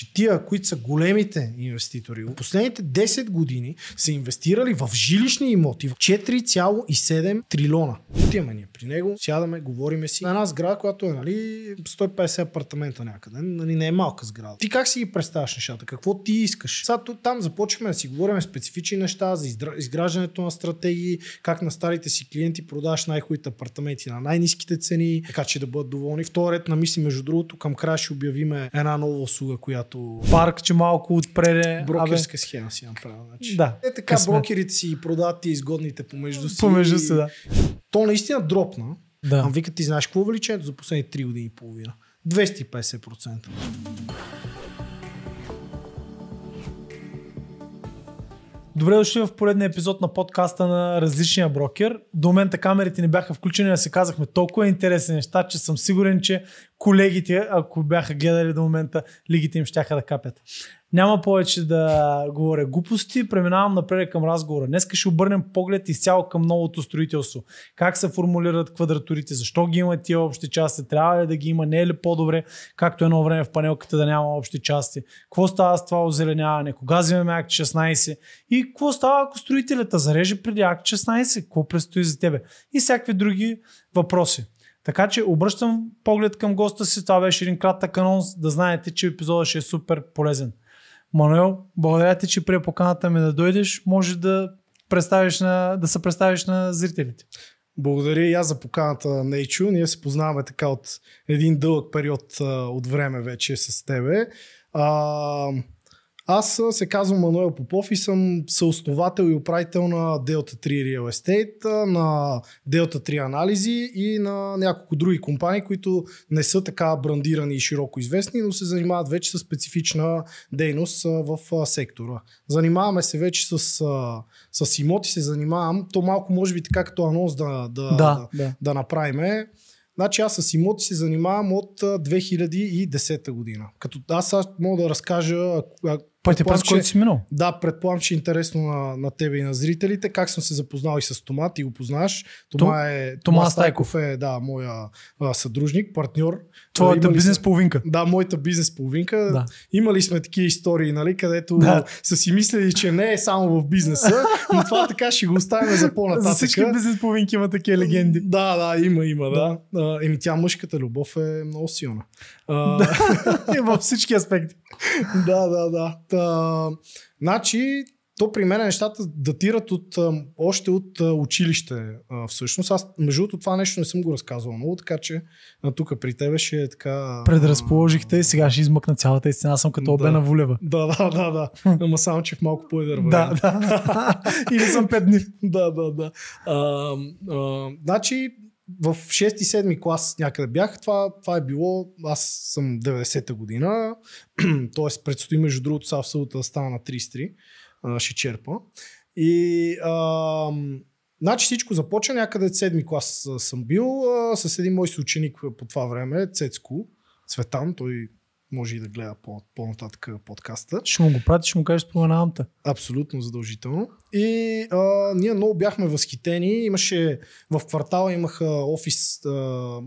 че тия, които са големите инвеститори, в последните 10 години са инвестирали в жилищни имоти в 4,7 трилиона. Отиваме ние при него, сядаме, говориме си. На една сграда, която е нали, 150 апартамента някъде, нали, не е малка сграда. Ти как си ги представяш нещата? Какво ти искаш? Сато там започваме да си говорим специфични неща за изграждането на стратегии, как на старите си клиенти продаваш най-хубавите апартаменти на най-низките цени, така че да бъдат доволни. Вторият, на мисли, между другото, към края ще обявиме една нова услуга, която като че малко отпреде. Брокерска Абе... схема си направил. Значи. Да. Е така, късмет. брокерите си продават и изгодните помежду си. Помежду си, да. То наистина дропна. Да. А вика, ти знаеш какво е увеличението за последните 3 години и половина? 250%. Добре дошли в поредния епизод на подкаста на Различния брокер. До момента камерите не бяха включени, а се казахме толкова интересни неща, че съм сигурен, че колегите, ако бяха гледали до момента, лигите им щяха да капят. Няма повече да говоря глупости, преминавам напред към разговора. Днес ще обърнем поглед изцяло към новото строителство. Как се формулират квадратурите, защо ги има тия общи части, трябва ли да ги има, не е ли по-добре, както едно време в панелката да няма общи части. Какво става с това озеленяване, кога вземаме акт 16 и какво става ако строителята зареже преди акт 16, какво предстои за тебе и всякакви други въпроси. Така че обръщам поглед към госта си. Това беше един кратък анонс. Да знаете, че епизодът ще е супер полезен. Мануел, благодаря ти, че прия поканата ми да дойдеш. Може да, представиш на, да се представиш на зрителите. Благодаря и аз за поканата на Нейчо. Ние се познаваме така от един дълъг период от време вече с тебе. А, аз се казвам Мануел Попов и съм съосновател и управител на Delta 3 Real Estate, на Delta 3 Анализи и на няколко други компании, които не са така брандирани и широко известни, но се занимават вече с специфична дейност в сектора. Занимаваме се вече с, с имоти, се занимавам. То малко може би така като анонс да, да, да, да, да. направиме. Значи аз с имоти се занимавам от 2010 година. Като аз, аз мога да разкажа, Пътя, през който си минал. Да, предполагам, че е интересно на, на тебе и на зрителите. Как съм се запознал и с Тома, ти го познаваш. Тома Том, е, Тома Стайков е да, моя а, съдружник, партньор. Твоята да, бизнес сме, половинка. Да, моята бизнес половинка. Да. Имали сме такива истории, нали, където да. са си мислили, че не е само в бизнеса, но това така ще го оставим за по-нататък. За всички бизнес половинки има такива легенди. Да, да, има, има, да. да. Еми тя мъжката любов е много силна. Да. Във всички аспекти. да, да, да. А, значи, то при мен нещата датират от, още от училище всъщност. Аз между другото това нещо не съм го разказвал много, така че тук при тебе ще е така... Предразположихте и сега ще измъкна цялата истина. Аз съм като да. Обена Вулева. Да, да, да, да. Ама само, че в малко по Да, да. Или съм пет дни. да, да, да. А, а, значи в 6-7 клас някъде бях, това, това е било, аз съм 90-та година, т.е. предстои между другото са в събота да стана на 33, ще черпа. И а, значи всичко започна някъде 7 клас съм бил а, с един мой съученик по това време, Цецко Цветан, той може и да гледа по- по-нататък подкаста. Ще му го прати, ще му кажеш споменавам те. Абсолютно задължително. И а, ние много бяхме възхитени. Имаше в квартала имаха офис а,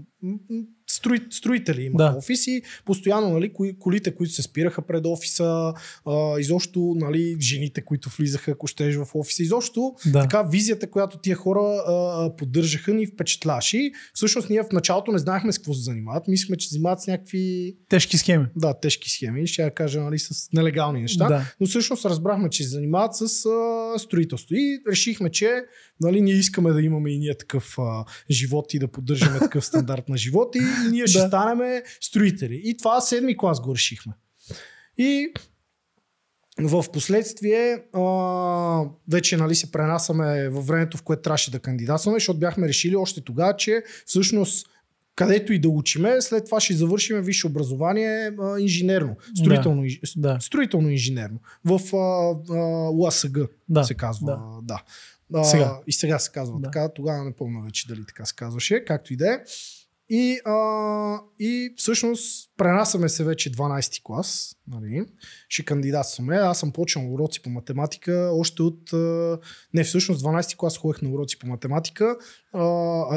строи, строители имаха да. офиси, постоянно нали, колите, които се спираха пред офиса, а, изобщо нали, жените, които влизаха, ако щеш в офиса, изобщо да. така визията, която тия хора а, поддържаха ни впечатляваше. Всъщност ние в началото не знаехме с какво се занимават, мислихме, че занимават с някакви... Тежки схеми. Да, тежки схеми, ще я кажа нали, с нелегални неща, да. но всъщност разбрахме, че се занимават с а, строителство и решихме, че Нали, ние искаме да имаме и ние такъв а, живот и да поддържаме такъв стандарт на живот и, ние ще да. станем строители. И това седми клас го решихме. И в последствие а, вече нали, се пренасаме във времето, в което трябваше да кандидатстваме, защото бяхме решили още тогава, че всъщност където и да учиме, след това ще завършим висше образование а, инженерно, строително, да. да. строително инженерно в а, а, ЛАСГ да. се казва. Да. да. А, сега. И сега се казва да. така, тогава не помня вече дали така се казваше, както и да е. И, а, и всъщност пренасяме се вече 12-ти клас. Нали? Ще кандидатстваме. Аз съм почнал уроци по математика още от... А, не, всъщност 12-ти клас ходех на уроци по математика. А,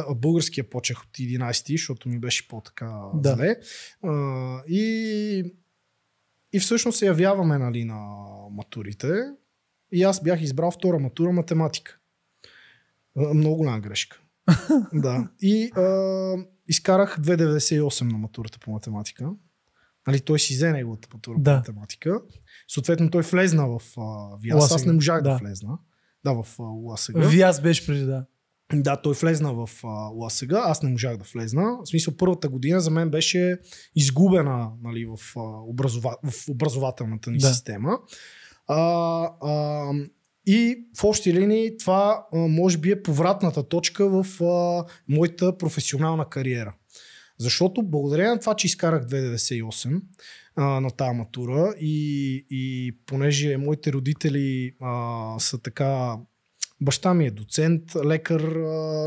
а българския почех от 11-ти, защото ми беше по-така да. зле. А, и, и всъщност се явяваме нали, на матурите. И аз бях избрал втора матура математика. Много голяма грешка. да. И а, изкарах 2,98 на матурата по математика. Нали, той си взе неговата матура да. по математика. Съответно, той влезна в а, ВИАС. Аз не можах да, да влезна. Да, в УАСЕГА. В ВИАС беше преди, да. Да, той влезна в УАСЕГА. аз не можах да влезна. В смисъл, първата година за мен беше изгубена нали, в, образова... в образователната ни да. система. А, а, и в общи линии това може би е повратната точка в а, моята професионална кариера. Защото благодарение на това, че изкарах 2,98 а, на тази матура и, и понеже моите родители а, са така Баща ми е доцент, лекар.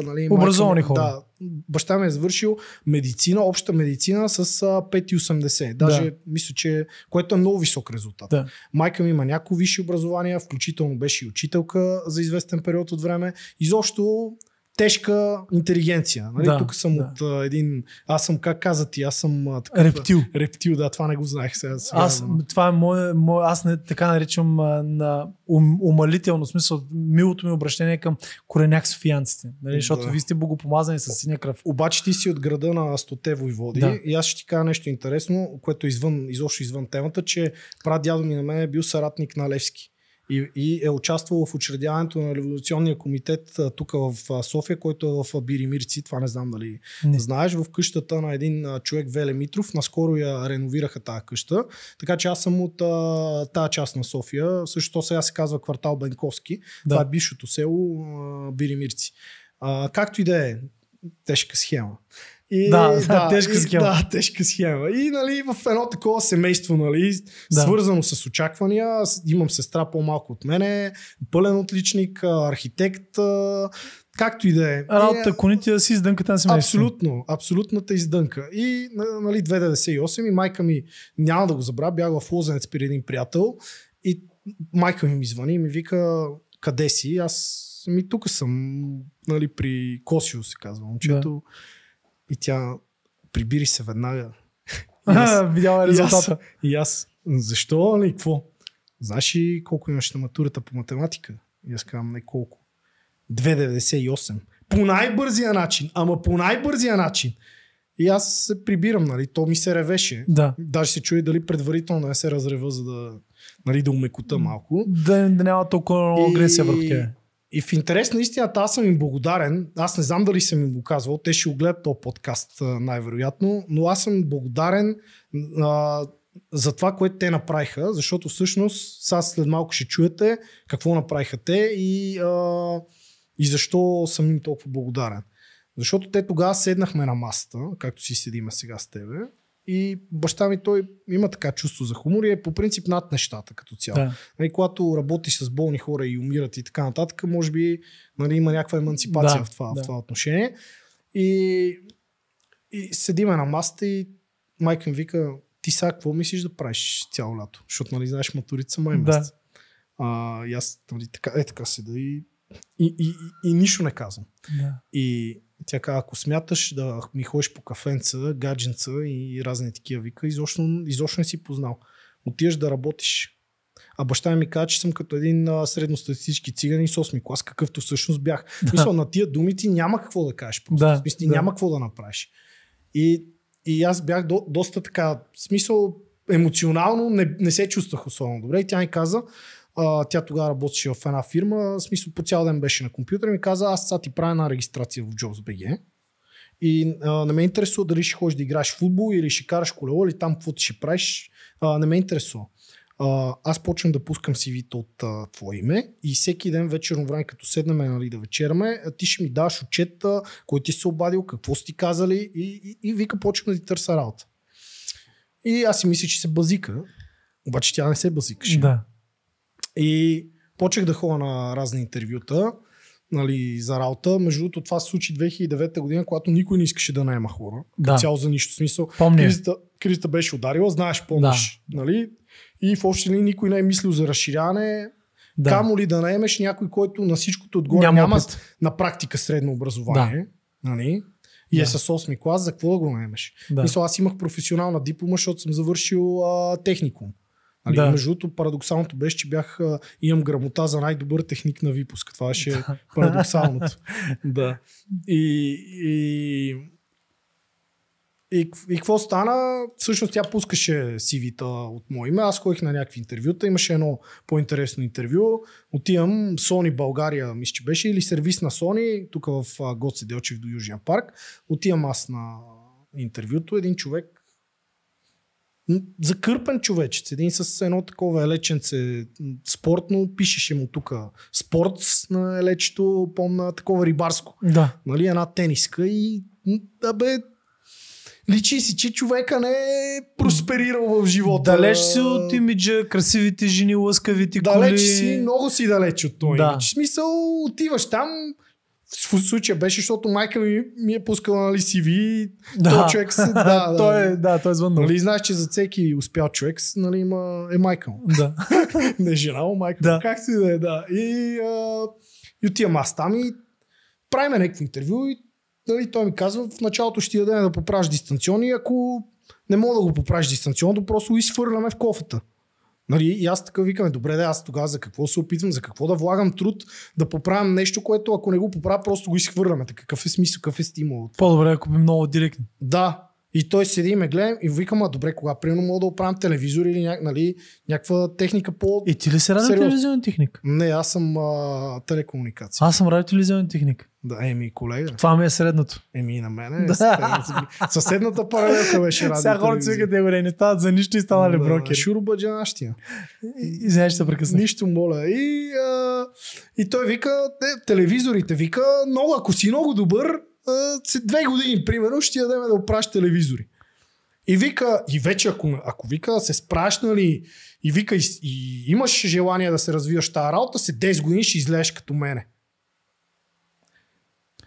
нали, Образовани хора. Да, баща ми е завършил медицина, обща медицина с 5,80. Даже да. мисля, че което е много висок резултат. Да. Майка ми има някои висши образования, включително беше и учителка за известен период от време. Изобщо тежка интелигенция. Нали? Да, Тук съм да. от а, един... Аз съм, как каза ти, аз съм а, такъв... Рептил. Рептил, да, това не го знаех сега. сега аз, но... това е мое, мое, аз не, така наричам а, на ум, умалително смисъл, милото ми обращение към кореняк софиянците. Нали? Защото вие сте богопомазани с синя кръв. Обаче ти си от града на стоте войводи да. и аз ще ти кажа нещо интересно, което е извън, изобщо извън темата, че прадядо ми на мен е бил съратник на Левски и, и е участвал в учредяването на революционния комитет тук в София, който е в Биримирци, това не знам дали не. знаеш, в къщата на един човек Веле Митров, наскоро я реновираха тази къща, така че аз съм от а, тази част на София, също сега се казва квартал Бенковски, да. това е бившото село а, Биримирци. А, както и да е, тежка схема. И, да, да, тежка схема. Да, тежка схема. И нали, в едно такова семейство, нали, да. свързано с очаквания, имам сестра по-малко от мене, пълен отличник, архитект, както и да е. Работа, е, коните да си издънката на семейството. Абсолютно, абсолютната издънка. И нали, 298 и майка ми, няма да го забравя, бяга в Лозенец при един приятел и майка ми ми звъни и ми вика къде си? Аз ми тук съм, нали, при Косио се казва момчето. Да и тя прибири се веднага. Видяла е резултата. И аз, защо, нали, какво? Знаеш ли колко имаш на матурата по математика? И аз казвам, не колко. 2,98. По най-бързия начин, ама по най-бързия начин. И аз се прибирам, нали, то ми се ревеше. Да. Даже се чуе дали предварително не се разрева, за да, нали, да умекота малко. Да, да няма толкова агресия и... върху тебе. И в интерес на истината аз съм им благодарен. Аз не знам дали съм им го казвал. Те ще огледат този подкаст най-вероятно. Но аз съм благодарен а, за това, което те направиха. Защото всъщност сега след малко ще чуете какво направиха те и, а, и защо съм им толкова благодарен. Защото те тогава седнахме на масата, както си седиме сега с тебе. И баща ми той има така чувство за хумор и е по принцип над нещата като цяло. Да. Нали, когато работиш с болни хора и умират и така нататък, може би нали, има някаква емансипация да, в, това, да. в това отношение. И, и седиме на масата и майка ми вика, ти сега какво мислиш да правиш цяло лято? Защото, нали, знаеш, матурица май месец. Да. А, и аз, нали, така, е така седа и, и, и, и, и нищо не казвам. Да. И тя каза, ако смяташ да ми ходиш по кафенца, гадженца и разни такива вика, изобщо, изобщо не си познал. Отиваш да работиш. А баща ми каза, че съм като един а, средностатистически циган и с 8 клас, какъвто всъщност бях. Да. Мисля, на тия думи ти няма какво да кажеш. Просто. Да, Мисля, ти да. няма какво да направиш. И, и аз бях до, доста така, в смисъл, емоционално не, не се чувствах особено добре. И тя ми каза, а, тя тогава работеше в една фирма, в смисъл по цял ден беше на компютъра и ми каза, аз сега ти правя една регистрация в JobsBG и а, не ме интересува дали ще ходиш да играеш футбол или ще караш колело или там каквото ще правиш, а, не ме интересува. А, аз почвам да пускам cv вид от а, твое име и всеки ден вечерно време, като седнаме нали, да вечераме, ти ще ми даш отчет, който кой ти се обадил, какво си ти казали и, и, и вика почвам да ти търся работа. И аз си мисля, че се базика, обаче тя не се базикаше. Да. И почех да ходя на разни интервюта нали, за работа. Между другото, това се случи 2009 година, когато никой не искаше да наема хора. Да. Цяло за нищо смисъл. Помня. Кризата, кризата беше ударила, знаеш, помниш. Да. Нали? И в общи линии никой не е мислил за разширяване. Да. Камо ли да наемеш някой, който на всичкото отгоре няма, няма на практика средно образование. Да. Нали? И да. е с 8 клас, за какво да го наемеш? Да. Мисля, аз имах професионална диплома, защото съм завършил а, техникум. Нали? Да. Между другото, парадоксалното беше, че бях, имам грамота за най-добър техник на випуск. Това беше е да. парадоксалното. да. И, и, и, и какво стана? Всъщност тя пускаше CV-та от мое име. Аз ходих на някакви интервюта. Имаше едно по-интересно интервю. Отивам Sony България, мисля, че беше, или сервис на Sony, тук в Гоце Делчев до Южния парк. Отивам аз на интервюто. Един човек закърпен човечец, един с едно такова елеченце, спортно, пишеше му тук спорт на елечето, помна такова рибарско. Да. Нали, една тениска и да бе, личи си, че човека не е просперирал в живота. Далеч си от имиджа, красивите жени, лъскавите коли. Далеч си, много си далеч от този да. имидж. В смисъл, отиваш там, в случая беше, защото майка ми, ми е пускала нали, CV и да. той човек се... Да, да, той, е, да, той е звъннал. Нали, знаеш, че за всеки успял човек нали, има, е майка му. Да. Не е жена му, майка да. Как си да е, да. И, а, и отивам аз там и правиме някакво интервю и нали, той ми казва, в началото ще ти даде да поправиш дистанционни, ако не мога да го поправиш дистанционното, просто изхвърляме в кофата. Нали, и аз така викаме, добре, да, аз тогава за какво се опитвам, за какво да влагам труд, да поправям нещо, което ако не го поправя, просто го изхвърляме. Така, какъв е смисъл, какъв е стимул? По-добре, ако би много директно. Да, и той седи и ме гледа и викам, а добре, кога примерно мога да оправям телевизор или ня, нали, някаква техника по... И ти ли си телевизионен техник? Не, аз съм а, телекомуникация. Аз съм телевизионен техник. Да, еми, колега. Това ми е средното. Еми, и на мен е. Да. Съседната паралелка беше радио. Сега хората си викат евре, не стават за нищо и станали да, брокер. Шуруба джанащия. И, и ще прекъсна. Нищо, моля. И, а, и той вика, те, телевизорите вика, много, ако си много добър, след две години, примерно, ще дадем да опраш телевизори. И вика, и вече ако, ако вика се спраш, нали, и вика, и, и имаш желание да се развиваш тази работа, след 10 години ще излезеш като мене.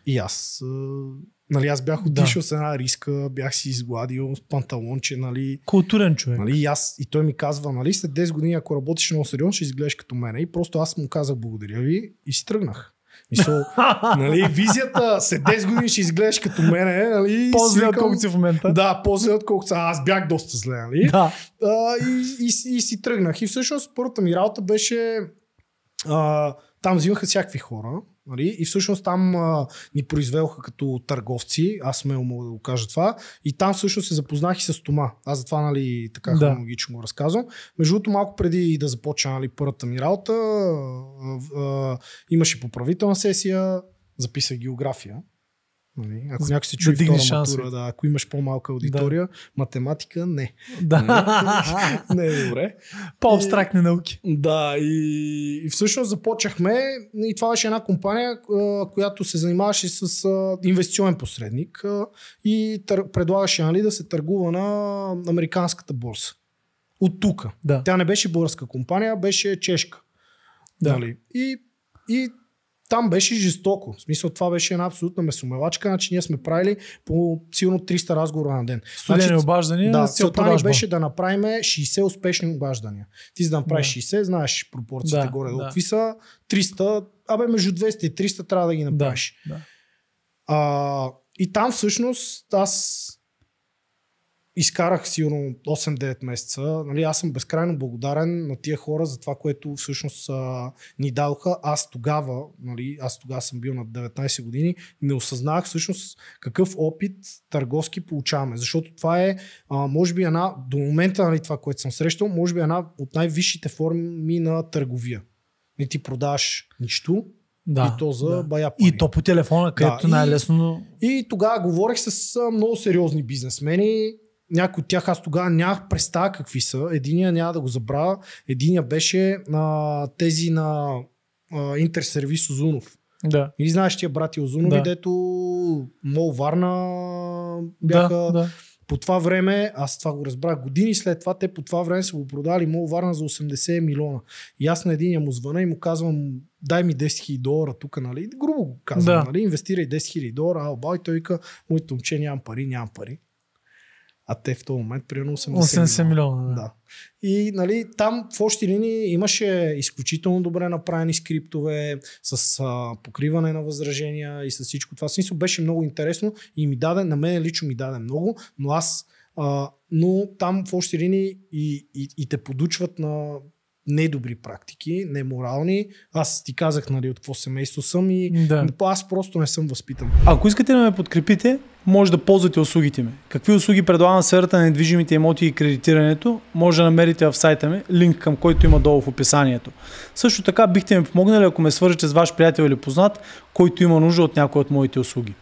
И аз, нали, аз бях отишъл да. с една риска, бях си изгладил с панталонче, нали. Културен човек. Нали, и, аз, и той ми казва, нали, след 10 години, ако работиш много сериозно, ще изглеждаш като мене. И просто аз му казах благодаря ви и си тръгнах. Мисъл, нали, визията след 10 години ще изглеждаш като мене. Нали, по-зле колкото си в момента. Да, по-зле отколкото Аз бях доста зле. Нали? Да. А, и, и, и, си тръгнах. И всъщност първата ми работа беше... А, там взимаха всякакви хора Нали? И всъщност там а, ни произвелха като търговци, аз смело мога да го кажа това. И там всъщност се запознах и с Тома. Аз затова нали, така да. хронологично го разказвам. Между другото, малко преди да започна нали, първата ми работа, а, а, имаше поправителна сесия, записах география. Нали? Ако някой се чуе да втора шанс. матура, да, ако имаш по-малка аудитория, да. математика не. Да. не е добре. По-абстрактни и, науки. Да, и, и всъщност започнахме и това беше една компания, която се занимаваше с инвестиционен посредник и тър, предлагаше нали, да се търгува на американската борса. От тук. Да. Тя не беше българска компания, беше чешка. Да. Нали? И, и там беше жестоко. В смисъл, това беше една абсолютна месомелачка. Значи ние сме правили по силно 300 разговора на ден. Студени значи, обаждания. Да, целта ни беше да направим 60 успешни обаждания. Ти за да направиш да. 60, знаеш пропорциите да, горе. Да. Какви са 300? Абе, между 200 и 300 трябва да ги направиш. Да, да. А, и там всъщност аз изкарах сигурно 8-9 месеца. Нали, аз съм безкрайно благодарен на тия хора за това, което всъщност а, ни дадоха. Аз тогава, нали, аз тогава съм бил на 19 години, не осъзнах всъщност какъв опит търговски получаваме. Защото това е, а, може би една, до момента нали, това, което съм срещал, може би една от най-висшите форми на търговия. Не ти продаш нищо, да, и то за да. бая пари. И то по телефона, където да, най-лесно. И, и тогава говорих с много сериозни бизнесмени, някои от тях аз тогава нямах представа какви са. Единия няма да го забравя. Единия беше а, тези на а, Интерсервис Озунов. Да. И знаеш тия брати Озунови, да. дето Мол Варна бяха... Да, да. По това време, аз това го разбрах години след това, те по това време са го продали Мол Варна за 80 милиона. И аз на един му звъна и му казвам, дай ми 10 000 долара тук, нали? Грубо го казвам, да. нали? Инвестирай 10 000 долара, алба и той вика, моето момче, нямам пари, нямам пари а те в този момент примерно 80, 80 милиона. милиона да. да. И нали, там в общи линии имаше изключително добре направени скриптове, с а, покриване на възражения и с всичко това. Смисъл беше много интересно и ми даде, на мен лично ми даде много, но аз а, но там в общи линии и, и, и те подучват на недобри практики, неморални. Аз ти казах нали, от какво семейство съм и да. аз просто не съм възпитан. Ако искате да ме подкрепите, може да ползвате услугите ми. Какви услуги предлагам на сферата на недвижимите имоти и кредитирането, може да намерите в сайта ми, линк към който има долу в описанието. Също така бихте ми помогнали, ако ме свържете с ваш приятел или познат, който има нужда от някои от моите услуги.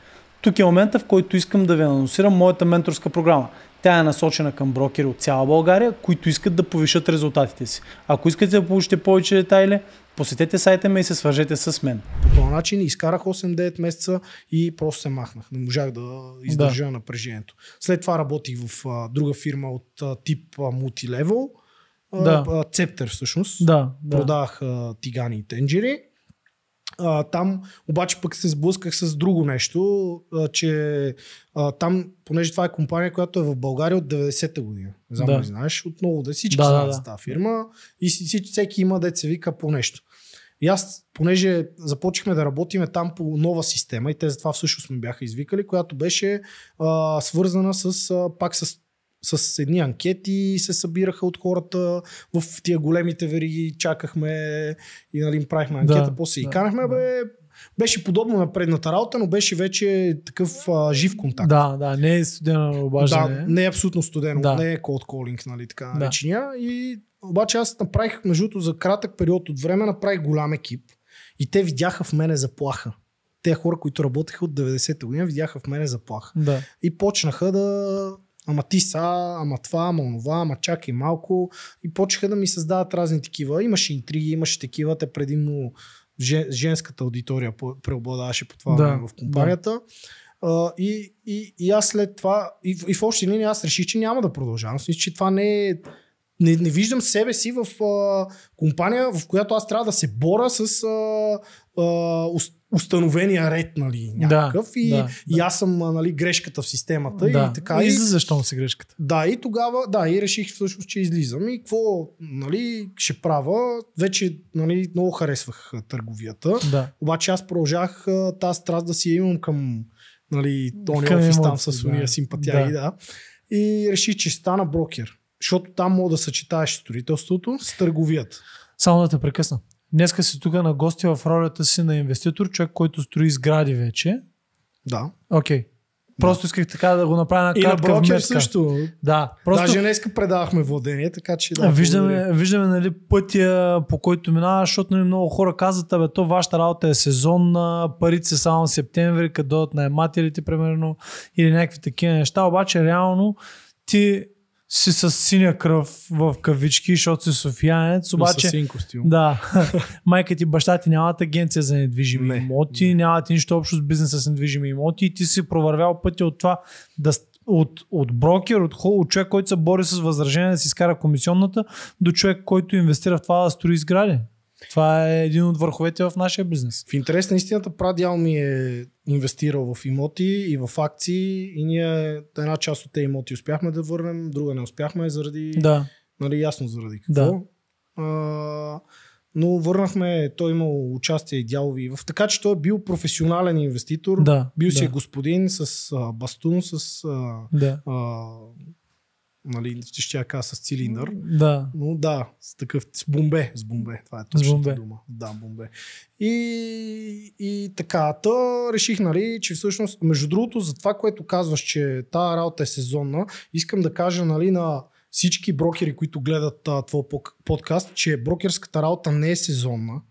Тук е момента, в който искам да ви анонсирам моята менторска програма – тя е насочена към брокери от цяла България, които искат да повишат резултатите си. Ако искате да получите повече детайли, посетете сайта ми и се свържете с мен. По този начин изкарах 8-9 месеца и просто се махнах. Не можах да издържа да. напрежението. След това работих в а, друга фирма от а, тип мултилевел. Да. Цептер всъщност. Да, да. Продавах а, тигани и тенджери. А, там обаче пък се сблъсках с друго нещо, а, че а, там, понеже това е компания, която е в България от 90-та година. Не знам, да. не знаеш, отново да всички да, знаят да, тази фирма и всеки има деца вика по нещо. И аз, понеже започнахме да работиме там по нова система, и те затова всъщност ме бяха извикали, която беше а, свързана с, а, пак с с едни анкети се събираха от хората в тия големите вериги, чакахме и нали, им правихме анкета, да, после да, и канахме, да. бе, беше подобно на предната работа, но беше вече такъв а, жив контакт. Да, да, не е студено обаждане. Да, не. е абсолютно студено, да. не е cold calling, нали, така да. речения. И обаче аз направих, между другото, за кратък период от време направих голям екип и те видяха в мене заплаха. Те хора, които работеха от 90 те година, видяха в мене заплаха. Да. И почнаха да Ама ти са, ама това, ама онова, ама чакай малко. И почеха да ми създават разни такива. Имаше интриги, имаше такива, те предимно женската аудитория преобладаваше по това да, в компанията. Да. и, и, и аз след това, и, и в общи линии аз реших, че няма да продължавам. Смисля, че това не е не, не виждам себе си в а, компания, в която аз трябва да се боря с а, а, установения ред, нали, някакъв. Да, и, да, и аз съм, нали, грешката в системата. Да. И така. И защо си грешката? Да, и тогава, да, и реших всъщност, че излизам. И какво, нали, ще правя. Вече, нали, много харесвах търговията. Да. Обаче аз продължах тази страст да си я имам към, нали, Тони Офис там с уния да. симпатия да. и да. И реших, че стана брокер. Защото там мога да съчетаеш строителството с търговията. Само да те прекъсна. Днеска си тук на гости в ролята си на инвеститор, човек, който строи сгради вече. Да. Окей. Okay. Просто да. исках така да го направя на кратка И на брокер вметка. също. Да. Просто... Даже днеска предавахме владение, така че да. Виждаме, благодаря. виждаме нали, пътя, по който минава, защото нали, много хора казват, бе, то вашата работа е сезонна, парите са само в септември, като дойдат наймателите, примерно, или някакви такива неща. Обаче, реално, ти си с синя кръв в кавички, защото си софиянец, обаче... И Да. майка ти, баща ти нямат агенция за недвижими не, имоти, не. нямат нищо общо с бизнеса с недвижими имоти и ти си провървял пътя от това да от, от брокер, от, хол, от човек, който се бори с възражение да си изкара комисионната, до човек, който инвестира в това да строи сгради. Това е един от върховете в нашия бизнес. В интерес на истината, прадял ми е инвестирал в имоти и в акции и ние една част от тези имоти успяхме да върнем, друга не успяхме заради... Да. Нали, ясно заради какво. Да. А, но върнахме, той имал участие и дялови. В така, че той е бил професионален инвеститор. Да, бил да. си е господин с а, бастун, с а, да. а, нали, ще летящия с цилиндър. Да. Но да, с такъв, с бомбе, с бомбе, това е точната дума. Да, бомбе. И, и така, то реших, нали, че всъщност, между другото, за това, което казваш, че тази работа е сезонна, искам да кажа, нали, на всички брокери, които гледат а, твой подкаст, че брокерската работа не е сезонна.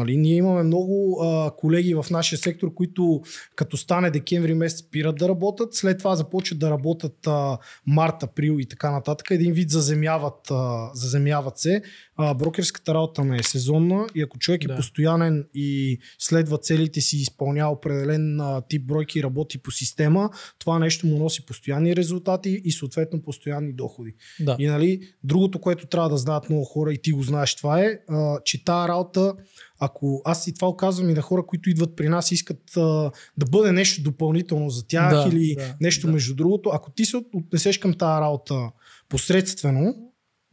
Нали, ние имаме много а, колеги в нашия сектор, които като стане декември месец спират да работят, след това започват да работят а, март, април и така нататък. Един вид заземяват, а, заземяват се. А, брокерската работа не е сезонна и ако човек е да. е постоянен и следва целите си, изпълнява определен а, тип бройки, и работи по система, това нещо му носи постоянни резултати и съответно постоянни доходи. Да. И нали, другото, което трябва да знаят много хора и ти го знаеш, това е, а, че тази работа ако аз и това оказвам и на хора, които идват при нас, искат а, да бъде нещо допълнително за тях да, или да, нещо да. между другото, ако ти се отнесеш към тази работа посредствено,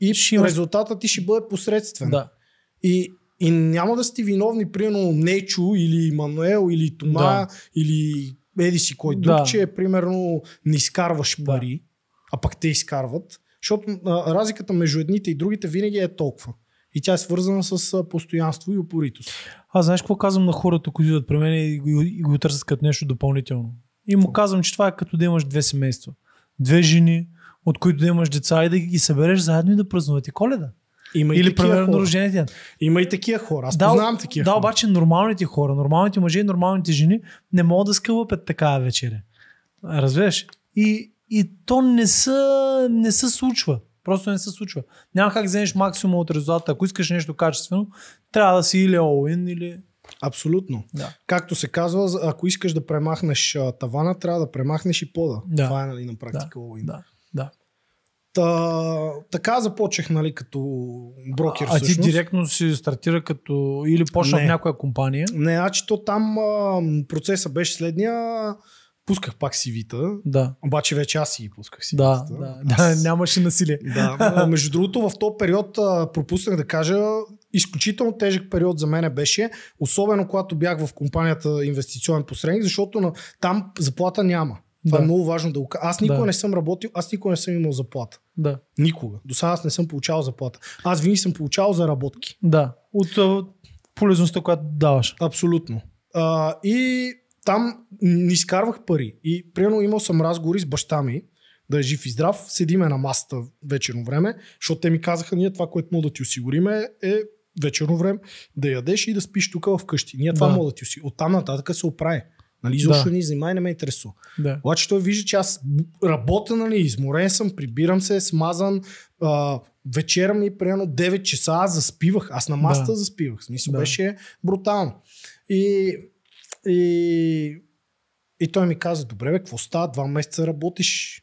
и ще... резултатът ти ще бъде посредствен. Да. И и няма да сте виновни, примерно, Нечо или Мануел или Тома да. или еди си кой друг, да. че примерно не изкарваш пари, да. а пък те изкарват. Защото а, разликата между едните и другите винаги е толкова. И тя е свързана с постоянство и упоритост. Аз знаеш какво казвам на хората, които идват при мен и го, и го търсят като нещо допълнително. И му казвам, че това е като да имаш две семейства. Две жени, от които да имаш деца и да ги събереш заедно и да празнувате коледа. Има и Или примерно рождения ден. Има и такива хора. Аз да, познавам такива. Да, хора. обаче нормалните хора, нормалните мъже и нормалните жени не могат да скълъпят такава вечеря. Разбираш? И, и то не се не се случва. Просто не се случва. Няма как да вземеш максимум от резултата. Ако искаш нещо качествено, трябва да си или all или... Абсолютно. Да. Както се казва, ако искаш да премахнеш тавана, трябва да премахнеш и пода. Да. Това е нали, на практика да. all Да. да. Та, така започнах, нали, като брокер. А, а ти директно си стартира като или почна в някоя компания? Не, а значи че то там а, процесът беше следния пусках пак CV-та, да. обаче вече аз си ги пусках си. Да, да, аз... да, нямаше насилие. Да, между другото в този период пропуснах да кажа, изключително тежък период за мен беше, особено когато бях в компанията инвестиционен посредник, защото на, там заплата няма. Това е да. е много важно да го Аз никога да. не съм работил, аз никога не съм имал заплата. Да. Никога. До сега аз не съм получавал заплата. Аз винаги съм получавал заработки. Да. От, от полезността, която даваш. Абсолютно. А, и там не изкарвах пари. И примерно имал съм разговори с баща ми, да е жив и здрав, седиме на масата вечерно време, защото те ми казаха, ние това, което мога да ти осигуриме е вечерно време да ядеш и да спиш тук вкъщи. Ние това да. мога да ти осигуриме. Оттам нататък се оправи. Нали, изобщо да. не занимай, не ме интересува. Да. Обаче той вижда, че аз работя, нали, изморен съм, прибирам се, смазан, а, вечера ми примерно 9 часа аз заспивах. Аз на масата да. заспивах. Смисъл да. беше брутално. И и, и той ми каза, добре бе, какво става, два месеца работиш,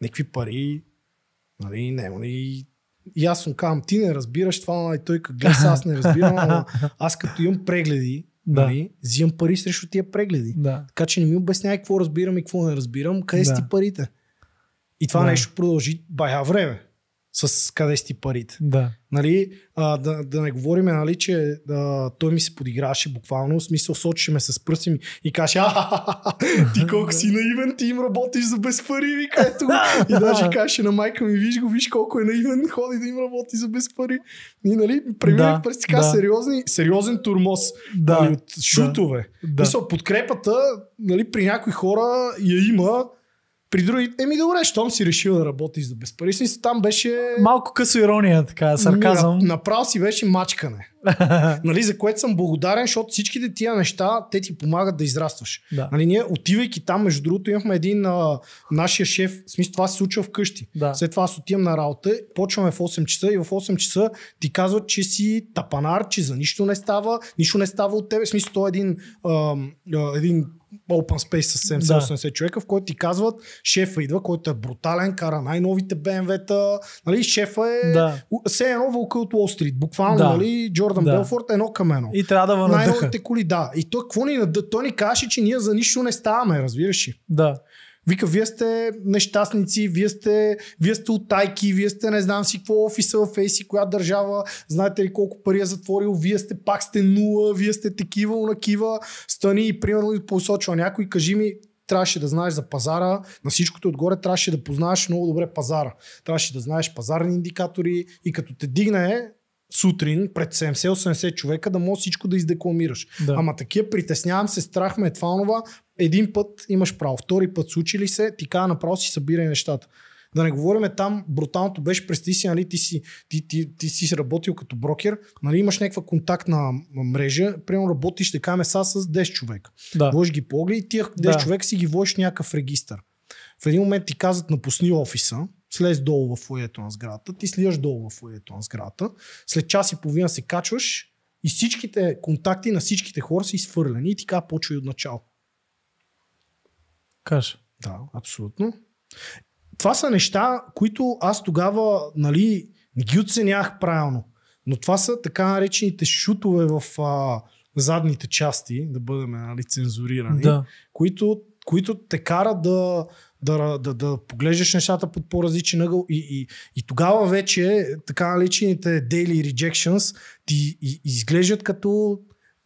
някакви пари, нали, не, нали, и аз му казвам, ти не разбираш това, и нали, той как глас, аз не разбирам, но аз като имам прегледи, да. нали, взимам пари срещу тия прегледи. Да. Така че не ми обяснявай какво разбирам и какво не разбирам, къде да. си ти парите. И това да. нещо продължи бая време с къде си парите. Да. Нали, а, да, да не говорим, нали, че а, той ми се подиграваше буквално, в смисъл сочи ме с пръсти ми и каже, ти колко си наивен, ти им работиш за без пари, вика, ето И даже каже на майка ми, виж го, виж колко е наивен, ходи да им работи за без пари. И нали, преминах да, през така да. сериозни, сериозен турмоз да, нали, от шутове. Да. Мисъл, подкрепата нали, при някои хора я има, при други, еми добре, щом си решил да работиш за безпари, си там беше... Малко късо ирония, така, сарказъм. Направо си беше мачкане. нали, за което съм благодарен, защото всичките тия неща, те ти помагат да израстваш. Да. Нали, ние отивайки там, между другото, имахме един а, нашия шеф, в смисъл това се случва вкъщи. Да. След това аз отивам на работа, почваме в 8 часа и в 8 часа ти казват, че си тапанар, че за нищо не става, нищо не става от тебе. В смисъл, той е един, а, а, един open space с 70-80 да. човека, в който ти казват, шефа идва, който е брутален, кара най-новите BMW-та, нали, шефа е да. все едно вълка от Уолл Стрит, буквално, да. нали, Джор Джордан да. Белфорд едно към едно. И трябва да вънадъха. Най-новите коли, да. И той, какво ни, той ни каже, че ние за нищо не ставаме, разбираш ли? Да. Вика, вие сте нещастници, вие сте, вие сте от тайки, вие сте не знам си какво офиса в Ейси, коя държава, знаете ли колко пари е затворил, вие сте пак сте нула, вие сте такива, унакива, стани и примерно и посочва някой, кажи ми, трябваше да знаеш за пазара, на всичкото отгоре трябваше да познаеш много добре пазара. Трябваше да знаеш пазарни индикатори и като те дигне сутрин пред 70-80 човека да може всичко да издекламираш. Да. Ама такива притеснявам се, страх ме, е това нова. Един път имаш право, втори път случили се, ти кажа направо си събирай нещата. Да не говориме там, бруталното беше през ти си, нали, ти си, ти, ти, ти си работил като брокер, нали, имаш някаква контактна мрежа, примерно работиш така меса с 10 човека. Да. Вложи ги поглед и тия 10 да. човека си ги вложиш някакъв регистър. В един момент ти казват напусни офиса, слез долу в фоето на сградата, ти слияш долу в фоето на сградата, след час и половина се качваш и всичките контакти на всичките хора са изфърлени и така почва и от начало. Каш. Да, абсолютно. Това са неща, които аз тогава нали, не ги оценях правилно. Но това са така наречените шутове в а, задните части, да бъдем нали, цензурирани, да. които които те карат да, да, да, да поглеждаш нещата под по-различен ъгъл и, и, и тогава вече така наречените daily rejections ти изглеждат като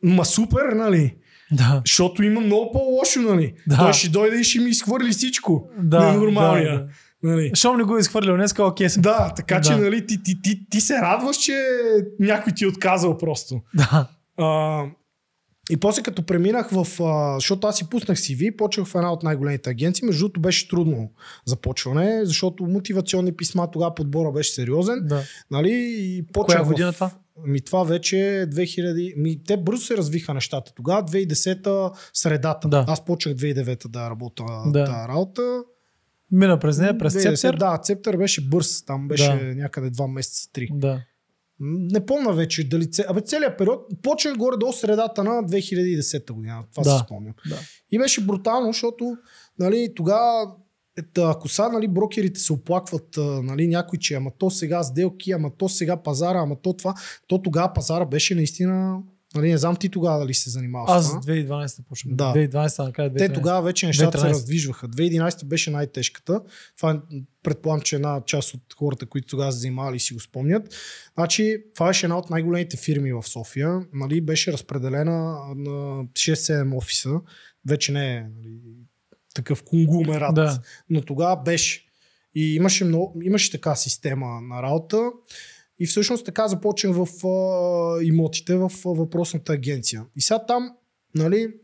ма супер, нали? Да. Защото има много по-лошо, нали? Да. Той ще дойде и ще ми изхвърли всичко. Да, Нормално. Да, да. Нали. Щом не го е изхвърлил днес, окей съм. Да, така да. че нали, ти, ти, ти, ти се радваш, че някой ти е отказал просто. Да. А, и после като преминах в... А, защото аз си пуснах CV, почнах в една от най-големите агенции. Между другото беше трудно започване, защото мотивационни писма тогава подбора беше сериозен. Да. Нали? И Коя година в... това? Ми това вече 2000... Е ми, те бързо се развиха нещата. Тогава 2010-та средата. Да. Аз почнах 2009-та да работя да. тази работа. Мина през нея, през 2010, Цептер. Да, Цептер беше бърз. Там беше да. някъде 2 месеца, 3. Да не помна вече дали абе, целият период почна горе до средата на 2010 година. Това да, се спомням. Да. И беше брутално, защото нали, тогава е, ако са нали, брокерите се оплакват нали, някой, че ама то сега сделки, ама то сега пазара, ама то това, то тогава пазара беше наистина Нали, не знам ти тогава дали се занимавал с това. Аз 2012 почнах. Да. 2012 накрая 2013. Те тогава вече нещата 2013. се раздвижваха. 2011 беше най-тежката. Това предполагам, че една част от хората, които тогава се занимавали си го спомнят. Значи, това беше една от най-големите фирми в София. Нали, беше разпределена на 6-7 офиса. Вече не е нали, такъв конгломерат. Да. Но тогава беше. И имаше, много, имаше така система на работа. И всъщност така започнах в а, имотите в а, въпросната агенция. И сега там, нали,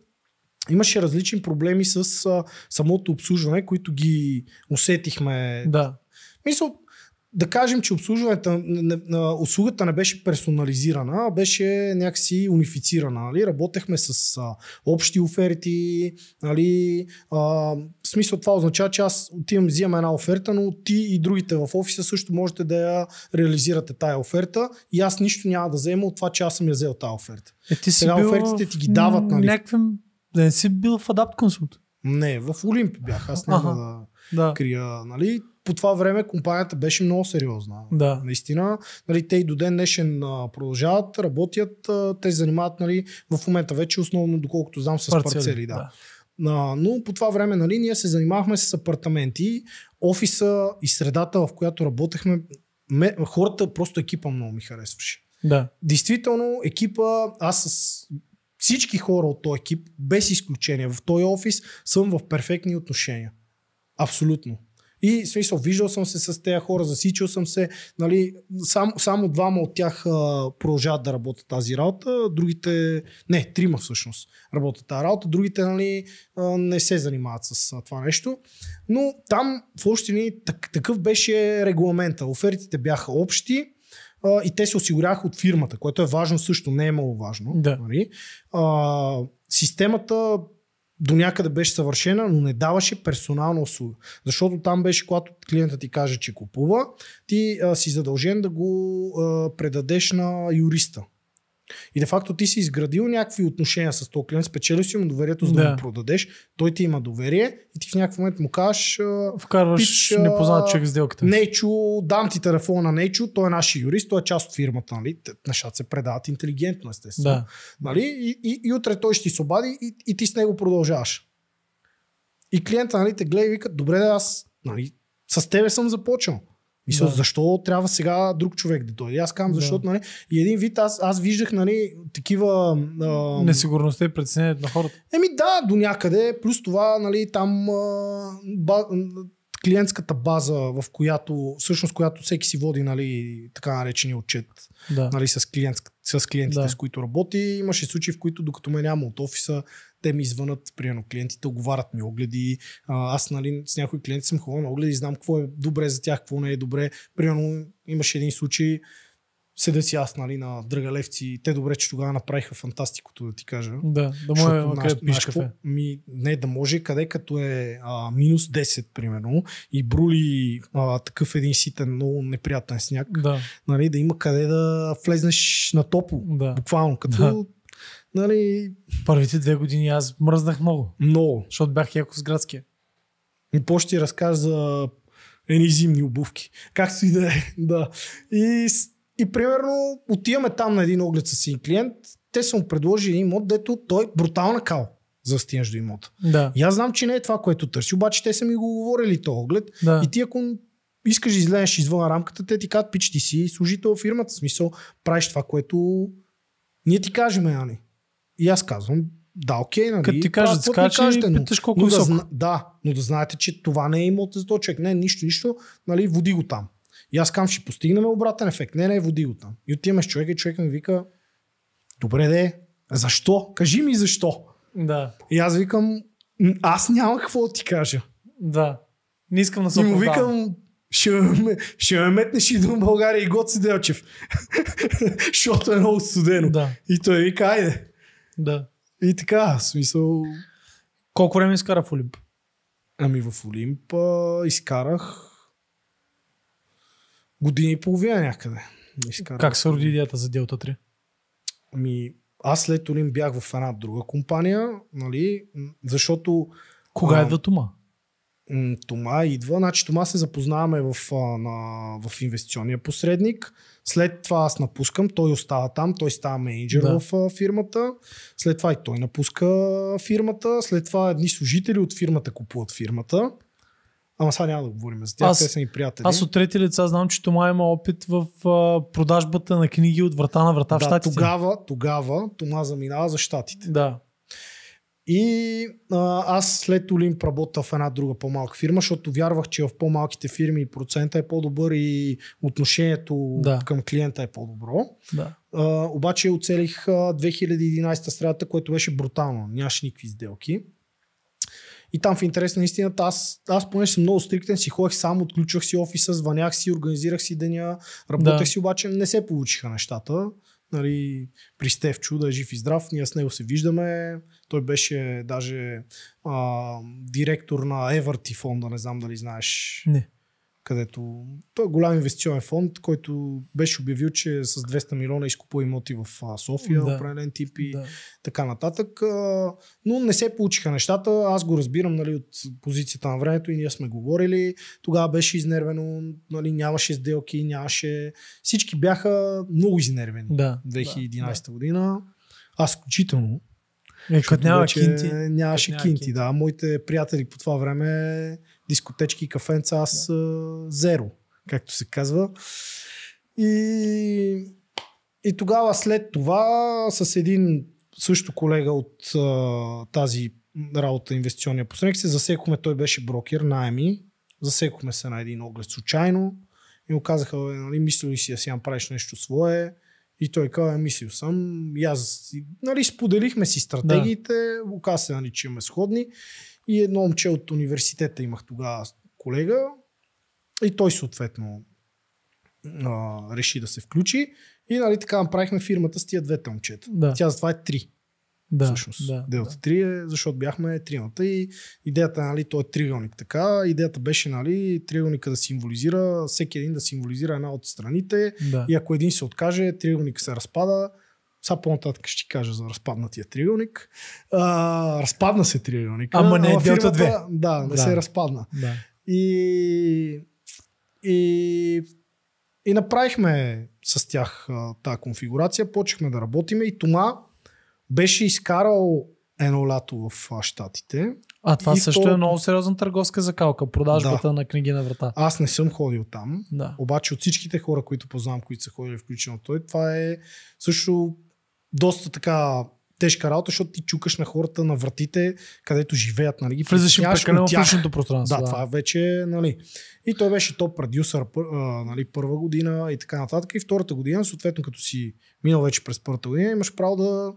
имаше различни проблеми с а, самото обслужване, които ги усетихме. Да. Мисъл, да кажем, че обслужването на, услугата не беше персонализирана, беше някакси унифицирана. Нали? Работехме с а, общи оферти. Нали? А, в смисъл това означава, че аз отивам, взимам една оферта, но ти и другите в офиса също можете да я реализирате тая оферта и аз нищо няма да взема от това, че аз съм я взел тая оферта. Е, ти си Сега офертите офертите ти ги дават. Нали? Някакъв... Да не си бил в Adapt Consult? Не, в Олимп бях. Аз няма ага. да да. крия. Нали? по това време компанията беше много сериозна. Да. Наистина, нали, те и до ден днешен продължават, работят, те се занимават нали, в момента вече основно, доколкото знам, с парцели. парцели да. да. но по това време нали, ние се занимавахме с апартаменти, офиса и средата, в която работехме, ме, хората, просто екипа много ми харесваше. Да. Действително, екипа, аз с всички хора от този екип, без изключение, в този офис, съм в перфектни отношения. Абсолютно. И смисъл, виждал съм се с тези хора, засичал съм се. Нали, сам, само двама от тях а, продължават да работят тази работа, другите, не, трима всъщност работят тази работа, другите нали, а, не се занимават с а, това нещо. Но там в общини так, такъв беше регламента. Офертите бяха общи, а, и те се осигуряха от фирмата, което е важно също, не е маловажно. Да. Нали? А, системата до някъде беше съвършена, но не даваше персонална услуга. Защото там беше, когато клиентът ти каже, че купува, ти а, си задължен да го а, предадеш на юриста. И де факто ти си изградил някакви отношения с този клиент, спечелил си му доверието, за да, да го продадеш, той ти има доверие и ти в някакъв момент му кажеш... Вкарваш пич, непознат човек сделката. Нечо, дам ти телефона на Нечо, той е наш юрист, той е част от фирмата, нали? Нещата се предават интелигентно, естествено. Да. Нали? И, и, и, утре той ще ти се обади и, и ти с него продължаваш. И клиента, нали, те гледа и вика, добре, да аз, нали, с тебе съм започнал. Мисля, да. защо трябва сега друг човек да дойде? Аз казвам, защото, да. нали, и един вид, аз, аз виждах, нали, такива... А... Несигурността и председанието на хората. Еми да, до някъде, плюс това, нали, там а, ба, клиентската база, в която, всъщност, която всеки си води, нали, така наречения отчет, да. нали, с, клиент, с клиентите, да. с които работи. Имаше случаи, в които, докато ме няма от офиса, те ми звънат, примерно клиентите, оговарят ми огледи. Аз нали, с някои клиенти съм ходил на огледи, знам какво е добре за тях, какво не е добре. Примерно имаше един случай, седя си аз нали, на Драгалевци. Те добре, че тогава направиха фантастикото, да ти кажа. Да, да може да наш, кафе. Ми, не, да може къде като е а, минус 10, примерно, и брули а, такъв един ситен, много неприятен сняг, да. Нали, да има къде да влезнеш на топо, да. буквално, като да Нали... Първите две години аз мръзнах много. Много. Защото бях яко с градския. И по ще ти разказа за едни зимни обувки. Както и да е. Да. И, и примерно отиваме там на един оглед с един клиент. Те са му предложили имот, дето той брутална кал за стинеш до имота. Да. И аз знам, че не е това, което търси, обаче те са ми го говорили този оглед. Да. И ти ако искаш да излезеш извън рамката, те ти казват, пич, ти си служител в фирмата, в смисъл, правиш това, което ние ти кажем, Ани. Нали? И аз казвам, да, окей, нали? Като ти кажат, скача и питаш колко но, Да, да, но да знаете, че това не е имот за този човек. Не, нищо, нищо, нали, води го там. И аз казвам, ще постигнем обратен ефект. Не, не, води го там. И отиваме с човека и човек ми вика, добре де, защо? Кажи ми защо. Да. И аз викам, аз няма какво да ти кажа. Да. Не искам да се И му викам, ще ме, ще ме метнеш и до България и Гоци Делчев. Защото е много студено. Да. И той вика, айде. Да. И така, в смисъл... Колко време изкара в Олимп? Ами в Олимп а, изкарах години и половина някъде. Изкарах. Как се роди идеята за Делта 3? Ами аз след Олимп бях в една друга компания, нали, защото... Кога е а... идва Тома? Тома идва. Значи Тома се запознаваме в, на, в инвестиционния посредник. След това аз напускам, той остава там, той става менеджер да. в фирмата. След това и той напуска фирмата. След това едни служители от фирмата купуват фирмата. Ама сега няма да говорим за тях, аз, те са ни приятели. Аз от трети лица знам, че Тома има опит в а, продажбата на книги от врата на врата да, в Штатите. Тогава, тогава Тома заминава за Штатите. Да. И а, аз след Олимп работя в една друга по-малка фирма, защото вярвах, че в по-малките фирми процента е по-добър и отношението да. към клиента е по-добро. Да. А, обаче оцелих 2011 средата, което беше брутално. Нямаше никакви сделки. И там в интерес на истината, аз, аз поне съм много стриктен, си ходех сам, отключвах си офиса, звънях си, организирах си деня, работех да. си, обаче не се получиха нещата. Нали, при Стев да е жив и здрав, ние с него се виждаме, той беше даже а, директор на Everty фонда, не знам дали знаеш. Не. Където той е голям инвестиционен фонд, който беше обявил, че с 200 милиона изкупува имоти в София, да. определен тип и да. така нататък. А, но не се получиха нещата. Аз го разбирам нали, от позицията на времето и ние сме говорили. Тогава беше изнервено, нали, нямаше сделки, нямаше. Всички бяха много изнервени да, 2011 да, година. Аз включително. Е, като няма вече кинти. Нямаше няма кинти, кинти, да. Моите приятели по това време, дискотечки и кафенца, аз да. зеро, както се казва. И, и тогава след това с един също колега от тази работа инвестиционния посредник се засекохме, той беше брокер на АМИ, засекохме се на един оглед случайно и му казаха, нали, мислил ли си да си направиш нещо свое, и той каза, е мислил съм. И аз, нали, споделихме си стратегиите. Да. Оказа се, нали, че имаме сходни. И едно момче от университета имах тогава колега. И той съответно а, реши да се включи. И нали, така направихме фирмата с тия двете момчета. Да. Тя това е три. Да, всъщност. Да, Делта да. 3 е, защото бяхме тримата и идеята, нали, той е триъгълник така, идеята беше, нали, триъгълника да символизира, всеки един да символизира една от страните да. и ако един се откаже, триъгълник се разпада. Сега по-нататък ще ти кажа за разпаднатия триъгълник. А, разпадна се триъгълник. Ама не е Делта 2. Да, не да. се е разпадна. Да. И, и и направихме с тях тази конфигурация, почехме да работиме и Тома беше изкарал едно лято в Штатите. А това и също е то... е много сериозна търговска закалка, продажбата да. на книги на врата. Аз не съм ходил там, да. обаче от всичките хора, които познавам, които са ходили включително той, това е също доста така тежка работа, защото ти чукаш на хората на вратите, където живеят. Нали? Влизаш им в личното пространство. Да, да, това вече. Нали. И той беше топ продюсър нали, първа година и така нататък. И втората година, съответно, като си минал вече през първата година, имаш право да,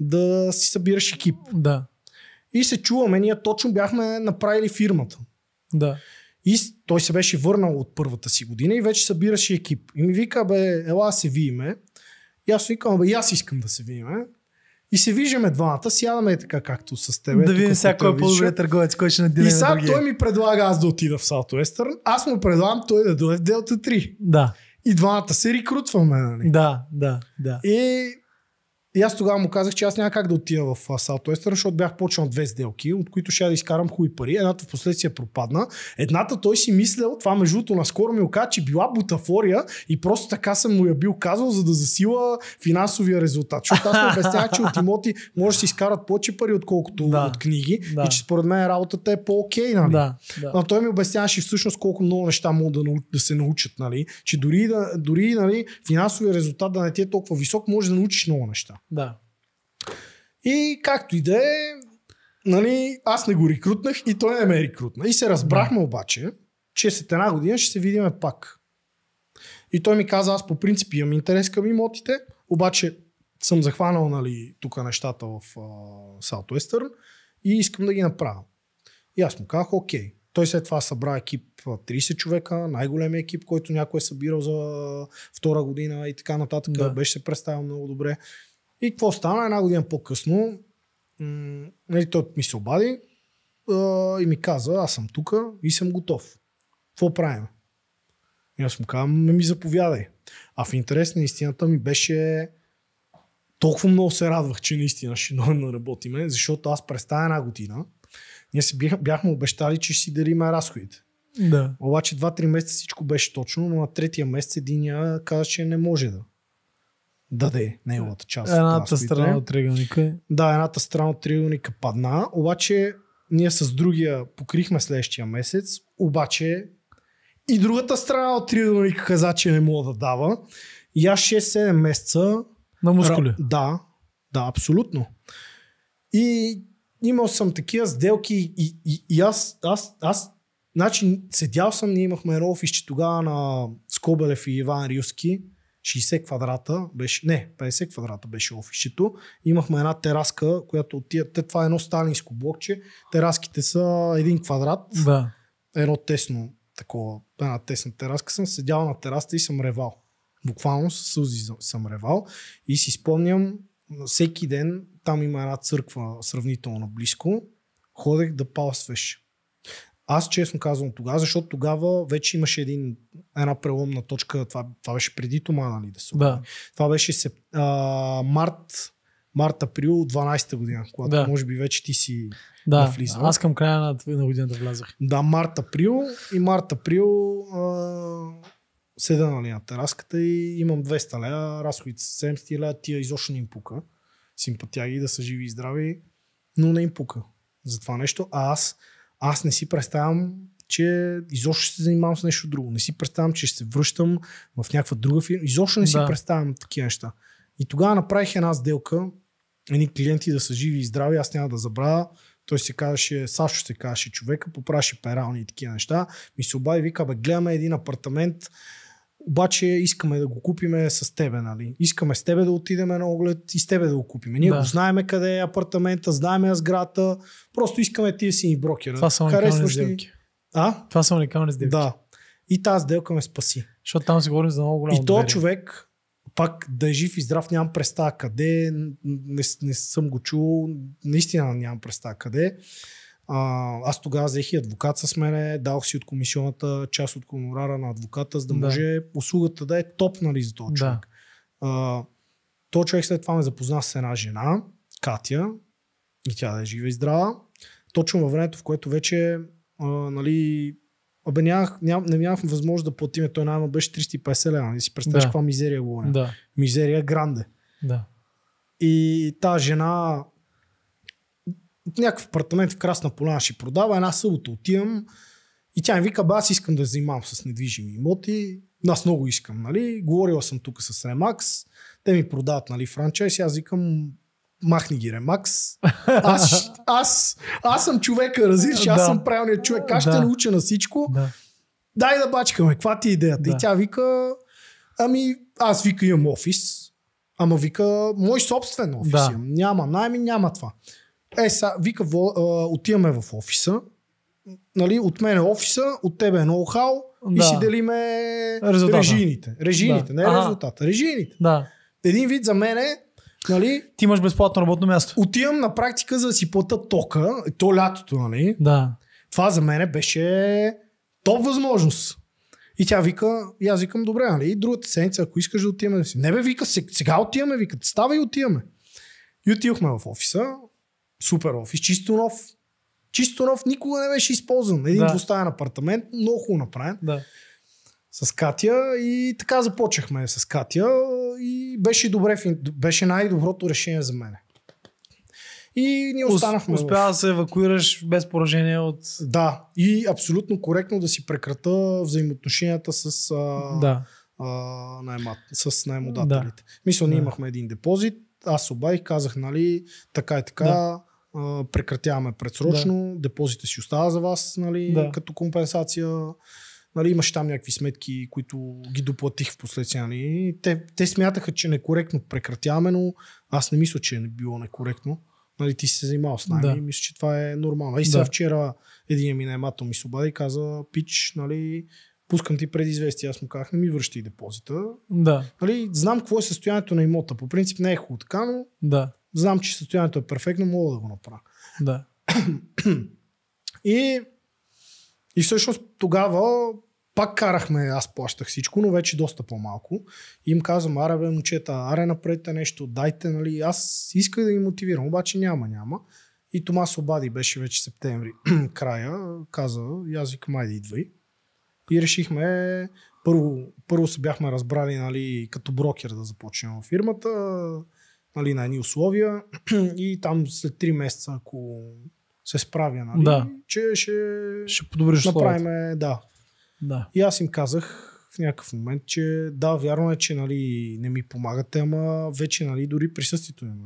да си събираш екип. Да. И се чуваме, ние точно бяхме направили фирмата. Да. И той се беше върнал от първата си година и вече събираше екип. И ми вика, бе, ела се виеме. И аз викам, бе, и аз искам да се видиме. И се виждаме двамата, сядаме и така както с теб. Да видим сега кой е по-добре търговец, кой ще надине И сега на той ми предлага аз да отида в Уестърн, аз му предлагам той да дойде в Делта 3. Да. И двамата се рекрутваме, нали? Да, да, да. И и аз тогава му казах, че аз няма как да отида в Southwestern, защото бях почнал две сделки, от които ще да изкарам хубави пари. Едната в последствие пропадна. Едната той си мислял, това между другото наскоро ми оказа, че била бутафория и просто така съм му я бил казал, за да засила финансовия резултат. Защото аз му обяснявах, че от имоти може да си изкарат повече пари, отколкото да, от книги. Да. И че според мен работата е по-окей. Нали? Да, да. Но той ми обясняваше всъщност колко много неща могат да, да се научат. Нали? Че дори, да, дори нали, финансовия резултат да не ти е толкова висок, може да научиш много неща. Да. И както и да е, нали, аз не го рекрутнах и той не ме рекрутна. И се разбрахме да. обаче, че след една година ще се видиме пак. И той ми каза, аз по принцип имам интерес към имотите, обаче съм захванал нали, тук нещата в uh, Southwestern и искам да ги направя. И аз му казах, окей. Той след това събра екип 30 човека, най-големия екип, който някой е събирал за втора година и така нататък. Да. Беше се представил много добре. И какво стана? Една година по-късно м- нали, той ми се обади а, и ми каза, аз съм тук и съм готов. Какво правим? И аз му казвам, не ами, ми заповядай. А в интерес на истината ми беше толкова много се радвах, че наистина ще дойдем да работиме, защото аз през тази една година ние си бях, бяхме обещали, че ще си дарим разходите. Да. Обаче 2-3 месеца всичко беше точно, но на третия месец единия каза, че не може да даде неговата част. Едната страна от триъгълника. Да, едната страна от триъгълника падна, обаче ние с другия покрихме следващия месец, обаче и другата страна от триъгълника каза, че не мога да дава. И аз 6-7 месеца... На мускули? Да, да, абсолютно. И имал съм такива сделки и, и, и аз, аз, аз, значи седял съм, ние имахме едно офисче тогава на Скобелев и Иван Рилски 60 квадрата беше, не, 50 квадрата беше офишето. Имахме една тераска, която от тия, това е едно сталинско блокче. Тераските са един квадрат. Да. Едно тесно такова, една тесна тераска. Съм седял на тераста и съм ревал. Буквално със сълзи съм ревал. И си спомням, всеки ден там има една църква сравнително близко. Ходех да палстваш аз честно казвам тогава, защото тогава вече имаше един, една преломна точка, това, това беше преди Тома, нали, да се да. Това беше се, а, март, март-април 12-та година, когато да. може би вече ти си да, влизал. аз към края на, на годината влязах. Да, март-април и март-април а, седа нали, на тераската и имам 200 лея, разходите са 700 лея, тия изобщо не им пука. Симпатяги ги да са живи и здрави, но не им пука за това нещо. А аз аз не си представям, че изобщо ще се занимавам с нещо друго. Не си представям, че ще се връщам в някаква друга фирма. Изобщо не си да. представям такива неща. И тогава направих една сделка, едни клиенти да са живи и здрави, аз няма да забравя. Той се казваше, Сашо се казваше човека, попраше перални и такива неща. Ми се обади, вика, бе, гледаме един апартамент, обаче искаме да го купиме с тебе, нали? Искаме с тебе да отидеме на оглед и с тебе да го купиме. Ние да. го знаеме къде е апартамента, знаеме сграда, просто искаме ти да си ни брокера. Това са уникални сделки. А? Това са уникални сделки. Да. И тази сделка ме спаси. Защото там си говорим за много голямо И то човек, пак да е жив и здрав, нямам представа къде, не, не съм го чул, наистина нямам представа къде. А, аз тогава взех и адвокат с мене, дал си от комисионната част от конорара на адвоката, за да може услугата да е топ нали, за този човек. Да. А, то човек след това ме запозна с една жена, Катя, и тя да е жива и здрава. Точно във времето, в което вече а, нали, Абе, нямах, ням, не нямах възможност да платим. Той най-ма беше 350 лева. Не нали, си представяш да. каква мизерия говоря. Да. Мизерия гранде. Да. И тази жена някакъв апартамент в Красна поляна ще продава, една събота отивам и тя ми вика, ба, аз искам да занимавам с недвижими имоти, аз много искам, нали? Говорила съм тук с Ремакс, те ми продават, нали, франчайз, аз викам, махни ги, Ремакс. Аз, аз, аз съм човека, разбираш, да. аз съм правилният човек, аз да. ще науча на всичко. Да. Дай да бачкаме, каква ти е идеята? Да. И тя вика, ами, аз вика имам офис, ама вика, мой собствен офис да. имам, няма найми, няма това. Е, са, вика, во, а, отиваме в офиса. Нали, от мен е офиса, от тебе е ноу-хау да. и си делиме резултата. режините. Режините, да. не ага. резултата. Режините. Да. Един вид за мен е Нали? Ти имаш безплатно работно място. Отивам на практика за да си плата тока, то лятото, нали? Да. Това за мен беше топ възможност. И тя вика, и аз викам, добре, нали? Другата седмица, ако искаш да отиваме. Не бе, вика, сега отиваме, вика, става и отиваме. И отивахме в офиса, супер офис, чисто нов. Чисто нов никога не беше използван. Един да. двустаен апартамент, много хубаво направен. Да. С Катя и така започнахме с Катя и беше, добре, беше най-доброто решение за мен. И ни останахме. Успя да се евакуираш без поражение от. Да, и абсолютно коректно да си прекрата взаимоотношенията с, а, да. а, наймат, с наймодателите. Да. Мисля, ние да. имахме един депозит, аз обадих, казах, нали, така и така. Да прекратяваме предсрочно, да. депозита си остава за вас нали, да. като компенсация. Нали, имаше там някакви сметки, които ги доплатих в последствие. Нали. Те, те смятаха, че е некоректно прекратяваме, но аз не мисля, че е било некоректно. Нали, ти си се занимавал с нами да. и мисля, че това е нормално. И сега да. вчера един ми наемател ми се обади и каза, пич, нали, пускам ти предизвестие, аз му казах, не ми връщай депозита. Да. Нали, знам какво е състоянието на имота. По принцип не е хубаво така, но да знам, че състоянието е перфектно, мога да го направя. Да. и, и всъщност тогава пак карахме, аз плащах всичко, но вече доста по-малко. И им казвам, аре бе, момчета, аре направете нещо, дайте, нали. Аз исках да ги мотивирам, обаче няма, няма. И Томас обади, беше вече септември, края, каза, язик, май да идвай. И решихме, първо, първо се бяхме разбрали, нали, като брокер да започнем фирмата нали, на едни условия и там след 3 месеца, ако се справя, нали, да. че ще, ще подобриш направим, да. да. И аз им казах в някакъв момент, че да, вярно е, че нали, не ми помагате, ама вече нали, дори присъствието им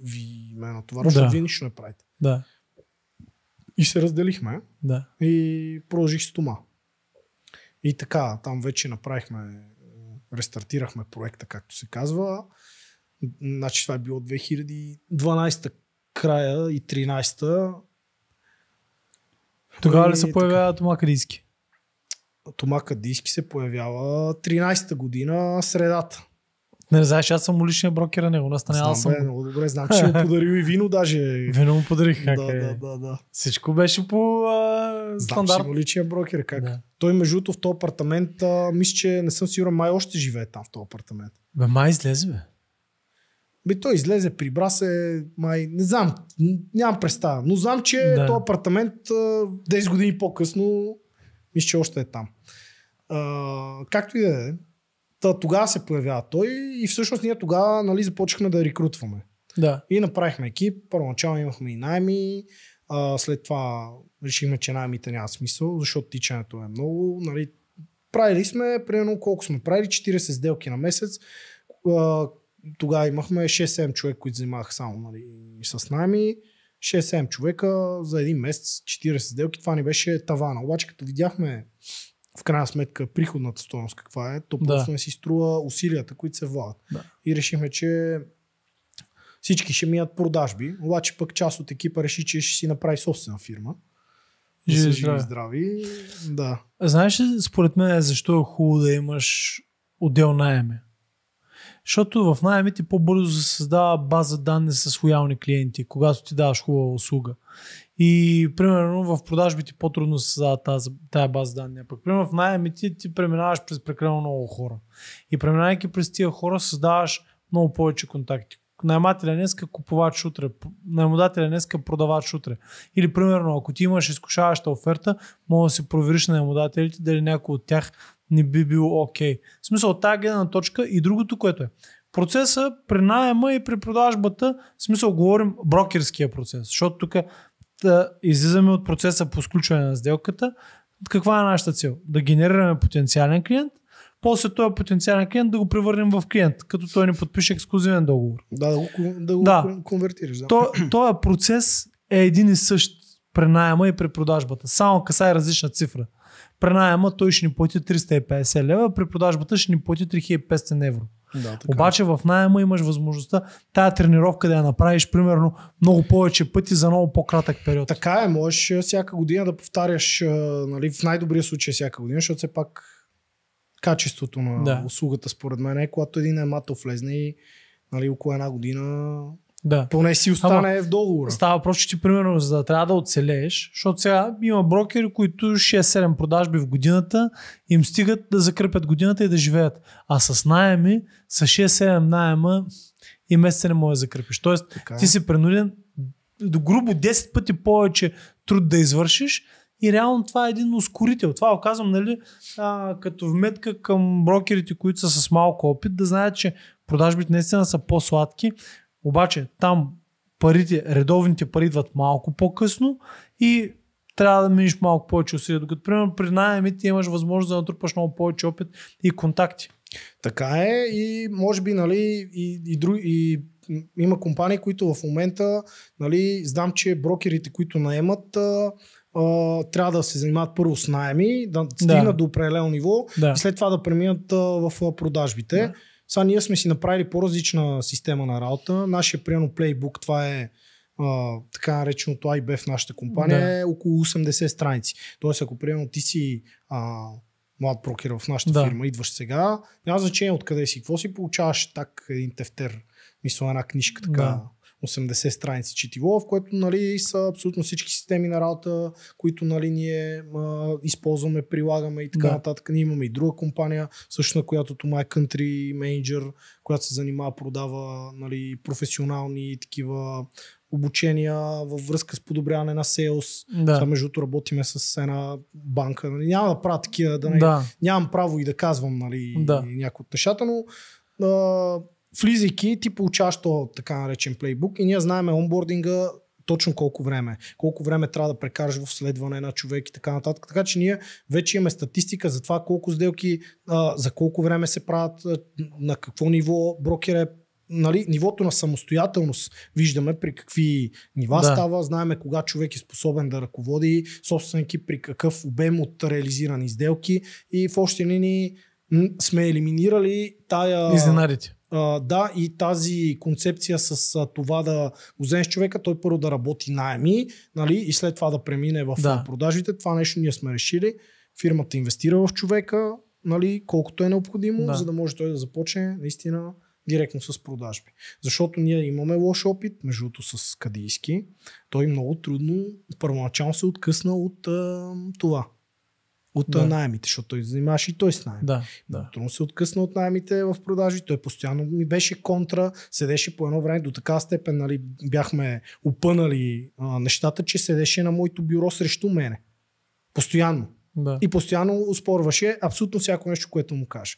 ви ме натоварва, защото да. вие нищо не правите. Да. И се разделихме да. и продължих с Тома. И така, там вече направихме, рестартирахме проекта, както се казва значи това е било 2012 края и 13-та. Тогава ли се появява така... Тома Кадийски? Тома Кадийски се появява 13-та година, средата. Не знаеш, аз съм уличния брокер не го настанявал съм. Бе, много добре, знам, че му подарил и вино даже. Вино му подарих, как да, е. да, да, да. Всичко беше по а, стандарт. Знам, че брокер, как. Да. Той между другото в този апартамент, а, мисля, че не съм сигурен, май още живее там в този апартамент. Бе, май излезе, бе. Би, той излезе, прибра се, май, не знам, нямам представа, но знам, че да. този апартамент 10 години по-късно, мисля, че още е там. А, както и да е, Та, тогава се появява той и всъщност ние тогава нали, започнахме да рекрутваме. Да. И направихме екип, първоначално имахме и найми, а, след това решихме, че наймите няма смисъл, защото тичането е много. Нали, правили сме, примерно колко сме правили, 40 сделки на месец. А, тогава имахме 6-7 човека, които занимаваха само нали, с найми. 6-7 човека за един месец, 40 сделки, това ни беше тавана. Обаче като видяхме в крайна сметка приходната стоеност каква е, то просто да. не си струва усилията, които се влагат. Да. И решихме, че всички ще мият продажби, обаче пък част от екипа реши, че ще си направи собствена фирма. Живи, живи здрави. Да. Знаеш ли, според мен, защо е хубаво да имаш отдел найеми? Защото в найеми ти по-бързо се създава база данни с лоялни клиенти, когато ти даваш хубава услуга. И примерно в продажбите по-трудно се създава тази, тази база данни. А пък примерно в найеми ти, ти преминаваш през прекалено много хора. И преминавайки през тия хора създаваш много повече контакти. Наймателя е днеска купувач утре, наймодателя е днеска продавач утре. Или примерно, ако ти имаш изкушаваща оферта, може да се провериш на наймодателите дали някой от тях не би било окей. Okay. В смисъл от тази гледна точка и другото, което е. Процеса при найема и при продажбата, в смисъл говорим брокерския процес, защото тук да излизаме от процеса по сключване на сделката. Каква е нашата цел? Да генерираме потенциален клиент, после този потенциален клиент да го превърнем в клиент, като той ни подпише ексклюзивен договор. Да, да го, да го да. конвертираш. Да. То, този процес е един и същ при найема и при продажбата. Само касае различна цифра пренаема той ще ни плати 350 лева, при продажбата ще ни плати 3500 евро. Да, така. Е. Обаче в найема имаш възможността тая тренировка да я направиш примерно много повече пъти за много по-кратък период. Така е, можеш е, всяка година да повтаряш, е, нали, в най-добрия случай всяка година, защото все пак качеството на да. услугата според мен е, когато един емато влезне и нали, около една година да. Поне си остане Ама, в договора. Става въпрос, че ти примерно за да трябва да оцелееш, защото сега има брокери, които 6-7 продажби в годината им стигат да закрепят годината и да живеят. А с найеми, с 6-7 найема и месеца не може да закрепиш. Тоест така. Е. ти си принуден до грубо 10 пъти повече труд да извършиш и реално това е един ускорител. Това го казвам, нали, а, като вметка към брокерите, които са с малко опит, да знаят, че продажбите наистина са по-сладки, обаче там парите, редовните пари идват малко по-късно и трябва да минеш малко повече усилия. Докато, примерно, при найеми ти имаш възможност да натрупаш много повече опит и контакти. Така е и може би нали, и, и, друг, и има компании, които в момента, нали, знам, че брокерите, които наемат, а, а, трябва да се занимават първо с найеми, да стигнат да. до определено ниво да. и след това да преминат а, в продажбите. Да. Сега ние сме си направили по-различна система на работа. Нашия приемно плейбук, това е а, така нареченото IB в нашата компания, да. е около 80 страници. Тоест, ако примерно ти си а, млад прокер в нашата да. фирма, идваш сега, няма значение откъде си, какво си, получаваш так един тефтер, мисля една книжка така. Да 80 страници четиво, в което нали, са абсолютно всички системи на работа, които нали, ние а, използваме, прилагаме и така да. нататък. Ние имаме и друга компания, също на която Тома е Country Manager, която се занимава, продава нали, професионални такива обучения във връзка с подобряване на селс. Да. Това, между работиме с една банка. Нали, няма да правя такива, да, не, да. нямам право и да казвам нали, да. някои от нещата, но а, влизайки, ти получаваш то така наречен плейбук и ние знаем онбординга точно колко време, е. колко време трябва да прекараш в следване на човек и така нататък. Така че ние вече имаме статистика за това колко сделки, а, за колко време се правят, а, на какво ниво брокер е нали, нивото на самостоятелност виждаме при какви нива да. става, знаеме кога човек е способен да ръководи собственики, при какъв обем от реализирани сделки и в общи линии сме елиминирали тая... Изненадите да, и тази концепция с а, това да го вземеш човека, той първо да работи найми нали, и след това да премине в да. продажите. Това нещо ние сме решили. Фирмата инвестира в човека, нали, колкото е необходимо, да. за да може той да започне наистина директно с продажби. Защото ние имаме лош опит, между другото с Кадийски. Той много трудно първоначално се откъсна от а, това от да. найемите, защото той занимаваше и той с найем. Да, да. Трудно се откъсна от найемите в продажи, той постоянно ми беше контра, седеше по едно време до така степен, нали, бяхме опънали а, нещата, че седеше на моето бюро срещу мене. Постоянно. Да. И постоянно успорваше абсолютно всяко нещо, което му каже.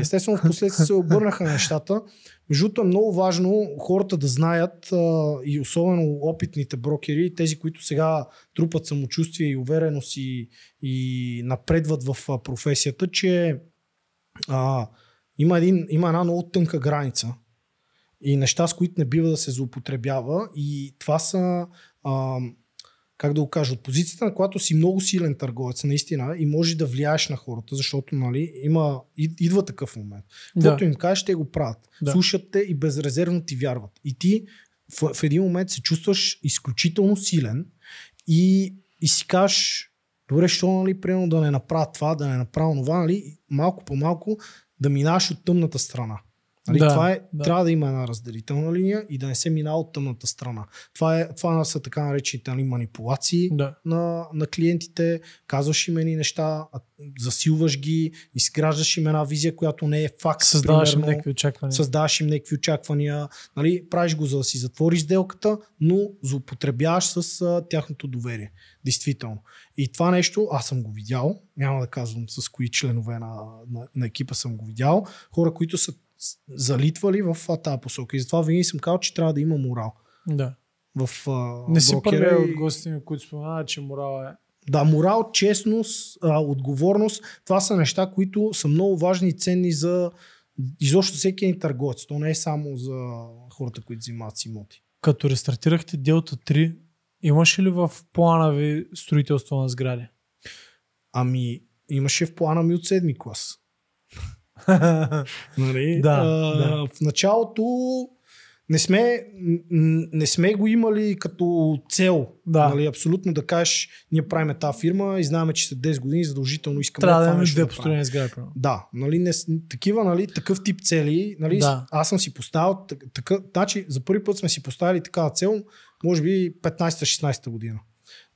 Естествено, в последствие се обърнаха нещата. Между другото е много важно хората да знаят а, и особено опитните брокери, тези, които сега трупат самочувствие и увереност и, и напредват в а, професията, че а, има, един, има една много тънка граница и неща, с които не бива да се злоупотребява и това са а, как да го кажа, от позицията, на която си много силен търговец, наистина, и можеш да влияеш на хората, защото нали, има, идва такъв момент. Когато да. им кажеш, те го правят. Да. Слушат те и безрезервно ти вярват. И ти в, в един момент се чувстваш изключително силен и, и си кажеш, добре, що нали, примерно да не направя това, да не направя това, нали, малко по малко да минаш от тъмната страна. Нали? Да, това е, да. Трябва да има една разделителна линия и да не се минава от тъмната страна. Това, е, това са така наречените нали, манипулации да. на, на клиентите. Казваш им едни неща, засилваш ги, изграждаш им една визия, която не е факт. Създаваш примерно, им някакви очаквания. Създаваш им някакви очаквания. Нали? Правиш го за да си затвориш сделката, но злоупотребяваш с а, тяхното доверие. Действително. И това нещо аз съм го видял. Няма да казвам с кои членове на, на, на екипа съм го видял. Хора, които са Залитва ли в тази посока. И затова винаги съм казал, че трябва да има морал. Да. В, а, не си първият от гостите ми, които спомена, че морал е да, морал, честност, а, отговорност, това са неща, които са много важни и ценни за изобщо всеки един търговец. То не е само за хората, които взимат си имоти. Като рестартирахте делта 3, имаше ли в плана ви строителство на сгради? Ами, имаше в плана ми от седми клас. нали? да, а, да. В началото не сме, не сме го имали като цел. Да. Нали, абсолютно да кажеш, ние правим тази фирма и знаем, че след 10 години задължително искаме Трябва да имаме две построени сгради. Да, нали, не, такива, нали, такъв тип цели. Нали, да. Аз съм си поставил, така, значи за първи път сме си поставили такава цел, може би 15-16 година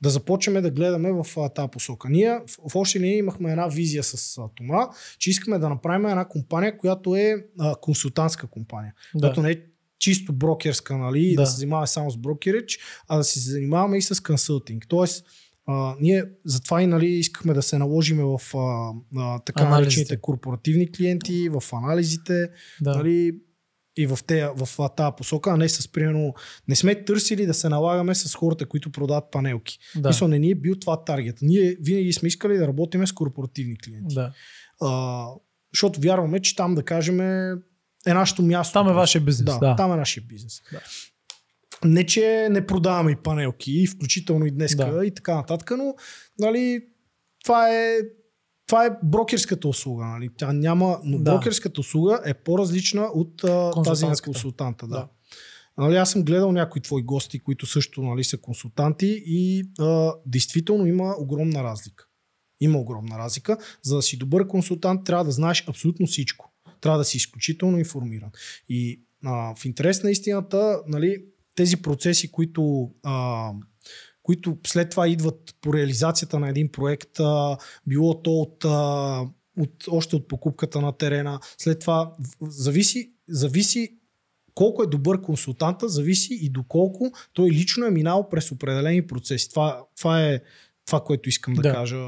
да започнем да гледаме в тази посока. Ние в, в още ние имахме една визия с а, Тома, че искаме да направим една компания, която е а, консултантска компания. Да. Като не е чисто брокерска, нали, да. да се занимаваме само с брокерич, а да се занимаваме и с консултинг. Тоест, а, ние затова и нали, искахме да се наложиме в а, а, така наречените корпоративни клиенти, в анализите, да. нали, и в, тея, в тази посока, а не с примерно. Не сме търсили да се налагаме с хората, които продават панелки. Да. Мисло, не ни е бил това таргет. Ние винаги сме искали да работиме с корпоративни клиенти. Да. А, защото вярваме, че там, да кажем, е нашето място. Там е вашия бизнес. Да, да. там е нашия бизнес. Да. Не, че не продаваме и панелки, включително и днеска да. и така нататък, но нали, това е това е брокерската услуга. Нали? Тя няма, но да. брокерската услуга е по-различна от а, тази на консултанта. Да. да. Нали, аз съм гледал някои твои гости, които също нали, са консултанти и а, действително има огромна разлика. Има огромна разлика. За да си добър консултант, трябва да знаеш абсолютно всичко. Трябва да си изключително информиран. И а, в интерес на истината, нали, тези процеси, които а, които след това идват по реализацията на един проект, а, било то от, а, от, още от покупката на терена. След това зависи, зависи колко е добър консултанта, зависи и доколко той лично е минал през определени процеси. Това, това е това, което искам да, да кажа.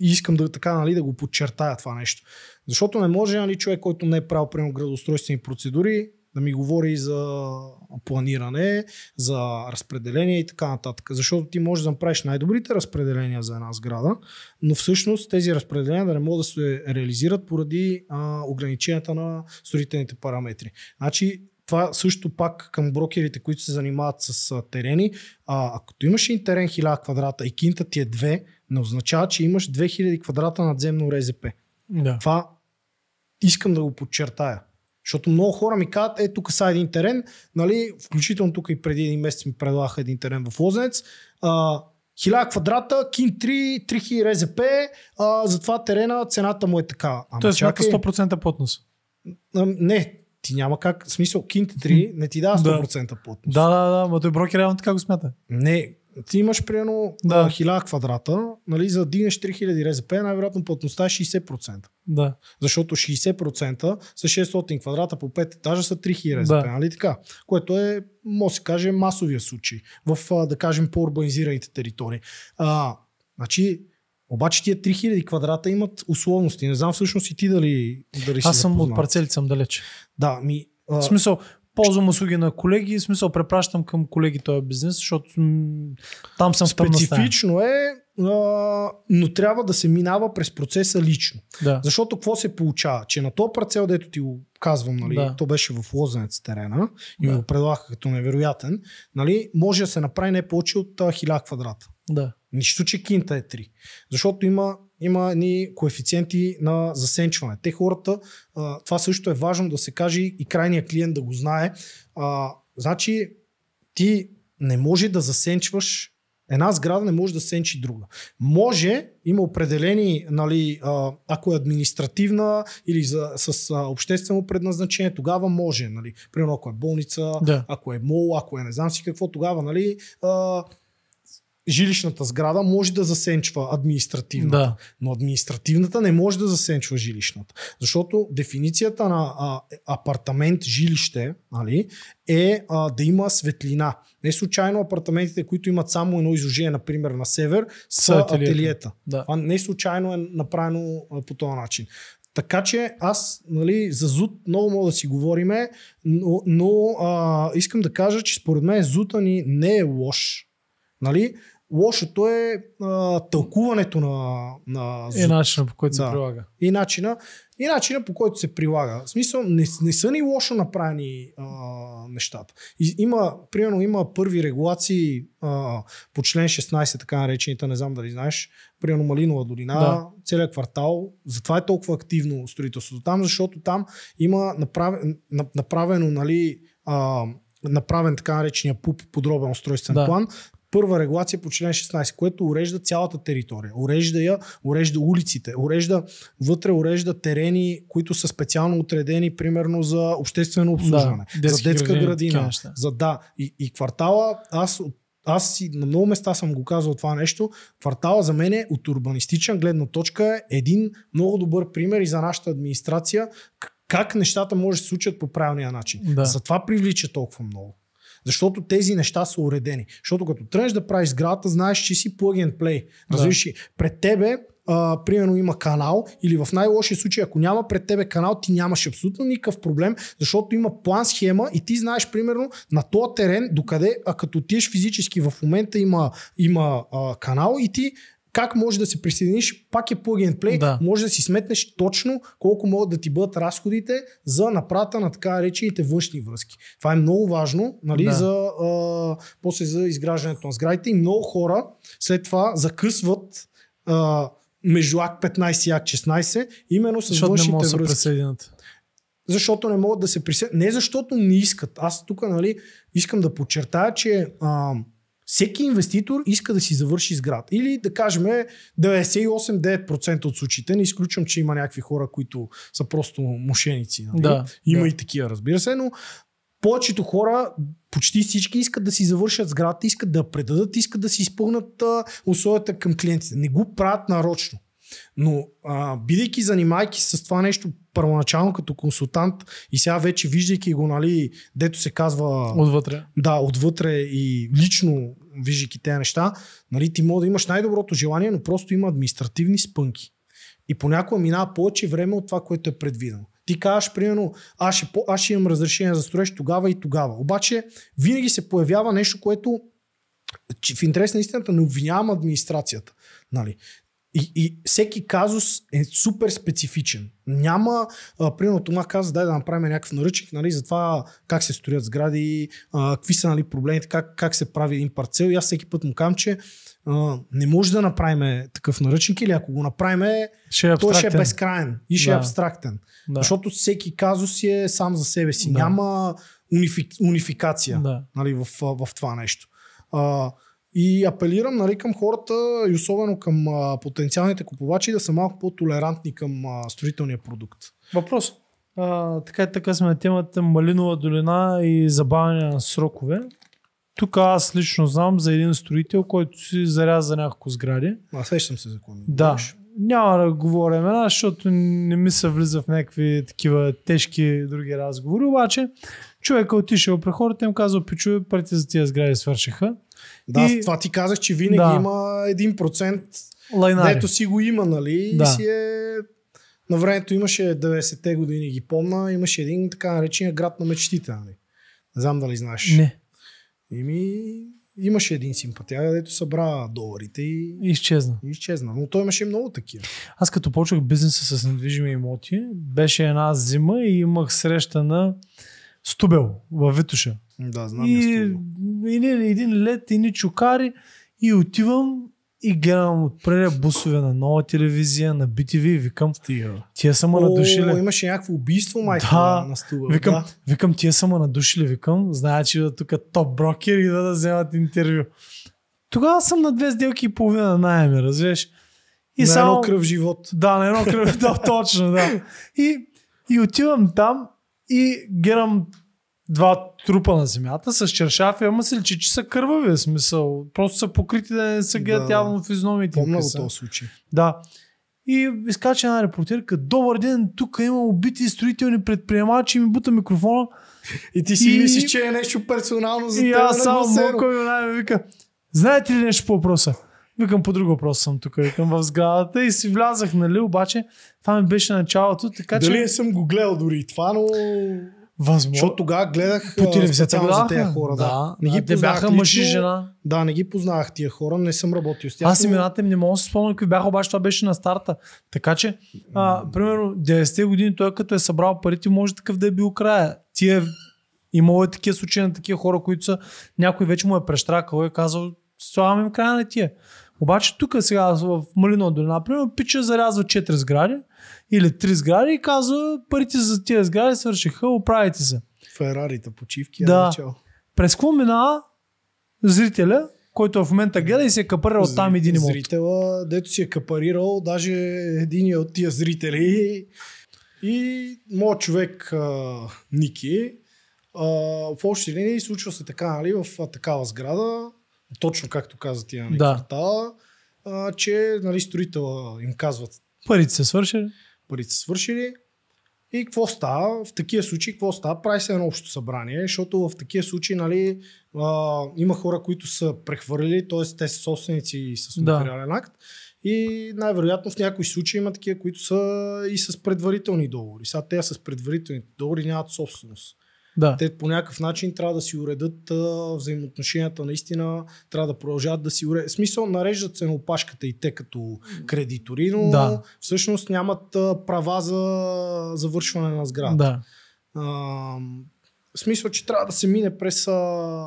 И искам да така, нали, да го подчертая това нещо. Защото не може нали, човек, който не е правил, примерно, градоустройствени процедури, да ми говори за планиране, за разпределение и така нататък. Защото ти можеш да направиш най-добрите разпределения за една сграда, но всъщност тези разпределения да не могат да се реализират поради а, ограниченията на строителните параметри. Значи това също пак към брокерите, които се занимават с а, терени. А, ако имаш терен 1000 квадрата и кинта ти е 2, не означава, че имаш 2000 квадрата надземно РЗП. Да. Това искам да го подчертая. Защото много хора ми казват, е, тук са един терен, нали, включително тук и преди един месец ми предлагаха един терен в Лозенец, а, 1000 квадрата, Кин 3, 3000 РЗП, а, за това терена цената му е така. Ама, Тоест, чакай... 100% плотност. не, ти няма как, в смисъл, Кин 3 не ти дава 100% плотност. Да, да, да, ма той брокер реално така го смята. Не, ти имаш примерно да. 1000 квадрата, нали, за да дигнеш 3000 РЗП, най-вероятно плътността е 60%. Да. Защото 60% са 600 квадрата по 5 етажа са 3000 РЗП, да. нали така? Което е, може се каже, масовия случай в, да кажем, по-урбанизираните територии. А, значи, обаче тия 3000 квадрата имат условности. Не знам всъщност и ти дали, дали Аз си съм запознат. от парцелите съм далеч. Да, ми... А... В смисъл, ползвам услуги на колеги и смисъл препращам към колеги този бизнес, защото там съм Специфично е, а, но трябва да се минава през процеса лично. Да. Защото какво се получава? Че на този парцел, дето ти го казвам, нали, да. то беше в Лозенец терена и да. го предлагах като невероятен, нали, може да се направи не повече от 1000 квадрата. Да. Нищо, че кинта е 3. Защото има има ни коефициенти на засенчване. Те хората, това също е важно да се каже и крайният клиент да го знае. значи ти не може да засенчваш Една сграда не може да сенчи друга. Може, има определени, нали, ако е административна или за, с а, обществено предназначение, тогава може. Нали. Примерно ако е болница, да. ако е мол, ако е не знам си какво, тогава нали, а, жилищната сграда може да засенчва административната, да. но административната не може да засенчва жилищната. Защото дефиницията на а, апартамент, жилище, нали, е а, да има светлина. Не случайно апартаментите, които имат само едно изложение, например на север, са ателиета. ателиета. Да. Това не случайно е направено а, по този начин. Така че аз нали, за ЗУТ много мога да си говориме, но, но а, искам да кажа, че според мен ЗУТа ни не е лош. Нали? Лошото е а, тълкуването на, на И начина по който да. се прилага. И начина, и начина по който се прилага. В смисъл, не, не са ни лошо направени а, нещата. И, има, примерно, има първи регулации а, по член 16, така наречените, не знам дали знаеш, примерно Малинова долина, да. целият квартал. Затова е толкова активно строителството там, защото там има направен, направено, нали, а, направен така наречения ПУП, подробен устройствен да. план, първа регулация по член 16, което урежда цялата територия. Урежда я, урежда улиците, урежда вътре, урежда терени, които са специално отредени, примерно за обществено обслужване, да, за детска градини, градина, за да. И, и квартала, аз от аз си на много места съм го казал това нещо. Квартала за мен е, от урбанистичен гледна точка е един много добър пример и за нашата администрация как нещата може да се случат по правилния начин. Да. Затова привлича толкова много. Защото тези неща са уредени. Защото като тръгнеш да правиш сградата, знаеш, че си plug and play. Разбираш да. Пред тебе Uh, примерно има канал или в най-лошия случай, ако няма пред тебе канал, ти нямаш абсолютно никакъв проблем, защото има план схема и ти знаеш примерно на този терен, докъде, а като отидеш физически в момента има, има а, uh, канал и ти как може да се присъединиш, пак е plug and play, да. може да си сметнеш точно колко могат да ти бъдат разходите за направата на така речените външни връзки. Това е много важно, нали, да. за, а, после за изграждането на сградите и много хора след това закъсват а, между АК 15 и АК 16, именно с Защото външните не връзки. Да се Защото не могат да се присъединят. Не защото не искат. Аз тук нали, искам да подчертая, че а, всеки инвеститор иска да си завърши сград. Или да кажем 98-9% от случаите. Не изключвам, че има някакви хора, които са просто мошеници. Нали? Да, има да. и такива, разбира се, но повечето хора, почти всички искат да си завършат сградата, искат да предадат, искат да си изпълнат условията към клиентите. Не го правят нарочно. Но а, бидейки, занимайки с това нещо първоначално като консултант и сега вече виждайки го, нали, дето се казва... Отвътре. Да, отвътре и лично виждайки тези неща, нали, ти може да имаш най-доброто желание, но просто има административни спънки. И понякога минава повече време от това, което е предвидено. Ти кажеш, примерно, аз ще, по, аз ще имам разрешение за строеж тогава и тогава. Обаче винаги се появява нещо, което в интерес на истината не обвинявам администрацията. Нали? И, и всеки казус е супер специфичен. Няма, а, примерно Тома каза, дай да направим някакъв наръчник нали, за това как се строят сгради, а, какви са нали, проблемите, как, как се прави един парцел. И аз всеки път му казвам, че а, не може да направим такъв наръчник или ако го направим, ще е той ще е безкрайен и ще е да. е абстрактен. Да. Защото всеки казус е сам за себе си. Да. Няма унифи, унификация да. нали, в, в това нещо. А, uh, и апелирам нали, към хората и особено към а, потенциалните купувачи да са малко по-толерантни към а, строителния продукт. Въпрос. А, така и така сме на темата Малинова долина и забавяне на срокове. Тук аз лично знам за един строител, който си заряза няколко сгради. Аз сещам се за кой Да. Няма да говоря имена, защото не ми се влиза в някакви такива тежки други разговори. Обаче човека отишъл при хората и им казал, пичове, парите за тия сгради свършиха да, и... това ти казах, че винаги да. има 1% Лайнари. дето си го има, нали? Да. И си е... На времето имаше 90-те години, ги помна, имаше един така наречен град на мечтите, нали? Не знам дали знаеш. Не. Ими, имаше един симпатия, където събра доларите и... и изчезна. И изчезна. Но той имаше много такива. Аз като почнах бизнеса с недвижими имоти, беше една зима и имах среща на Стубел във Витуша. Да, знам. И е един, един лед, едни чукари и отивам и гледам преля, бусове на нова телевизия, на BTV и викам, тия са ме надушили. имаше някакво убийство, майка, да, на стула. Викам, да. викам, тия са ме надушили, викам, знаят, че да тук топ брокер и да, да вземат интервю. Тогава съм на две сделки и половина на найеми, разбираш. И на само... едно кръв живот. Да, на едно кръв, да, точно, да. И, и отивам там и герам два трупа на земята с чершафи, ама се личи, че са кървави, в смисъл. Просто са покрити да не са гледат да, явно физиономите. Помня го този случай. Да. И изкача една репортерка. Добър ден, тук има убити строителни предприемачи, ми бута микрофона. И ти си и... мислиш, че е нещо персонално за теб. И аз само мокам и вика. Знаете ли нещо по въпроса? Викам по друг въпрос съм тук, викам в сградата и си влязах, нали, обаче това ми беше началото, така Дали че... Дали не съм го гледал дори това, но... Възможно. Защото тогава гледах по телевизията само за тези хора. Да. да. Не ги те бяха мъж и жена. Да, не ги познавах тия хора, не съм работил с тях. Аз имената им не мога да се спомня какви бяха, обаче това беше на старта. Така че, а, примерно, 90-те години той като е събрал парите, може такъв да е бил края. Тия Имало е такива случаи на такива хора, които са, някой вече му е прещракал и е казал, слагам им края на тия. Обаче тук сега в Малино долина, например, пича зарязва 4 сгради или 3 сгради и казва парите за тия сгради свършиха, оправите се. Ферарите, почивки, да. Начало. Ами През какво мина зрителя, който в момента гледа и се е капарирал Зри, там един имот. Зрителя, дето си е капарирал, даже един от тия зрители и моят човек а, Ники, а, в общи линии случва се така, нали, в такава сграда, точно както каза ти на да. квартала, а, че нали, строител им казват. Парите са свършили. Парите са свършили. И какво става? В такива случаи какво става? Прави се едно общо събрание, защото в такива случаи нали, а, има хора, които са прехвърлили, т.е. те са собственици и с материален да. акт. И най-вероятно в някои случаи има такива, които са и с предварителни договори. Сега те с предварителните договори нямат собственост. Да. Те по някакъв начин трябва да си уредат а, взаимоотношенията, наистина трябва да продължават да си уредят. В смисъл, нареждат се на опашката и те като кредитори, но да. всъщност нямат а, права за завършване на сграда. Да. А, в смисъл, че трябва да се мине през а,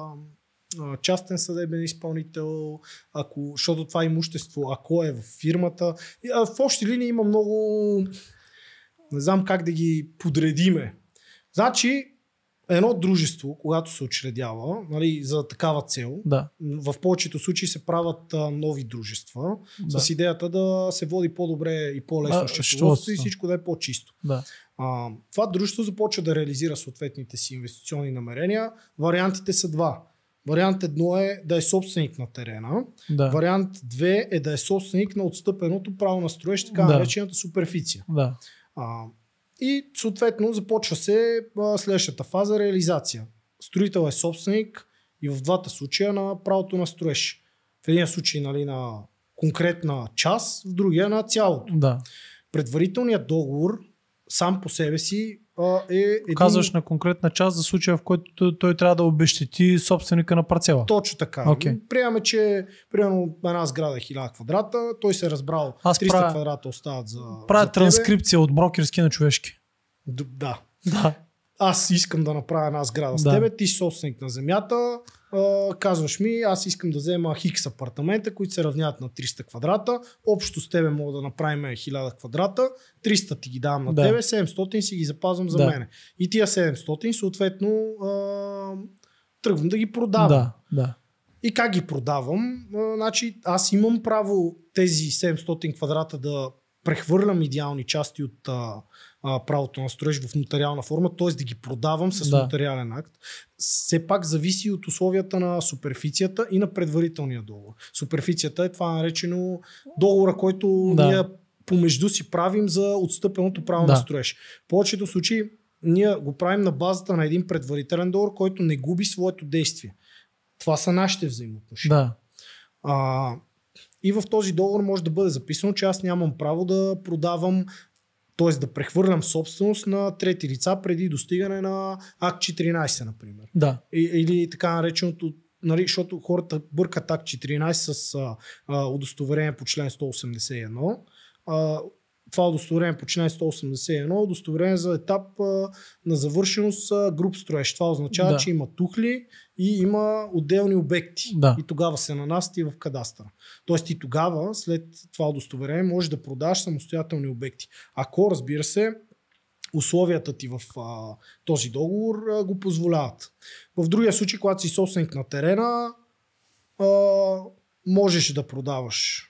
частен съдебен изпълнител, ако, защото това е имущество, ако е в фирмата. А в общи линии има много... Не знам как да ги подредиме. Значи, едно дружество, когато се учредява нали, за такава цел, да. в повечето случаи се правят а, нови дружества да. с идеята да се води по-добре и по-лесно счетоводството и всичко да е по-чисто. Да. А, това дружество започва да реализира съответните си инвестиционни намерения. Вариантите са два. Вариант едно е да е собственик на терена. Да. Вариант две е да е собственик на отстъпеното право на строеж, така да. наречената суперфиция. Да. А, и съответно започва се следващата фаза реализация. Строител е собственик и в двата случая на правото на строеж. В един случай нали, на конкретна част, в другия на цялото. Да. Предварителният договор сам по себе си а, е, един... Казваш на конкретна част за случая, в който той трябва да обещети собственика на парцела. Точно така. Okay. Приемаме, че примерно една сграда е 1000 квадрата, той се е разбрал Аз 300 правя... квадрата остават за Правя за транскрипция от брокерски на човешки. да. да. Аз искам да направя една сграда да. с тебе, ти си собственик на земята, казваш ми, аз искам да взема хикс апартамента, които се равняват на 300 квадрата. Общо с тебе мога да направим 1000 квадрата, 300 ти ги давам на да. тебе, 700 си ги запазвам за да. мене. И тия 700 съответно а, тръгвам да ги продавам. Да, да. И как ги продавам? А, значи аз имам право тези 700 квадрата да прехвърлям идеални части от а, а, правото на строеж в нотариална форма, т.е. да ги продавам с да. нотариален акт. Все пак зависи от условията на суперфицията и на предварителния договор. Суперфицията е това наречено договора, който да. ние помежду си правим за отстъпеното право да. на строеж. В повечето случаи ние го правим на базата на един предварителен договор, който не губи своето действие. Това са нашите взаимоотношения. Да. А, и в този договор може да бъде записано, че аз нямам право да продавам Тоест да прехвърлям собственост на трети лица преди достигане на акт 14, например. Да. Или така нареченото нали, защото хората бъркат акт 14 с а, а, удостоверение по член 181, а, това удостоверение по член 181 е удостоверение за етап а, на завършеност а, груп строеж. Това означава, да. че има тухли и има отделни обекти. Да. И тогава се нанасти в кадастъра. Тоест и тогава, след това удостоверение, можеш да продаш самостоятелни обекти. Ако, разбира се, условията ти в а, този договор а, го позволяват. В другия случай, когато си собственик на терена, а, можеш да продаваш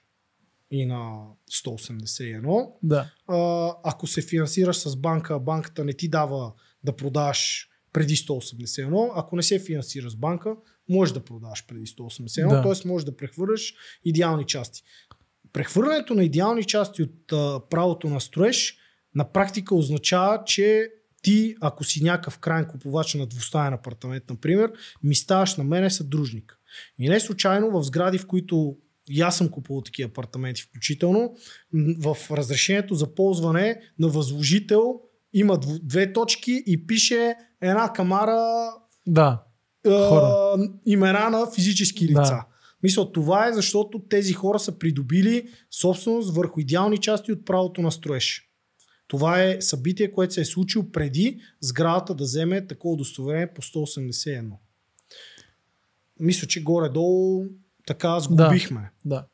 и на 181. Да. А, ако се финансираш с банка, банката не ти дава да продаш преди 181. Ако не се финансира с банка, можеш да продаш преди 181, да. т.е. можеш да прехвърляш идеални части. Прехвърлянето на идеални части от а, правото на строеж на практика означава, че ти, ако си някакъв крайен купувач на двустаен апартамент, например, ми ставаш на мене съдружник. И не случайно в сгради, в които и аз съм купувал такива апартаменти включително, в разрешението за ползване на възложител има две точки и пише една камара да, Е, имена на физически лица. Да. Мисля, това е защото тези хора са придобили собственост върху идеални части от правото на строеж. Това е събитие, което се е случило преди сградата да вземе такова удостоверение по 181. Мисля, че горе-долу така сгубихме. Да. да.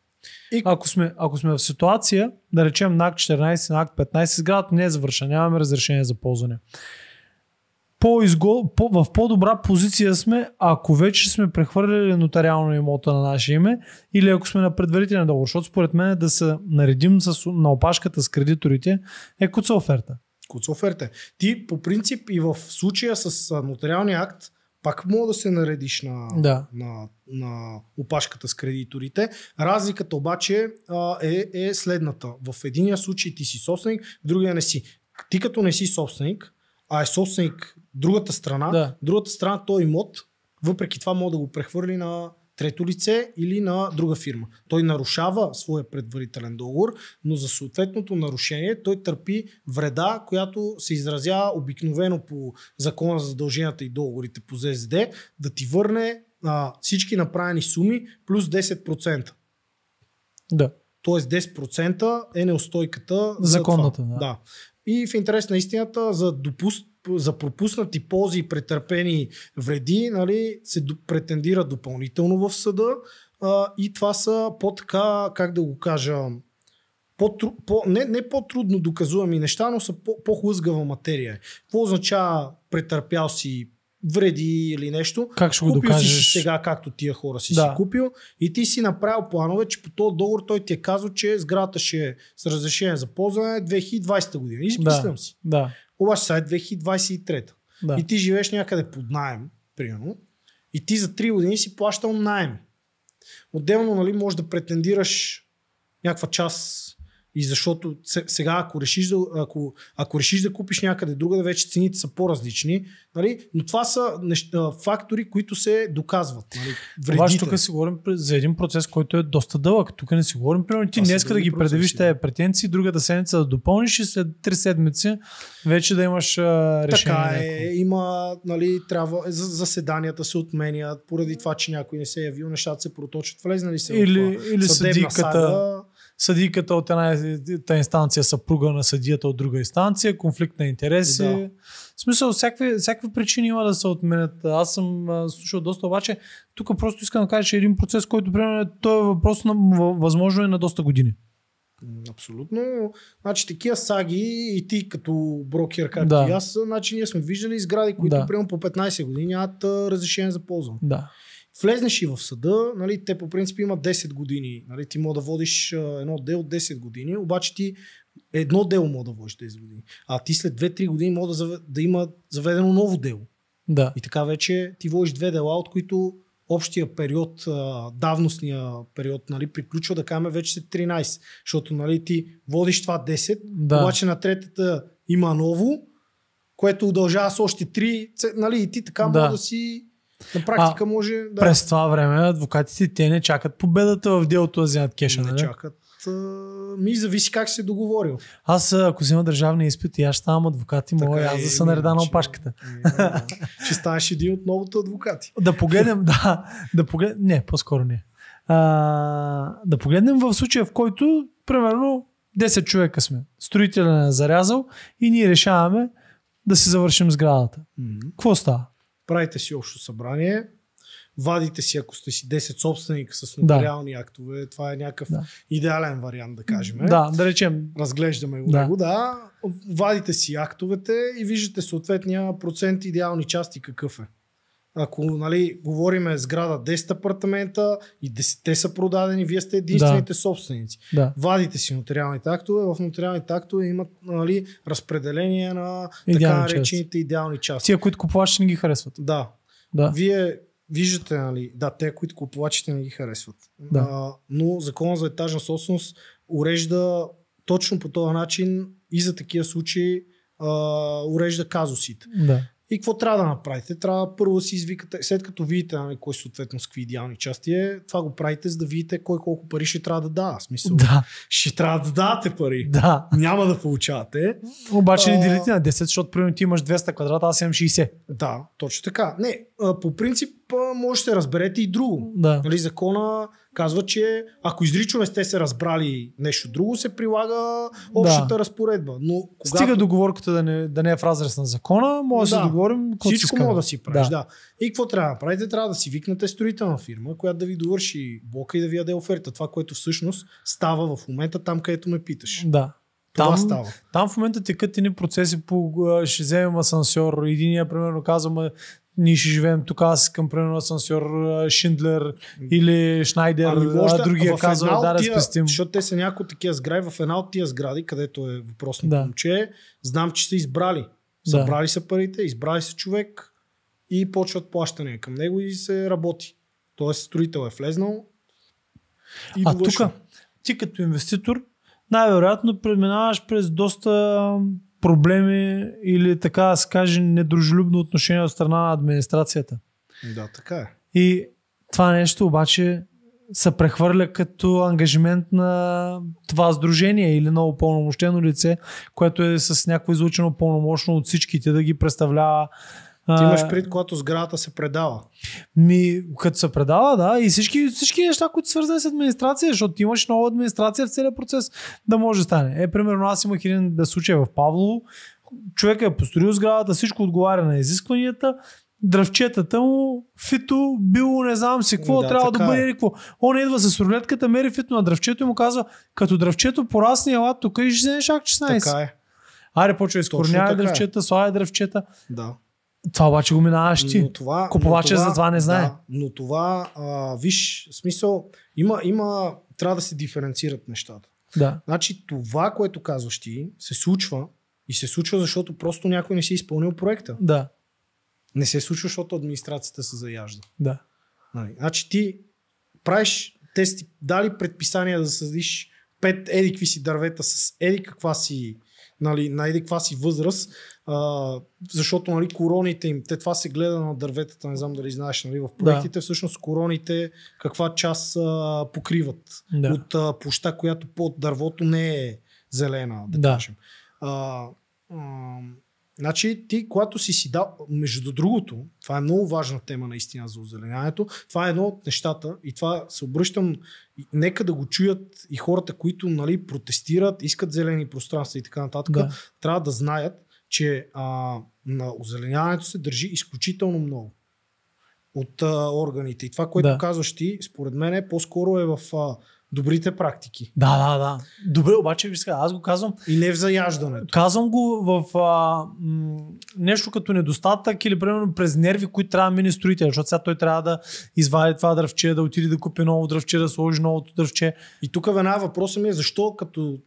И... Ако, сме, ако сме в ситуация, да речем на акт 14, на акт 15, сградата не е завършена, нямаме разрешение за ползване. По-изго, по, в по-добра позиция сме, ако вече сме прехвърлили нотариално имота на наше име или ако сме на предварителен договор, защото според мен да се наредим с, на опашката с кредиторите е куца оферта. Куца оферта. Е. Ти по принцип и в случая с нотариалния акт, пак мога да се наредиш на, да. на, на опашката с кредиторите. Разликата обаче а, е, е следната. В единия случай ти си собственик, в другия не си. Ти като не си собственик, а е собственик другата страна, да. другата страна той имот, въпреки това мога да го прехвърли на трето лице или на друга фирма. Той нарушава своя предварителен договор, но за съответното нарушение той търпи вреда, която се изразява обикновено по закона за задълженията и договорите по ЗСД, да ти върне а, всички направени суми плюс 10%. Да. Тоест 10% е неустойката. Законната, за това. да. да. И в интерес на истината, за допуст, за пропуснати ползи и претърпени вреди нали, се претендира допълнително в съда а, и това са по-така, как да го кажа, по, по, не, не по-трудно доказуеми неща, но са по, по-хлъзгава материя. Какво означава претърпял си вреди или нещо. Как ще го купил докажеш? Си сега, както тия хора си да. си купил и ти си направил планове, че по този договор той ти е казал, че сградата ще е с разрешение за ползване 2020 е година. Измислям да. си. Да. Обаче сега е 2023. Да. И ти живееш някъде под найем, примерно, и ти за 3 години си плащал найем. Отделно, нали, можеш да претендираш някаква част и защото сега, ако решиш да, ако, ако решиш да купиш някъде другаде, вече цените са по-различни. Нали? Но това са неща, фактори, които се доказват. Нали? Обаче тук си говорим за един процес, който е доста дълъг. Тук не си говорим, примерно ти днес да ги предявиш тези претенции, другата седмица да допълниш и след 3 седмици вече да имаш а, решение. Така е, някакво. има, нали, трябва, заседанията се отменят, поради това, че някой не се е явил, нещата се проточат, влезна ли нали, се или, или съдебна съдиката... сага, Съдиката от една инстанция съпруга на съдията от друга инстанция, конфликт на интереси. Да. В смисъл, всякакви, всякакви причини има да се отменят. Аз съм слушал доста, обаче тук просто искам да кажа, че един процес, който примерно той е въпрос на възможно е на доста години. Абсолютно. Значи такива саги и ти като брокер, както да. и аз, значи ние сме виждали сгради, които да. примерно по 15 години нямат разрешение за ползване. Да. Влезнеш и в съда, нали, те по принцип имат 10 години. Нали, ти мога да водиш едно дело 10 години, обаче ти едно дело мога да водиш 10 години. А ти след 2-3 години мога да, да има заведено ново дело. Да. И така вече ти водиш две дела, от които общия период, давностния период, нали, приключва да каме вече след 13. Защото нали, ти водиш това 10, да. обаче на третата има ново, което удължава с още 3, нали, и ти така да. може да си на практика а, може да. През това време адвокатите те не чакат победата в делото да вземат кеша. Не, не нали? чакат. ми зависи как се е договорил. Аз ако взема държавния изпит и аз ставам адвокат и мога аз е, да се нареда на опашката. Е, ще станеш един от многото адвокати. Да погледнем, да. да погледнем, не, по-скоро не. А, да погледнем в случая, в който примерно 10 човека сме. Строителен е зарязал и ние решаваме да си завършим сградата. Какво става? правите си общо събрание, вадите си, ако сте си 10 собственика с нотариални да. актове, това е някакъв да. идеален вариант, да кажем. Да, да речем. Разглеждаме го да. него, да. Вадите си актовете и виждате съответния процент идеални части какъв е ако нали, говориме сграда 10 апартамента и 10 са продадени, вие сте единствените да. собственици. Да. Вадите си нотариалните актове, в нотариалните актове имат нали, разпределение на идеални така наречените идеални части. Тия, които купувачите не ги харесват. Да. да. Вие виждате, нали, да, те, които купувачите не ги харесват. Да. А, но закона за етажна собственост урежда точно по този начин и за такива случаи а, урежда казусите. Да. И какво трябва да направите? Трябва първо да си извикате, след като видите нали, кой съответно с какви идеални части е, това го правите, за да видите кой колко пари ще трябва да дава. Смисъл, да. ще трябва да давате пари. Да. Няма да получавате. Обаче а... не делите на 10, защото примерно ти имаш 200 квадрата, аз имам 60. Да, точно така. Не, по принцип може да се разберете и друго. Да. Нали, закона казва, че ако изрично не сте се разбрали нещо друго, се прилага общата да. разпоредба. Но когато... Стига договорката да не, да не е в разрез на закона, може да, да договорим Всичко може да си правиш, да. да. И какво трябва да правите? Трябва да си викнете строителна фирма, която да ви довърши блока и да ви яде оферта. Това, което всъщност става в момента там, където ме питаш. Да. Това там, става. Там в момента текат едни процеси по ще вземем асансьор. Единия, примерно, казваме ние ще живеем тук, аз искам примерно асансьор Шиндлер или Шнайдер, ами, още, другия казва да, да спестим. Защото те са някои такива сгради, в една от тия сгради, където е въпрос на да. момче, знам, че са избрали. Събрали да. са парите, избрали са човек и почват плащане към него и се работи. Тоест строител е влезнал и А тук, ти като инвеститор, най-вероятно преминаваш през доста проблеми или така да се каже недружелюбно отношение от страна на администрацията. Да, така е. И това нещо обаче се прехвърля като ангажимент на това сдружение или на упълномощено лице, което е с някакво излучено пълномощно от всичките да ги представлява ти имаш пред, когато сградата се предава. Ми, като се предава, да, и всички, всички неща, които свързани с администрация, защото ти имаш нова администрация в целия процес, да може да стане. Е, примерно, аз имах един да случай в Павлово, Човек е построил сградата, всичко отговаря на изискванията, дръвчетата му, фито, било не знам си какво, да, трябва да бъде е. никво. какво. Он идва с рулетката, мери фито на дръвчето и му казва, като дръвчето порасне, ела тук и ще вземеш 16. Така е. Аре, почва изкорнява е. дръвчета, слага дръвчета. Да. Това обаче го минаваш ти. Но това, Купувача но това, за това не знае. Да, но това, а, виж, смисъл, има, има, трябва да се диференцират нещата. Да. Значи това, което казваш ти, се случва и се случва, защото просто някой не си е изпълнил проекта. Да. Не се случва, защото администрацията се заяжда. Да. Нали? Значи ти правиш, те си дали предписания да съдиш пет едикви си дървета с еди каква си нали, най-деква си възраст, а, защото нали, короните им, те това се гледа на дърветата, не знам дали знаеш, нали, в проектите да. всъщност короните каква част а, покриват да. от а, площа, която под дървото не е зелена, да, да. кажем. А, а, Значи ти, когато си си дал, между другото, това е много важна тема наистина за озеленяването, това е едно от нещата и това се обръщам, нека да го чуят и хората, които нали, протестират, искат зелени пространства и така нататък, да. трябва да знаят, че а, на озеленяването се държи изключително много от а, органите. И това, което да. казваш ти, според мен, е, по-скоро е в а, добрите практики. Да, да, да. Добре, обаче ви аз го казвам. И не в заяждането. Казвам го в а, м- нещо като недостатък или примерно през нерви, които трябва да мине строител, защото сега той трябва да извади това дръвче, да отиде да купи ново дравче, да сложи новото дръвче. И тук веднага въпросът ми е защо като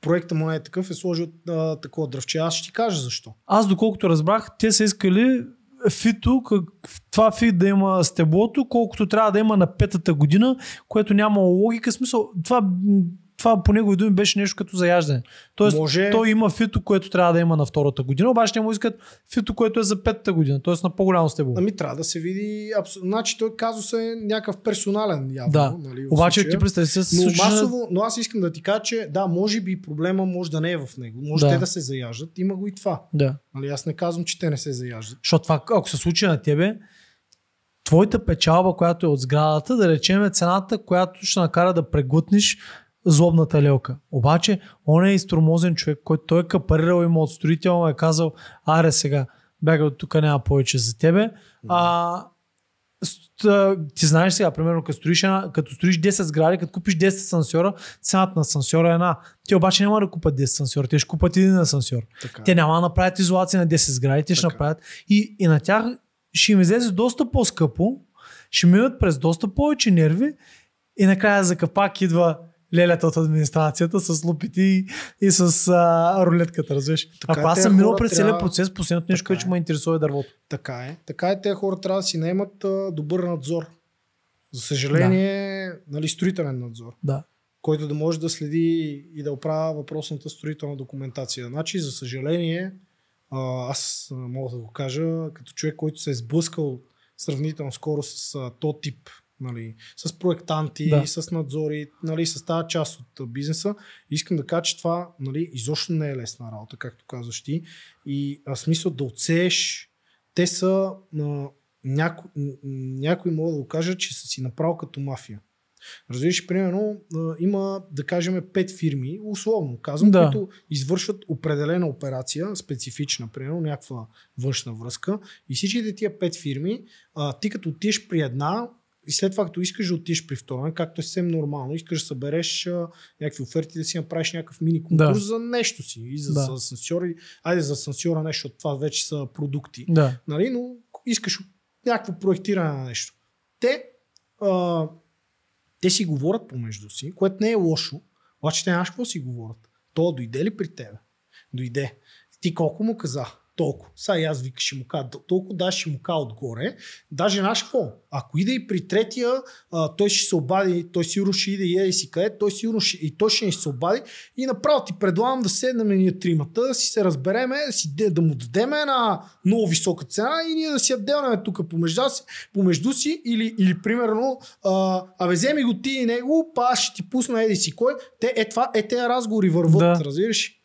проекта му е такъв, е сложил а, такова дръвче. Аз ще ти кажа защо. Аз доколкото разбрах, те са искали фито, как, това фи да има стеблото, колкото трябва да има на петата година, което няма логика. Смисъл, това това по негови думи беше нещо като заяждане. Тоест, Може... той има фито, което трябва да има на втората година, обаче не му искат фито, което е за петата година, т.е. на по-голямо стебло. Ами трябва да се види, Абс... значи той казус е някакъв персонален явно. Да. Нали, обаче ти представи се но, случна... масово, но аз искам да ти кажа, че да, може би проблема може да не е в него. Може да. те да се заяждат, има го и това. Да. Нали, аз не казвам, че те не се заяждат. Защото това, ако се случи на тебе, твоята печалба, която е от сградата, да речем е цената, която ще накара да преглътнеш злобната лелка. Обаче, он е изтромозен човек, който той е капарирал има от строител е казал, аре сега, бяга от тук няма повече за тебе. А, ти знаеш сега, примерно, като строиш, една, като строиш 10 сгради, като купиш 10 асансьора, цената на асансьора е една. Те обаче няма да купат 10 асансьора, те ще купат един асансьор. Така. Те няма да направят изолация на 10 сгради, те ще така. направят. И, и на тях ще им излезе доста по-скъпо, ще минат през доста повече нерви и накрая за капак идва лелята от администрацията с лупите и, и с а, рулетката, разбираш? Ако аз съм минал през целият процес, последното нещо, което е. ме интересува е дървото. Така е. Така е, те хора трябва да си наемат а, добър надзор. За съжаление, да. нали, строителен надзор. Да. Който да може да следи и да оправя въпросната строителна документация. Значи, за съжаление, а, аз мога да го кажа, като човек, който се е сблъскал сравнително скоро с а, то тип нали, с проектанти, да. с надзори, нали, с тази част от бизнеса. Искам да кажа, че това нали, изобщо не е лесна работа, както казваш ти. И а, смисъл да отсееш, те са, а, няко, някой мога да го кажа, че са си направил като мафия. Разбираш, примерно, има, да кажем, пет фирми, условно казвам, да. които извършват определена операция, специфична, примерно, някаква външна връзка. И всичките тия пет фирми, ти като отидеш при една, и след това, като искаш да отидеш при втора, както е съвсем нормално, искаш да събереш а, някакви оферти, да си направиш някакъв мини конкурс да. за нещо си. И за, да. за асансьори, айде за асансьора нещо, от това вече са продукти. Да. Нали? Но искаш някакво проектиране на нещо. Те, а, те си говорят помежду си, което не е лошо, обаче те нямаш какво си говорят. То дойде ли при тебе? Дойде. Ти колко му каза? толкова. Сега и аз вика, ще му кажа толкова, да, ще му кажа отгоре. Даже наш какво? Ако иде и при третия, а, той ще се обади, той сигурно ще иде и еди си къде, той сигурно ще, и той ще ни се обади. И направо ти предлагам да седнем ние тримата, да си се разбереме, да, си, да му дадем една много висока цена и ние да си отделяме тук помежду си, помежду си или, или примерно, а, абе вземи го ти и него, па ще ти пусна еди си кой. Те, е, това, е, те разговори върват, да. разбираш?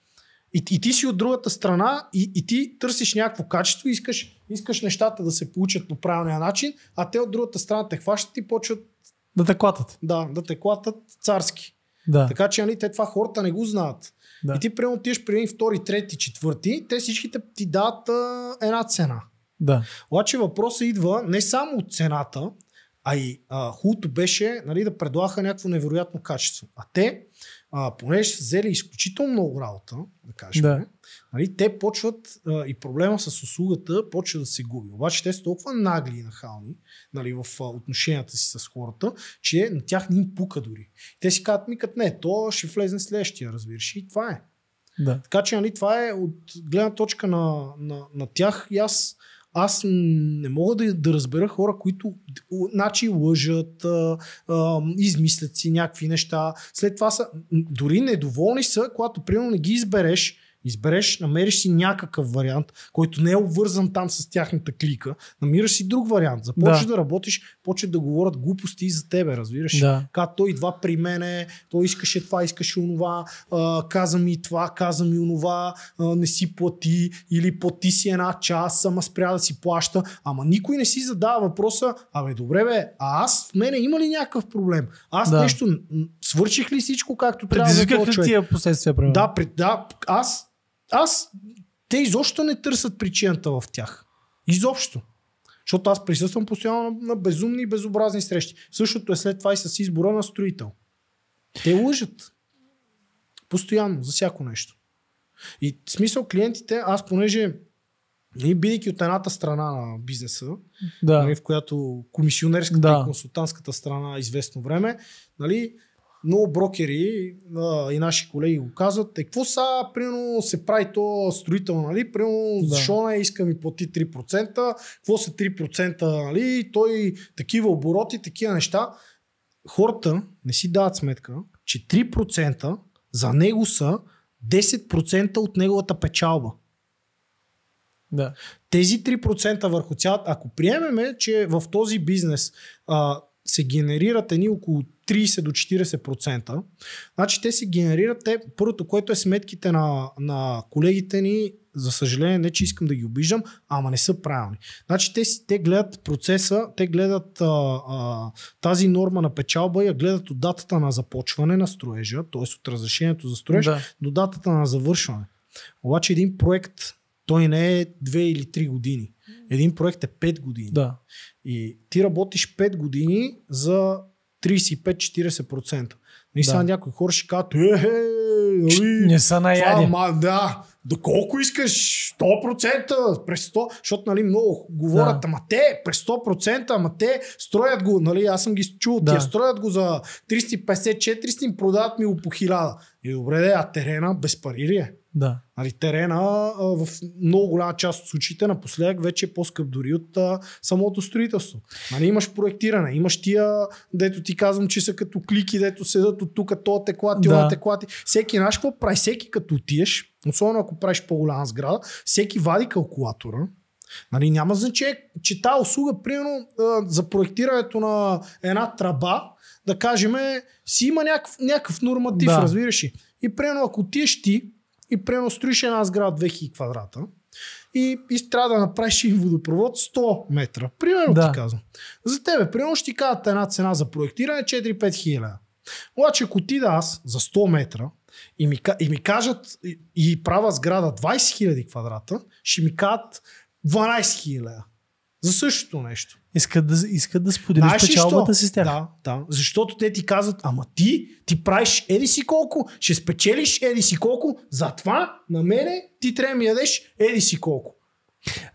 И, и ти си от другата страна и, и ти търсиш някакво качество, искаш, искаш нещата да се получат по правилния начин, а те от другата страна те хващат и почват да те клатат. Да, да те клатат царски. Да. Така че нали, те това хората не го знаят. Да. И ти примерно отиваш при един втори, трети, четвърти, те всичките ти дават а, една цена. Да. Обаче въпросът идва не само от цената, а и хуто беше нали, да предлагаха някакво невероятно качество. А те а, понеже са взели изключително много работа, да кажем, да. Нали, те почват а, и проблема с услугата почва да се губи. Обаче те са толкова нагли и нахални нали, в а, отношенията си с хората, че на тях ни им пука дори. Те си казват, микат, не, то ще влезне следващия, разбираш, и това е. Да. Така че нали, това е от гледна точка на, на, на тях и аз аз не мога да, да разбера хора, които значи лъжат, а, а, измислят си някакви неща. След това са дори недоволни са, когато примерно не ги избереш избереш, намериш си някакъв вариант, който не е обвързан там с тяхната клика, намираш си друг вариант, започваш да, да работиш, почват да говорят глупости за тебе, разбираш. Да. Ка той идва при мене, той искаше това, искаше онова, каза ми това, каза ми онова, не си плати или плати си една част, ама спря да си плаща, ама никой не си задава въпроса, абе добре бе, а аз в мене има ли някакъв проблем? Аз да. нещо, свърших ли всичко както трябва? Е Предизвиках да ли тия последствия? Примерно? Да, пред, да, аз аз, те изобщо не търсят причината в тях. Изобщо. Защото аз присъствам постоянно на безумни и безобразни срещи. Същото е след това и с избора на строител. Те лъжат. Постоянно, за всяко нещо. И в смисъл клиентите, аз понеже и нали, бидейки от едната страна на бизнеса, да. нали, в която комисионерската да. и консултантската страна известно време, нали, много брокери а, и наши колеги го казват, е, какво са, примерно се прави то строител, нали, примерно да. не иска ми плати 3%, какво са 3%, нали, той такива обороти, такива неща. Хората не си дават сметка, че 3% за него са 10% от неговата печалба. Да. Тези 3% върху цялата, ако приемеме, че в този бизнес а, се генерират едни около 30 до 40%. Значи те се генерират, те, първото, което е сметките на, на колегите ни, за съжаление, не че искам да ги обиждам, ама не са правилни. Значи те, те гледат процеса, те гледат а, а, тази норма на печалба я гледат от датата на започване на строежа, т.е. от разрешението за строеж, да. до датата на завършване. Обаче един проект той не е 2 или 3 години. Един проект е 5 години. Да. И ти работиш 5 години за 35-40%. И да. сега някои хора ще кажат, е, е, нали, не са наяди. Това, ма, да, до колко искаш? 100%, през 100%, защото нали, много говорят, да. ама те, през 100%, ама те строят го, нали, аз съм ги чул, да. тия строят го за 350-400, продават ми го по 1000. И добре, де, а терена без пари ли е? Да. Нали, терена в много голяма част от случаите напоследък вече е по-скъп дори от а, самото строителство. Нали, имаш проектиране, имаш тия, дето ти казвам, че са като клики, дето седат от тук, то текла, ти, да. текла, клати. Всеки, знаеш какво прави? Всеки като отиеш, особено ако правиш по-голяма сграда, всеки вади калкулатора, Нали, няма значение, че тази услуга, примерно, за проектирането на една траба, да кажем, си има някакъв, някакъв норматив, да. разбираш ли. И примерно, ако отиеш ти, и примерно, строиш една сграда 2000 квадрата и, и трябва да направиш и водопровод 100 метра. Примерно да. ти казвам. За тебе, примерно ще ти кажат една цена за проектиране 4-5 хиляда. Обаче ако ти да аз за 100 метра и ми, и ми кажат и, и права сграда 20 000 квадрата, ще ми кажат 12 000 за същото нещо. Искат да, искат да споделиш Знаеш печалбата си с тях. Да, да. Защото те ти казват, ама ти, ти правиш еди си колко, ще спечелиш еди си колко, затова на мене ти трябва да ми ядеш еди си колко.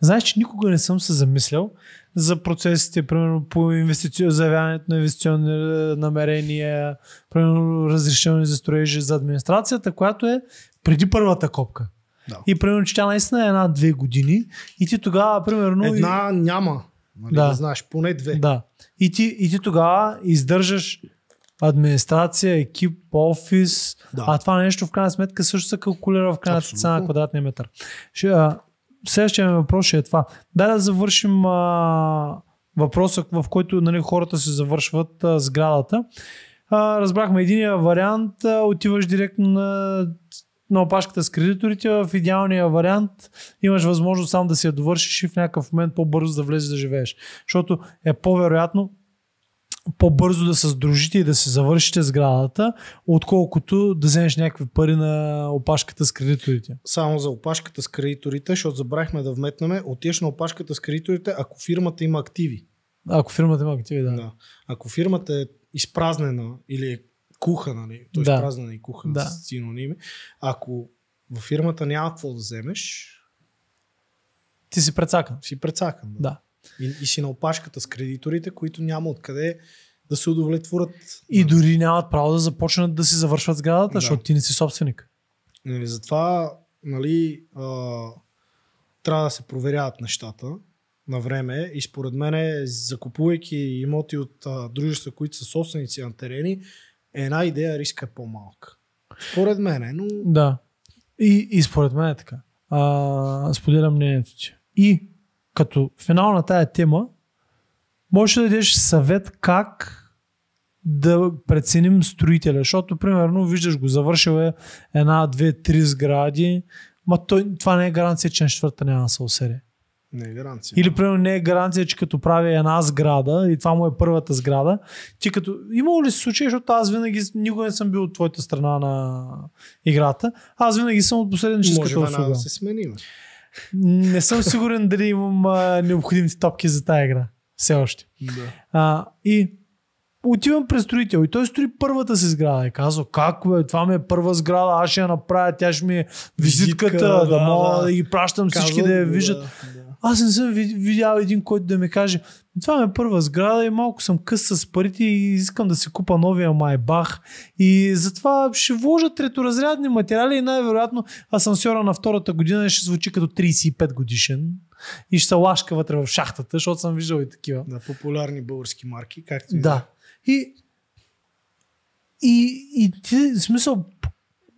Знаеш, че никога не съм се замислял за процесите, примерно по инвестицио, заявяването на инвестиционни е, намерения, примерно разрешение за строежи за администрацията, която е преди първата копка. Да. И примерно, че тя наистина е една-две години и ти тогава, примерно... Една и... няма, нали, да. да знаеш, поне две. Да. И ти, и ти тогава издържаш администрация, екип, офис, да. а това нещо в крайна сметка също се калкулира в крайната цена на квадратния метър. Ще, а, следващия ми въпрос ще е това. Дай да завършим а, въпроса, в който нали, хората се завършват а, сградата. А, разбрахме единия вариант, а, отиваш директно на на опашката с кредиторите, в идеалния вариант имаш възможност сам да си я довършиш и в някакъв момент по-бързо да влезеш да живееш. Защото е по-вероятно по-бързо да се сдружите и да се завършите сградата, отколкото да вземеш някакви пари на опашката с кредиторите. Само за опашката с кредиторите, защото забрахме да вметнаме, отиш на опашката с кредиторите, ако фирмата има активи. Ако фирмата има активи, да. да. Ако фирмата е изпразнена или е куха, нали? Той е да. празнена и куха да. с синоними. Ако във фирмата няма какво да вземеш, ти си прецакан. Си прецакан, да. да. И, и си на опашката с кредиторите, които няма откъде да се удовлетворят. И дори нямат право да започнат да си завършват сградата, да. защото ти не си собственик. Нали, затова, нали, а, трябва да се проверяват нещата на време и според мен, закупувайки имоти от а, дружества, които са собственици на терени, една идея риска е по-малка. Според мен е, но... Да. И, и според мен е така. А, споделям мнението ти. И като финал на тая тема, можеш да дадеш съвет как да преценим строителя, защото примерно виждаш го, завършил е една, две, три сгради, ма той, това не е гаранция, че на четвърта няма да се осере. Не е гаранция. Или, примерно, не е гаранция, че като прави една сграда, и това му е първата сграда, ти като... Имало ли се случай, защото аз винаги никога не съм бил от твоята страна на играта, аз винаги съм от посредническата услуга. Може да се сменим. Не съм сигурен дали имам а, необходимите топки за тая игра. Все още. Да. А, и отивам през строител и той строи първата си сграда. И казва, как бе, това ми е първа сграда, аз ще я направя, тя ще ми е визитката, да, да, мога да, да ги пращам казва, всички да я виждат. Да, да. Аз не съм видял един, който да ми каже, това ми е първа сграда и малко съм къс с парите и искам да си купа новия майбах. И затова ще вложа треторазрядни материали и най-вероятно асансьора на втората година ще звучи като 35 годишен и ще се лашка вътре в шахтата, защото съм виждал и такива. Да, популярни български марки, както и да. И, и, и ти, смисъл,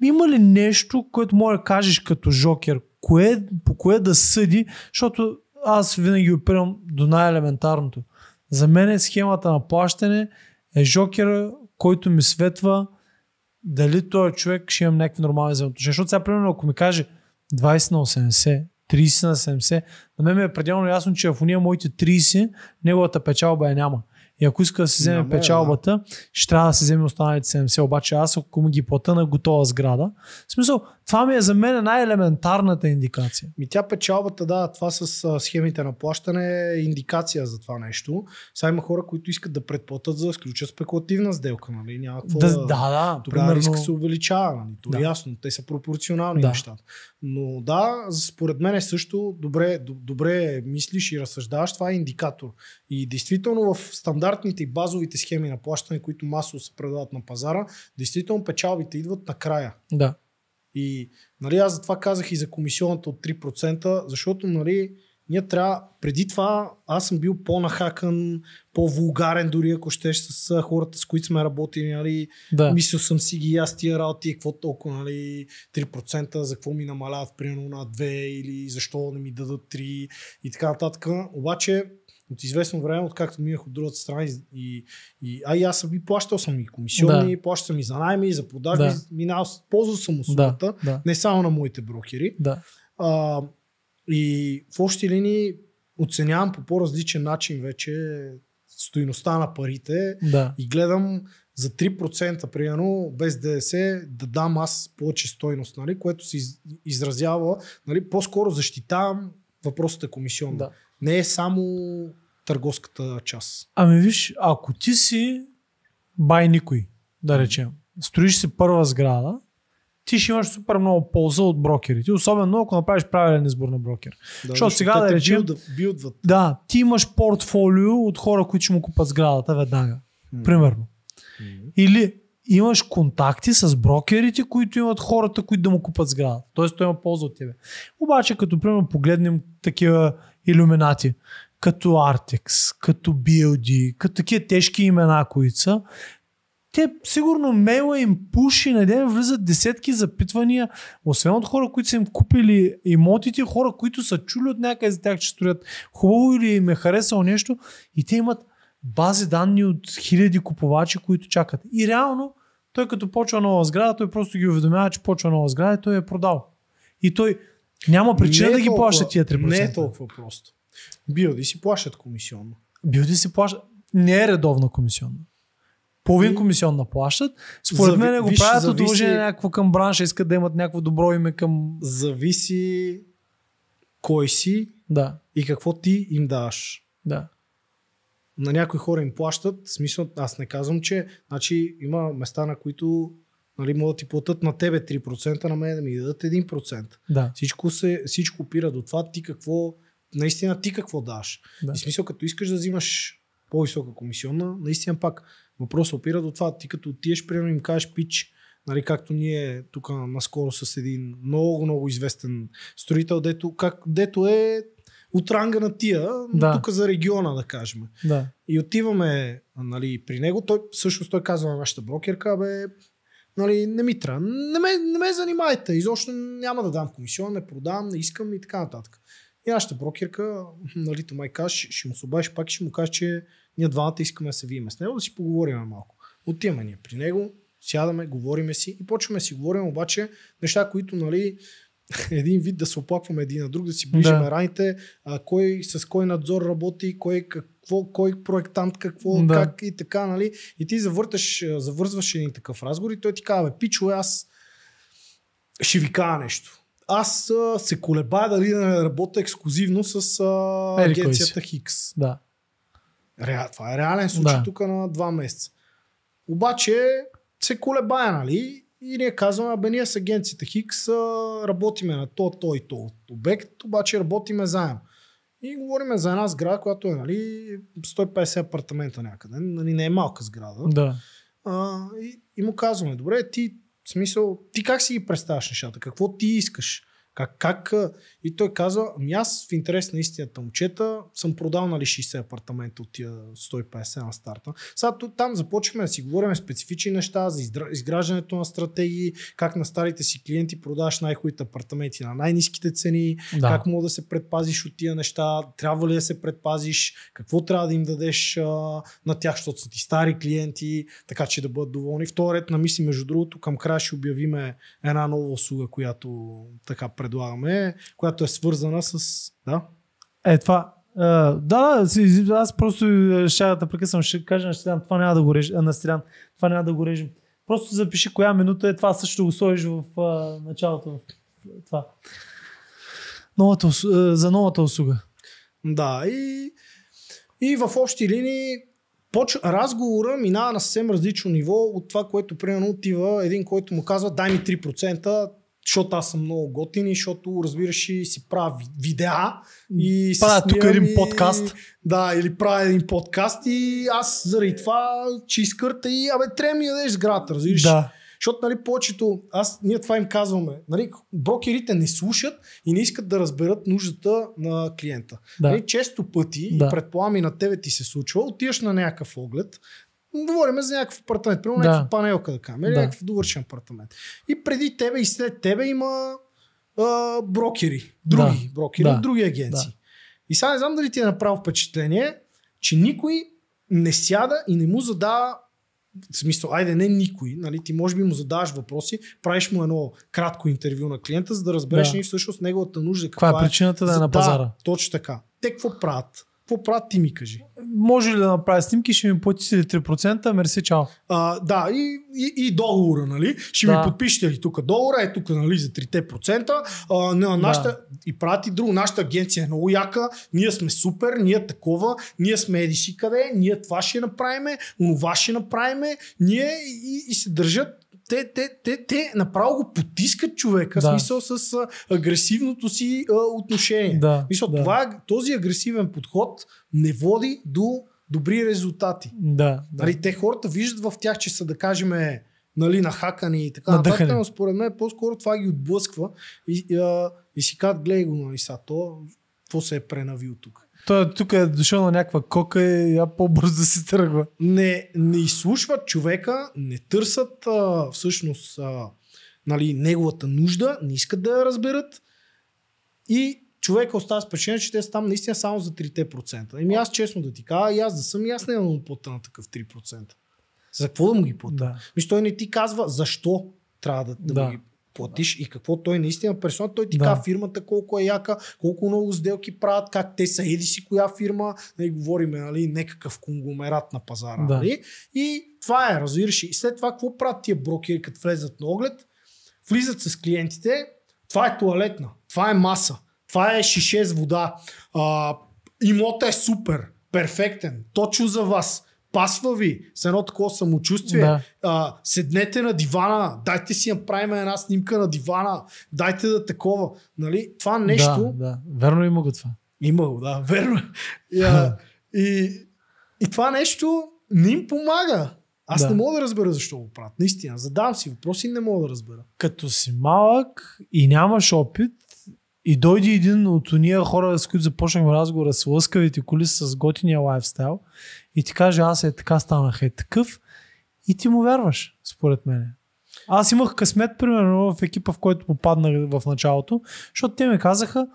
има ли нещо, което може да кажеш като жокер? Кое, по кое да съди? Защото аз винаги опирам до най-елементарното. За мен е схемата на плащане е жокера, който ми светва дали този човек ще имам някакви нормални взаимоотношения. Защото сега, примерно, ако ми каже 20 на 80, 30 на 70, на мен ми е пределно ясно, че в уния моите 30 неговата печалба е няма. И ако иска да си вземе печалбата, ще трябва да си вземе останалите 70. Обаче аз ако му ги плата на готова сграда, в смисъл, това ми е за мен най-елементарната индикация. Ми тя печалбата, да, това с схемите на плащане е индикация за това нещо. Сега има хора, които искат да предплатят за да сключат спекулативна сделка, нали? Няма какво да, да, да, тогава примерно... риска се увеличава, нали? То е да. е ясно, те са пропорционални да. нещата. Но да, според мен е също добре, добре мислиш и разсъждаваш, това е индикатор. И действително в стандартните и базовите схеми на плащане, които масово се предават на пазара, действително печалбите идват накрая. Да. И нали, аз затова казах и за комисионата от 3%, защото нали, ние трябва, преди това аз съм бил по-нахакан, по-вулгарен дори ако щеш с хората, с които сме работили, нали, да. мислил съм си ги аз тия работи, какво толкова, нали, 3%, за какво ми намаляват примерно на 2 или защо не ми дадат 3 и така нататък. Обаче от известно време, откакто минах от другата страна и, и, и а и аз съм и плащал съм и комисионни, да. плащал съм и за найми, и за продажби, да. минал, ползвал съм услугата, да, да. не само на моите брокери. Да. А, и в общи линии оценявам по по-различен начин вече стоиността на парите да. и гледам за 3% примерно без ДДС да дам аз повече стойност, нали? което се изразява, нали? по-скоро защитавам въпросата комисионна. Да. Не е само търговската част. Ами виж, ако ти си бай никой, да речем, строиш си първа сграда, ти ще имаш супер много полза от брокерите. Особено ако направиш правилен избор на брокер. Да, защото сега да речем... билдват. Да, ти имаш портфолио от хора, които ще му купат сградата веднага. Mm. Примерно. Mm. Или имаш контакти с брокерите, които имат хората, които да му купат сграда. Тоест той има полза от тебе. Обаче, като примерно погледнем такива иллюминати, като Artex, като BLD, като такива тежки имена, които са, те сигурно мейла им пуши, на ден влизат десетки запитвания, освен от хора, които са им купили имотите, хора, които са чули от някъде за тях, че строят хубаво или им е харесало нещо и те имат бази данни от хиляди купувачи, които чакат. И реално, той като почва нова сграда, той просто ги уведомява, че почва нова сграда и той е продал. И той няма причина не да толкова, ги плащат тия 3%. Не е толкова просто. Биоди си плащат комисионно. Биоди си плащат. Не е редовна комисионна. Половин комисионна плащат. Според мен го правят зависи... отложение някакво към бранша, искат да имат някакво добро име към... Зависи кой си да. и какво ти им даваш. Да. На някои хора им плащат, смисъл, аз не казвам, че значи, има места, на които Нали, могат да ти платят на тебе 3%, на мен да ми дадат 1%. Да. Всичко, се, всичко опира до това ти какво, наистина ти какво даш. Да. И смисъл, като искаш да взимаш по-висока комисионна, наистина пак въпросът опира до това. Ти като отиеш, примерно им кажеш пич, нали, както ние тук наскоро с един много, много известен строител, дето, как, дето е от ранга на тия, но да. тук за региона, да кажем. Да. И отиваме нали, при него, той всъщност той казва на нашата брокерка, бе, Нали, не ми трябва. Не ме, не ме занимайте. Изобщо няма да дам комисион, не продам, не искам и така нататък. И нашата брокерка, нали, май каш, ще му се обадиш пак и ще му каже, че ние двамата искаме да се видим с него, да си поговорим малко. Отиваме ние при него, сядаме, говориме си и почваме си говорим обаче неща, които, нали, един вид да се оплакваме един на друг, да си ближиме да. раните, а, кой с кой надзор работи, кой как, какво, кой проектант, какво, да. как и така, нали? И ти завърташ, завързваш един такъв разговор и той ти казва, пичо, е, аз ще ви кажа нещо. Аз а, се колебая дали да работя ексклюзивно с а, агенцията Хикс. Да. Реал, това е реален случай да. тук на два месеца. Обаче се колебая, нали? И ние казваме, абе ние с агенцията Хикс работиме на то, той, то обект, обаче работиме заедно. И говорим за една сграда, която е нали, 150 апартамента някъде. Нали, не е малка сграда. Да. А, и, и му казваме, добре, ти, в смисъл, ти как си ги представяш нещата? Какво ти искаш? Как, как? И той каза, ами аз в интерес на истината момчета съм продал нали 60 апартамента от тия 150 на старта. Сега там започваме да си говорим специфични неща за изграждането на стратегии, как на старите си клиенти продаваш най-хуите апартаменти на най-низките цени, да. как мога да се предпазиш от тия неща, трябва ли да се предпазиш, какво трябва да им дадеш а, на тях, защото са ти стари клиенти, така че да бъдат доволни. В ред на мисли, между другото, към края ще обявиме една нова услуга, която така предлагаме, която е свързана с... Да? Е, това, Uh, да, да, аз просто е, ще да прекъсвам, ще кажа на Стилян, това няма да го режем, на Стилян, това няма да го режем. Просто запиши коя минута е, това също го сложиш в uh, началото. Това. Новата, uh, за новата услуга. Да, и, и в общи линии поч... разговора минава на съвсем различно ниво от това, което примерно отива един, който му казва дай ми 3%, защото аз съм много готин и защото, разбираш, и си правя видеа и си тук един и... подкаст. Да, или правя един подкаст и аз заради това, че изкърта и абе, трябва ми ядеш град, разбираш. Да. Защото, нали, повечето, аз, ние това им казваме, нали, брокерите не слушат и не искат да разберат нуждата на клиента. Да. Нали, често пъти, да. и предполагам и на тебе ти се е случва, отиваш на някакъв оглед, Говорим за някакъв апартамент, примерно да. някаква панелка да кажем, или да. някакъв довършен апартамент. И преди тебе и след тебе има а, брокери, други да. брокери, да. други агенции. Да. И сега не знам дали ти е направо впечатление, че никой не сяда и не му задава в смисъл, айде не никой, нали, ти може би му задаваш въпроси, правиш му едно кратко интервю на клиента, за да разбереш да. ни нали, всъщност неговата нужда. Каква, е каква е причината да е на пазара? Да, точно така. Те какво правят? Какво правят ти ми кажи? може ли да направя снимки, ще ми платите ли 3%, мерси, чао. А, да, и, и, и договора, нали? Ще да. ми подпишете ли тук договора, е тук, нали, за 3%. А, на нашата, да. И прати друго, нашата агенция е много яка, ние сме супер, ние такова, ние сме едиши къде, ние това ще направиме, онова ще направиме, ние и, и се държат те, те, те, те направо го потискат човека, да. смисъл с а, агресивното си а, отношение. Да, смисъл, да. Това, този агресивен подход не води до добри резултати. Да, да. Нали, те хората виждат в тях, че са да кажем нали, нахакани и така нататък, но според мен по-скоро това ги отблъсква и, и, и, и си казват, гледай го, нали, са, то какво се е пренавил тук? Той е тук е дошъл на някаква кока и я по-бързо да си тръгва. Не, не изслушват човека, не търсят а, всъщност а, нали, неговата нужда, не искат да я разберат и човека остава с причина, че те са там наистина само за 3%. Еми аз честно да ти кажа, и аз да съм, и аз не имам плата на такъв 3%. За какво да му ги плата? Да. Мисля, той не ти казва защо трябва да, да, да. му ги платиш да. и какво той наистина персона, той ти да. казва фирмата колко е яка, колко много сделки правят, как те са еди си коя фирма, нали, говориме, нали, някакъв конгломерат на пазара. Да. Нали? И това е, разбираш. И след това какво правят тия брокери, като влезат на оглед, влизат с клиентите, това е туалетна, това е маса, това е шише с вода, а, имота е супер, перфектен, точно за вас пасва ви с едно такова самочувствие. Да. А, седнете на дивана, дайте си направим една снимка на дивана, дайте да такова. Нали? Това нещо... Да, да. Верно има го това. Има го, да, верно. Yeah. и, и това нещо не им помага. Аз да. не мога да разбера защо го правят. Наистина, задавам си въпроси и не мога да разбера. Като си малък и нямаш опит, и дойде един от уния хора, с които започнахме разговора с лъскавите коли, с готиния лайфстайл и ти каже, аз е така станах е такъв и ти му вярваш, според мен. Аз имах късмет, примерно, в екипа, в който попаднах в началото, защото те ми казаха,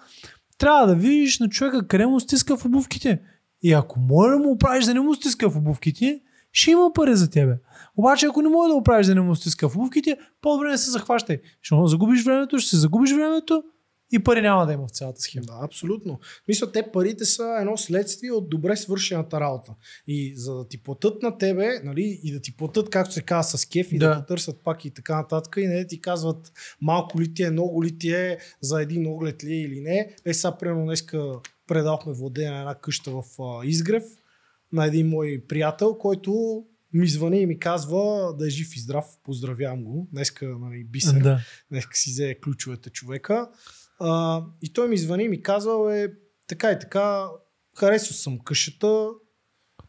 трябва да видиш на човека къде му стиска в обувките. И ако може да му оправиш да не му стиска в обувките, ще има пари за тебе. Обаче, ако не може да оправиш да не му стиска в обувките, по-добре не се захващай. Ще му загубиш времето, ще се загубиш времето, и пари няма да има в цялата схема. Да, абсолютно. Мисля, те парите са едно следствие от добре свършената работа. И за да ти платят на тебе, нали, и да ти платят, както се казва, с кеф, и да, да те търсят пак и така нататък, и не да ти казват малко ли ти е, много ли ти е, за един оглед ли е или не. Е, сега, примерно, днеска предахме воде на една къща в Изгрев на един мой приятел, който ми звъни и ми казва да е жив и здрав, поздравявам го. Днеска, нали, бисер, да. днеска си взе ключовете човека. А, и той ми звъни и ми казал е, така и така, харесал съм къщата,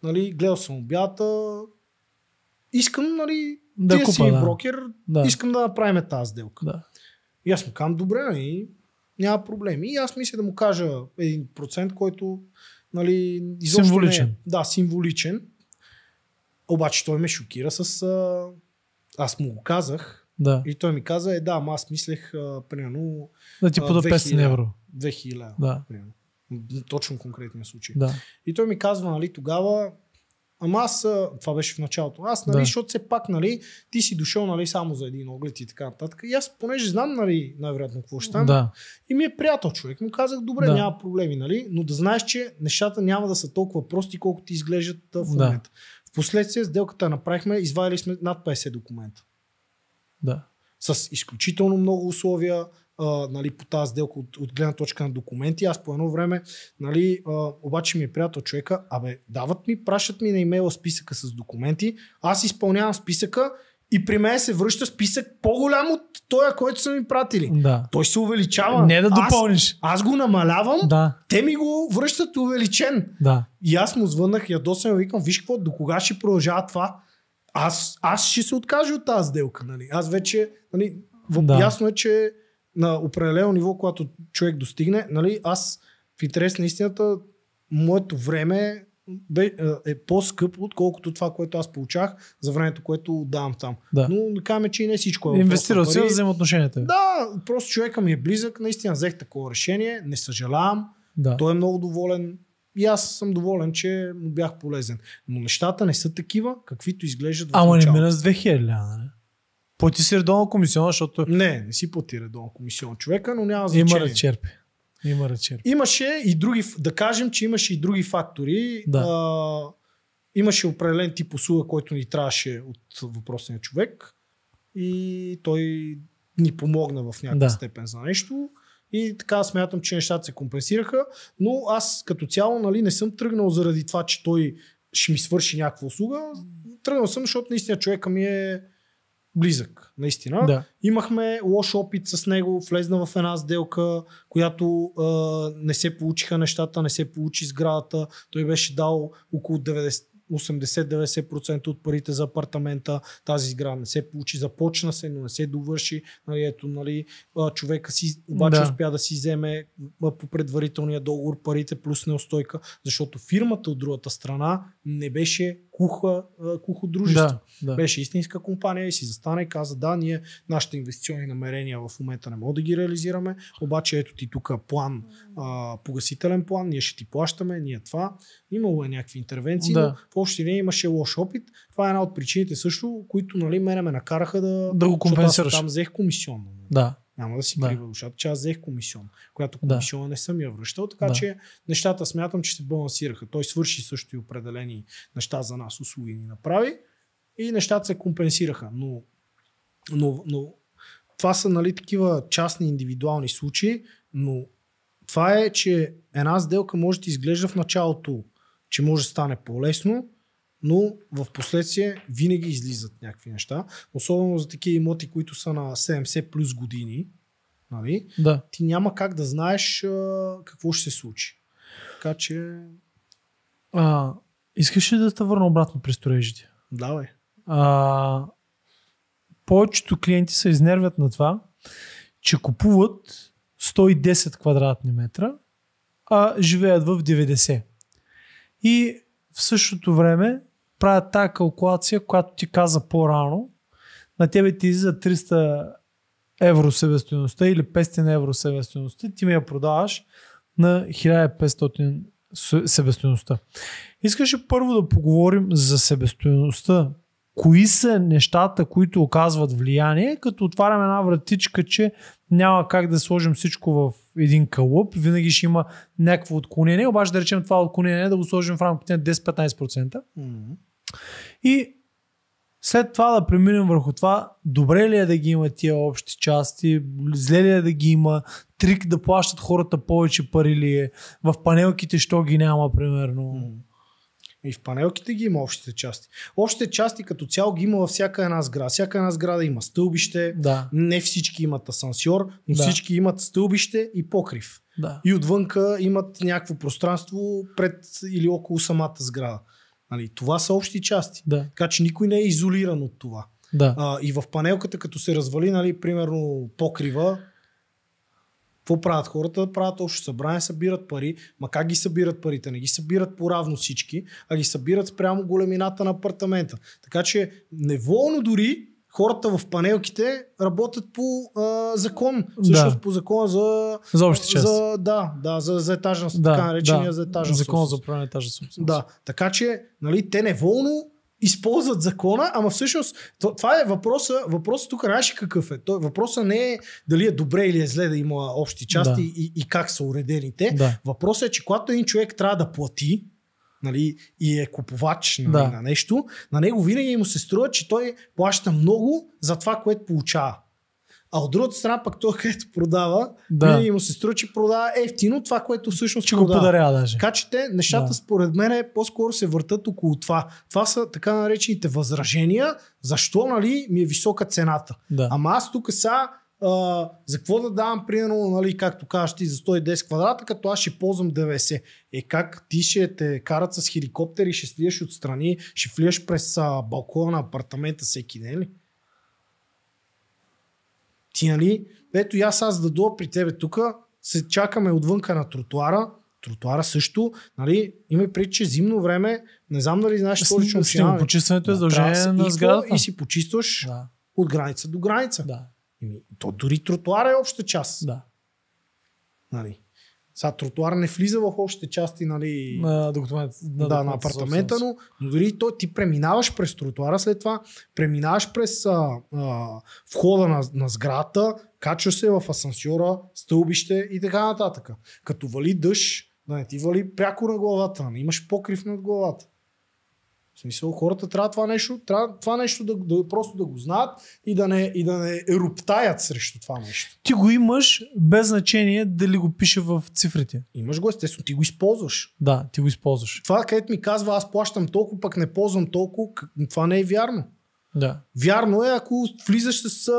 нали, гледал съм обята, искам, нали, да ти купа, си да. брокер, да. искам да направим тази сделка. Да. И аз му казвам, добре, нали, няма проблеми. И аз мисля да му кажа един процент, който нали, е- символичен. Не, да, символичен. Обаче той ме шокира с... А... Аз му го казах да. И той ми каза, е да, ама аз мислех, а, примерно... Да ти пода 500 евро. 2000, да. примерно. Точно конкретния случай. Да. И той ми казва, нали, тогава, Ама аз, това беше в началото, аз, нали, да. защото все пак, нали, ти си дошъл, нали, само за един оглед и така нататък. И аз, понеже знам, нали, най-вероятно какво ще стане, да. и ми е приятел човек, му казах, добре, да. няма проблеми, нали, но да знаеш, че нещата няма да са толкова прости, колкото ти изглеждат в момента. Да. Впоследствие сделката направихме, извадили сме над 50 документа. Да. С изключително много условия, а, нали, по тази сделка от, от гледна точка на документи. Аз по едно време, нали, а, обаче ми е приятел човека, абе, дават ми, пращат ми на имейла списъка с документи, аз изпълнявам списъка и при мен се връща списък по-голям от този, който са ми пратили. Да. Той се увеличава. Не да допълниш. Аз, аз го намалявам, да. те ми го връщат увеличен. Да. И аз му звъннах, ядосен, викам, виж какво, до кога ще продължава това? аз, аз ще се откажа от тази сделка. Нали? Аз вече, нали, да. ясно е, че на определено ниво, когато човек достигне, нали, аз в интерес на истината, моето време бе, е, е по-скъпо, отколкото това, което аз получах за времето, което давам там. Да. Но да кажем, че и не всичко е. Инвестирал си в взаимоотношенията. Да, просто човека ми е близък, наистина взех такова решение, не съжалявам. Да. Той е много доволен и аз съм доволен, че му бях полезен. Но нещата не са такива, каквито изглеждат в Ама не мина с 2000 ляна, не? Плати си редовно комисиона, защото... Не, не си плати редовно комисион човека, но няма значение. Има да черпи. Има да черпи. Имаше и други, да кажем, че имаше и други фактори. Да. А, имаше определен тип услуга, който ни трябваше от въпросния човек и той ни помогна в някаква да. степен за нещо. И така смятам, че нещата се компенсираха, но аз като цяло нали, не съм тръгнал заради това, че той ще ми свърши някаква услуга. Тръгнал съм, защото наистина човека ми е близък, наистина. Да. Имахме лош опит с него, влезна в една сделка, която а, не се получиха нещата, не се получи сградата. Той беше дал около 90, 80-90% от парите за апартамента. Тази сграда не се получи, започна се, но не се довърши. Нали, ето, нали, човека си обаче да. успя да си вземе по предварителния договор парите плюс неостойка, защото фирмата от другата страна не беше куха, кухо дружество. Да, да. Беше истинска компания и си застана и каза, да, ние нашите инвестиционни намерения в момента не мога да ги реализираме, обаче ето ти тук план, а, погасителен план, ние ще ти плащаме, ние това. Имало е някакви интервенции, да. но в общи линии имаше лош опит. Това е една от причините също, които нали, мене ме накараха да, да го компенсираш. Там взех комисионно. Да. Няма да си да. крива душата, че аз взех комисион, която комисиона да. не съм я връщал, така да. че нещата смятам, че се балансираха. Той свърши също и определени неща за нас, услуги ни направи и нещата се компенсираха. Но, но, но това са нали, такива частни индивидуални случаи, но това е, че една сделка може да изглежда в началото, че може да стане по-лесно, но в последствие винаги излизат някакви неща. Особено за такива имоти, които са на 70 плюс години, нали? да. ти няма как да знаеш а, какво ще се случи. Така че... А, искаш ли да те върна обратно при строежите? Давай. А, повечето клиенти се изнервят на това, че купуват 110 квадратни метра, а живеят в 90. И в същото време правят тази калкулация, която ти каза по-рано, на тебе ти излиза 300 евро себестоеността или 500 евро себестоеността, ти ми я продаваш на 1500 себестоеността. Искаш първо да поговорим за себестоеността. Кои са нещата, които оказват влияние, като отваряме една вратичка, че няма как да сложим всичко в един кълъп, винаги ще има някакво отклонение, обаче да речем това отклонение да го сложим в рамките на 10-15%. Mm-hmm. И след това да преминем върху това, добре ли е да ги има тия общи части, зле ли е да ги има, трик да плащат хората повече пари ли е, в панелките що ги няма примерно. И в панелките ги има общите части. Общите части като цяло ги има във всяка една сграда. Всяка една сграда има стълбище, да. не всички имат асансьор, но да. всички имат стълбище и покрив. Да. И отвънка имат някакво пространство пред или около самата сграда. Нали, това са общи части. Да. Така че никой не е изолиран от това. Да. А, и в панелката, като се развали, нали, примерно покрива, какво правят хората? Правят общо събрание, събират пари. Ма как ги събират парите? Не ги събират поравно всички, а ги събират спрямо големината на апартамента. Така че неволно дори хората в панелките работят по а, закон. Всъщност да. по закона за... За общите части. За, да, да, за, за етажна, да, така наречения да. за етажна Закон за управление етажна собственост. Да, така че нали, те неволно използват закона, ама всъщност това е въпроса, въпросът тук раши какъв е. Той, въпросът не е дали е добре или е зле да има общи части да. и, и как са уредените. Да. Въпросът е, че когато един човек трябва да плати, нали, и е купувач нали, да. на нещо, на него винаги му се струва, че той плаща много за това, което получава. А от другата страна пък той, където продава, да. винаги му се струва, че продава ефтино това, което всъщност че продава. го подаря даже. Така че те, нещата да. според мен е, по-скоро се въртат около това. Това са така наречените възражения, защо нали, ми е висока цената. Да. Ама аз тук са а, за какво да давам, примерно, нали, както кажеш ти, за 110 квадрата, като аз ще ползвам 90. Е как ти ще те карат с хеликоптери, ще стигаш отстрани, ще влияш през а, балкона на апартамента всеки ден ли? Ти, нали? Ето и аз, аз да дойда при тебе тук, се чакаме отвънка на тротуара, тротуара също, нали, има и че е зимно време, не знам дали знаеш лично община. Почистването е задължение на сградата. И си почистваш да. от граница до граница. Да. Ами, то дори тротуара е обща част. Да. Нали? Сега тротуар не влиза в общите части, нали? На, документ, на, да, на апартамента, но, но дори той, ти преминаваш през тротуара, след това преминаваш през а, а, входа на, на сградата, качваш се в асансьора, стълбище и така нататък. Като вали дъжд, да не ти вали пряко на главата, не нали? имаш покрив над главата. В смисъл, хората трябва това нещо, трябва това нещо да, да, просто да го знаят и да, не, и да не еруптаят срещу това нещо. Ти го имаш без значение дали го пише в цифрите. Имаш го, естествено, ти го използваш. Да, ти го използваш. Това, където ми казва, аз плащам толкова, пък не ползвам толкова, това не е вярно. Да. Вярно е, ако влизаш с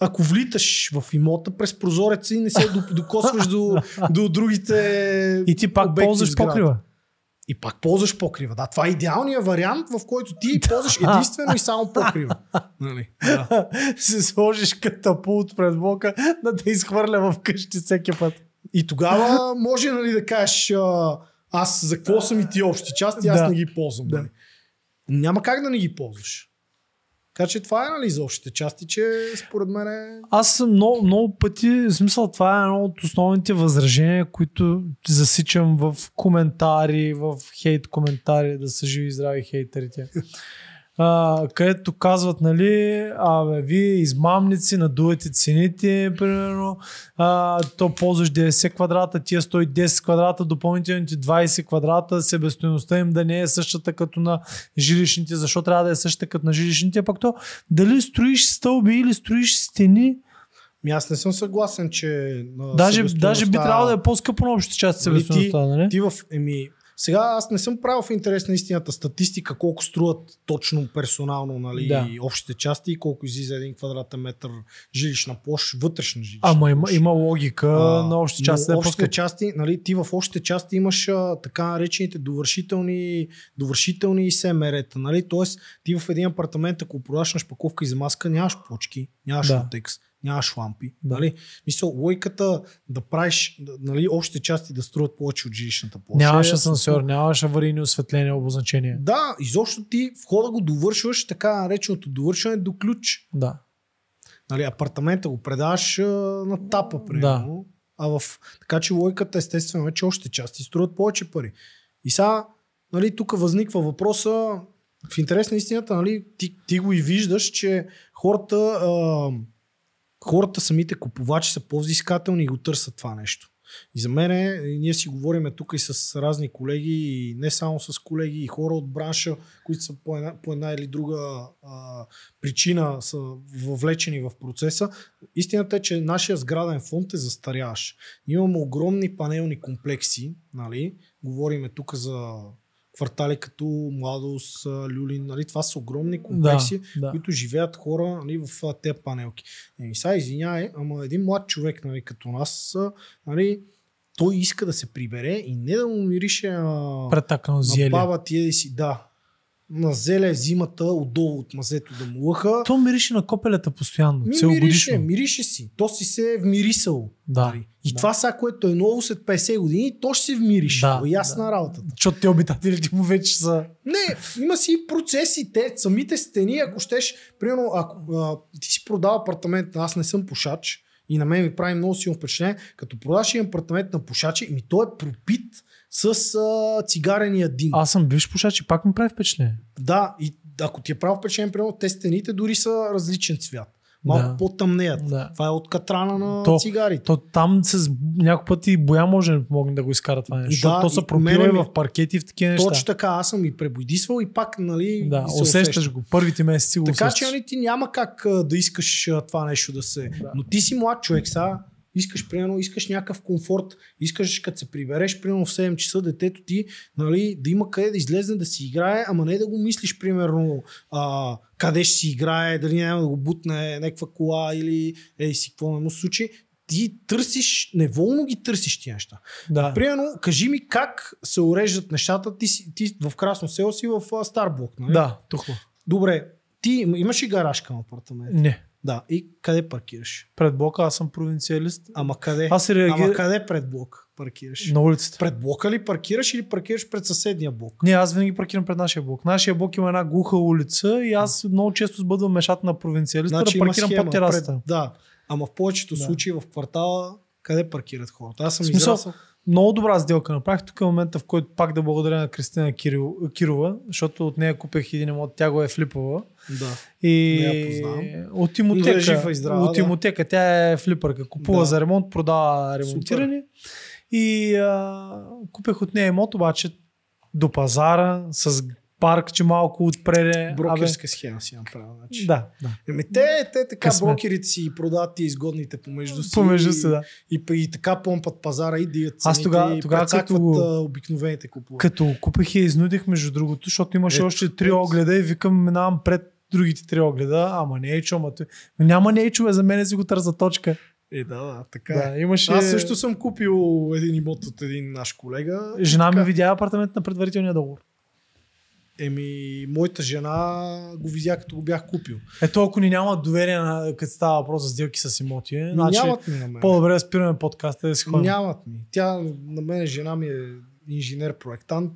ако влиташ в имота през прозореца и не се докосваш до, до другите. И ти пак ползваш покрива. И пак ползваш покрива. Да, това е идеалният вариант, в който ти ползваш единствено и само покрива. Нали? Да. Се сложиш катапулт пред бока, да те изхвърля в къщи всеки път. И тогава може нали, да кажеш, а, аз за какво съм и ти общи части, аз да. не ги ползвам. Да. Нали? Няма как да не ги ползваш. Така че това е нали за общите части, че според мен е... Аз съм много, много пъти, в смисъл това е едно от основните възражения, които засичам в коментари, в хейт коментари, да са живи и здрави хейтерите а, където казват, нали, бе, вие измамници, надувате цените, примерно, а, то ползваш 90 квадрата, тия 110 квадрата, допълнителните 20 квадрата, себестоеността им да не е същата като на жилищните, защо трябва да е същата като на жилищните, пък то дали строиш стълби или строиш стени, ми аз не съм съгласен, че. Даже, даже би трябвало да е по-скъпо на общата част себестоеността, нали? Ти, нали? ти в, еми, сега аз не съм правил в интерес на истината статистика колко струват точно персонално нали, да. общите части и колко излиза един квадратен метър жилищна площ, вътрешна жилищна Ама има, има логика а, на общите части. Но, е общите части нали, ти в общите части имаш а, така наречените довършителни, довършителни мерета. Нали? Тоест ти в един апартамент, ако продаш на шпаковка и замазка, нямаш плочки, нямаш да. Лотекс нямаш лампи. Да. Нали? Мисля, лойката да правиш нали, общите части да струват повече от жилищната площа. Нямаш е, асансьор, е, нямаш аварийни осветления, обозначения. Да, изобщо ти входа го довършваш, така нареченото довършване до ключ. Да. Нали, апартамента го предаваш а, на тапа, примерно. Да. А в... Така че лойката, естествено е, че още части струват повече пари. И сега, нали, тук възниква въпроса, в интерес на истината, нали, ти, ти го и виждаш, че хората а, хората самите купувачи са по-взискателни и го търсят това нещо. И за мен е, ние си говориме тук и с разни колеги, и не само с колеги, и хора от бранша, които са по една, по една или друга а, причина са въвлечени в процеса. Истината е, че нашия сграден фонд е застаряваш. Имаме огромни панелни комплекси, нали? говориме тук за квартали като Младост, Люлин. Нали, това са огромни комплекси, да, да. които живеят хора нали, в тези панелки. Еми, сега извинявай, ама един млад човек нали, като нас, нали, той иска да се прибере и не да му мирише а, на баба ти да си, да, на зеле зимата, отдолу от мазето да му лъха. То мирише на копелята постоянно, Ми, Мирише, мирише си. То си се е вмирисало. Да. Нали? И да. това сега, което е ново след 50 години, то ще се вмирише. Да, е ясна да. работа. Защото те обитателите му вече са... Не, има си процеси, те самите стени, ако щеш, примерно, ако а, ти си продава апартамент, аз не съм пушач, и на мен ми прави много силно впечатление, като продаш един апартамент на пушачи, ми той е пропит с а, цигарения дим. Аз съм бивш пушач и пак ми прави впечатление. Да, и ако ти е прави впечатление, примерно, те стените дори са различен цвят. Малко да. по-тъмнеят. Да. Това е от катрана на то, цигарите. То там с някой път и боя може да помогне да го изкара това нещо. Да, защото то са пропива в паркети в такива неща. Точно така, аз съм и пребойдисвал и пак, нали, да, се усещаш, усещаш го. Първите месеци го Така усещаш. че нали, ти няма как да искаш това нещо да се... Да. Но ти си млад човек, сега Искаш, примерно, искаш някакъв комфорт, искаш като се прибереш, примерно в 7 часа детето ти, нали, да има къде да излезе да си играе, ама не да го мислиш, примерно, а, къде ще си играе, дали няма да го бутне някаква кола или ей си, какво не му случи ти търсиш, неволно ги търсиш тия неща. Да. Примерно, кажи ми как се уреждат нещата. Ти, ти в Красно село си в Старблок, нали? Да, тук. Добре, ти имаш и гараж към апартамент? Не. Да, и къде паркираш? Пред блока, аз съм провинциалист. Ама къде? Аз реагир... Ама къде пред блок паркираш? На улицата. Пред блока ли паркираш или паркираш пред съседния блок? Не, аз винаги паркирам пред нашия блок. Нашия блок има една глуха улица и аз а. много често сбъдвам мешата на провинциалиста значи, да паркирам схема, под терасата. Пред... Да, ама в повечето да. случаи в квартала къде паркират хората? Аз съм смисъл, израсъл много добра сделка направих. Тук е момента, в който пак да благодаря на Кристина Кирил, Кирова, защото от нея купех един имот, тя го е флипала. Да. И не я познавам. от имотека, И е жива и здрава, от имотека Да. Тя е флипърка. Купува да. за ремонт, продава ремонтирани. Супер. И а, купех от нея имот, обаче до пазара с парк, че малко отпреде. Брокерска схема си направил. Значи. Да, да. Еми, те, те така Късмет. брокерите си продават и изгодните помежду си. Помежду се, да. И, и, и, така помпат пазара и дият цените. Аз тогава, тога, като, обикновените купуват. Като купих я изнудих, между другото, защото имаше Ето, още три огледа и викам, минавам пред другите три огледа, ама не е чома. Той... Няма не е чуме, за мен си го търза точка. Е, да, да, така. Да, е. имаше... Аз също съм купил един имот от един наш колега. Жена така... ми видя апартамент на предварителния договор. Еми, моята жена го видя, като го бях купил. Ето, ако ни няма доверие, на, като става въпрос за сделки с имоти, е, значи, нямат ми на мен. по-добре да спираме подкаста и да си ходим. Нямат ми. Тя, на мен жена ми е инженер-проектант.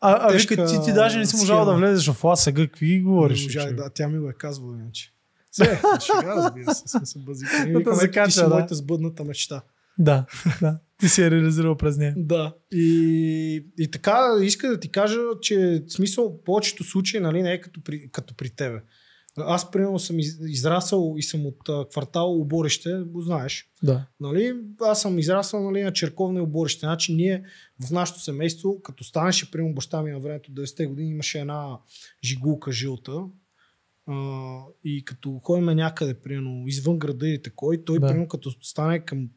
А, а вика, ти, ти даже не си можал да влезеш в ласа, какви говориш? Не да, тя ми го е казвала иначе. Сега, шега, разбира се, сме се базикани. ти си да. моята сбъдната мечта. Да, да. Ти си е реализирал през нея. Да. И, и така, иска да ти кажа, че в смисъл в повечето случаи нали, не е като при, като при тебе. Аз, примерно, съм израсъл и съм от квартал оборище, го знаеш. Да. Нали? Аз съм израсъл нали, на черковно оборище. Значи ние в нашето семейство, като станеше, примерно, баща ми на времето 90-те години, имаше една жигулка жълта, А, и като ходим някъде, примерно, извън града и такой, той, да. примерно, като стане към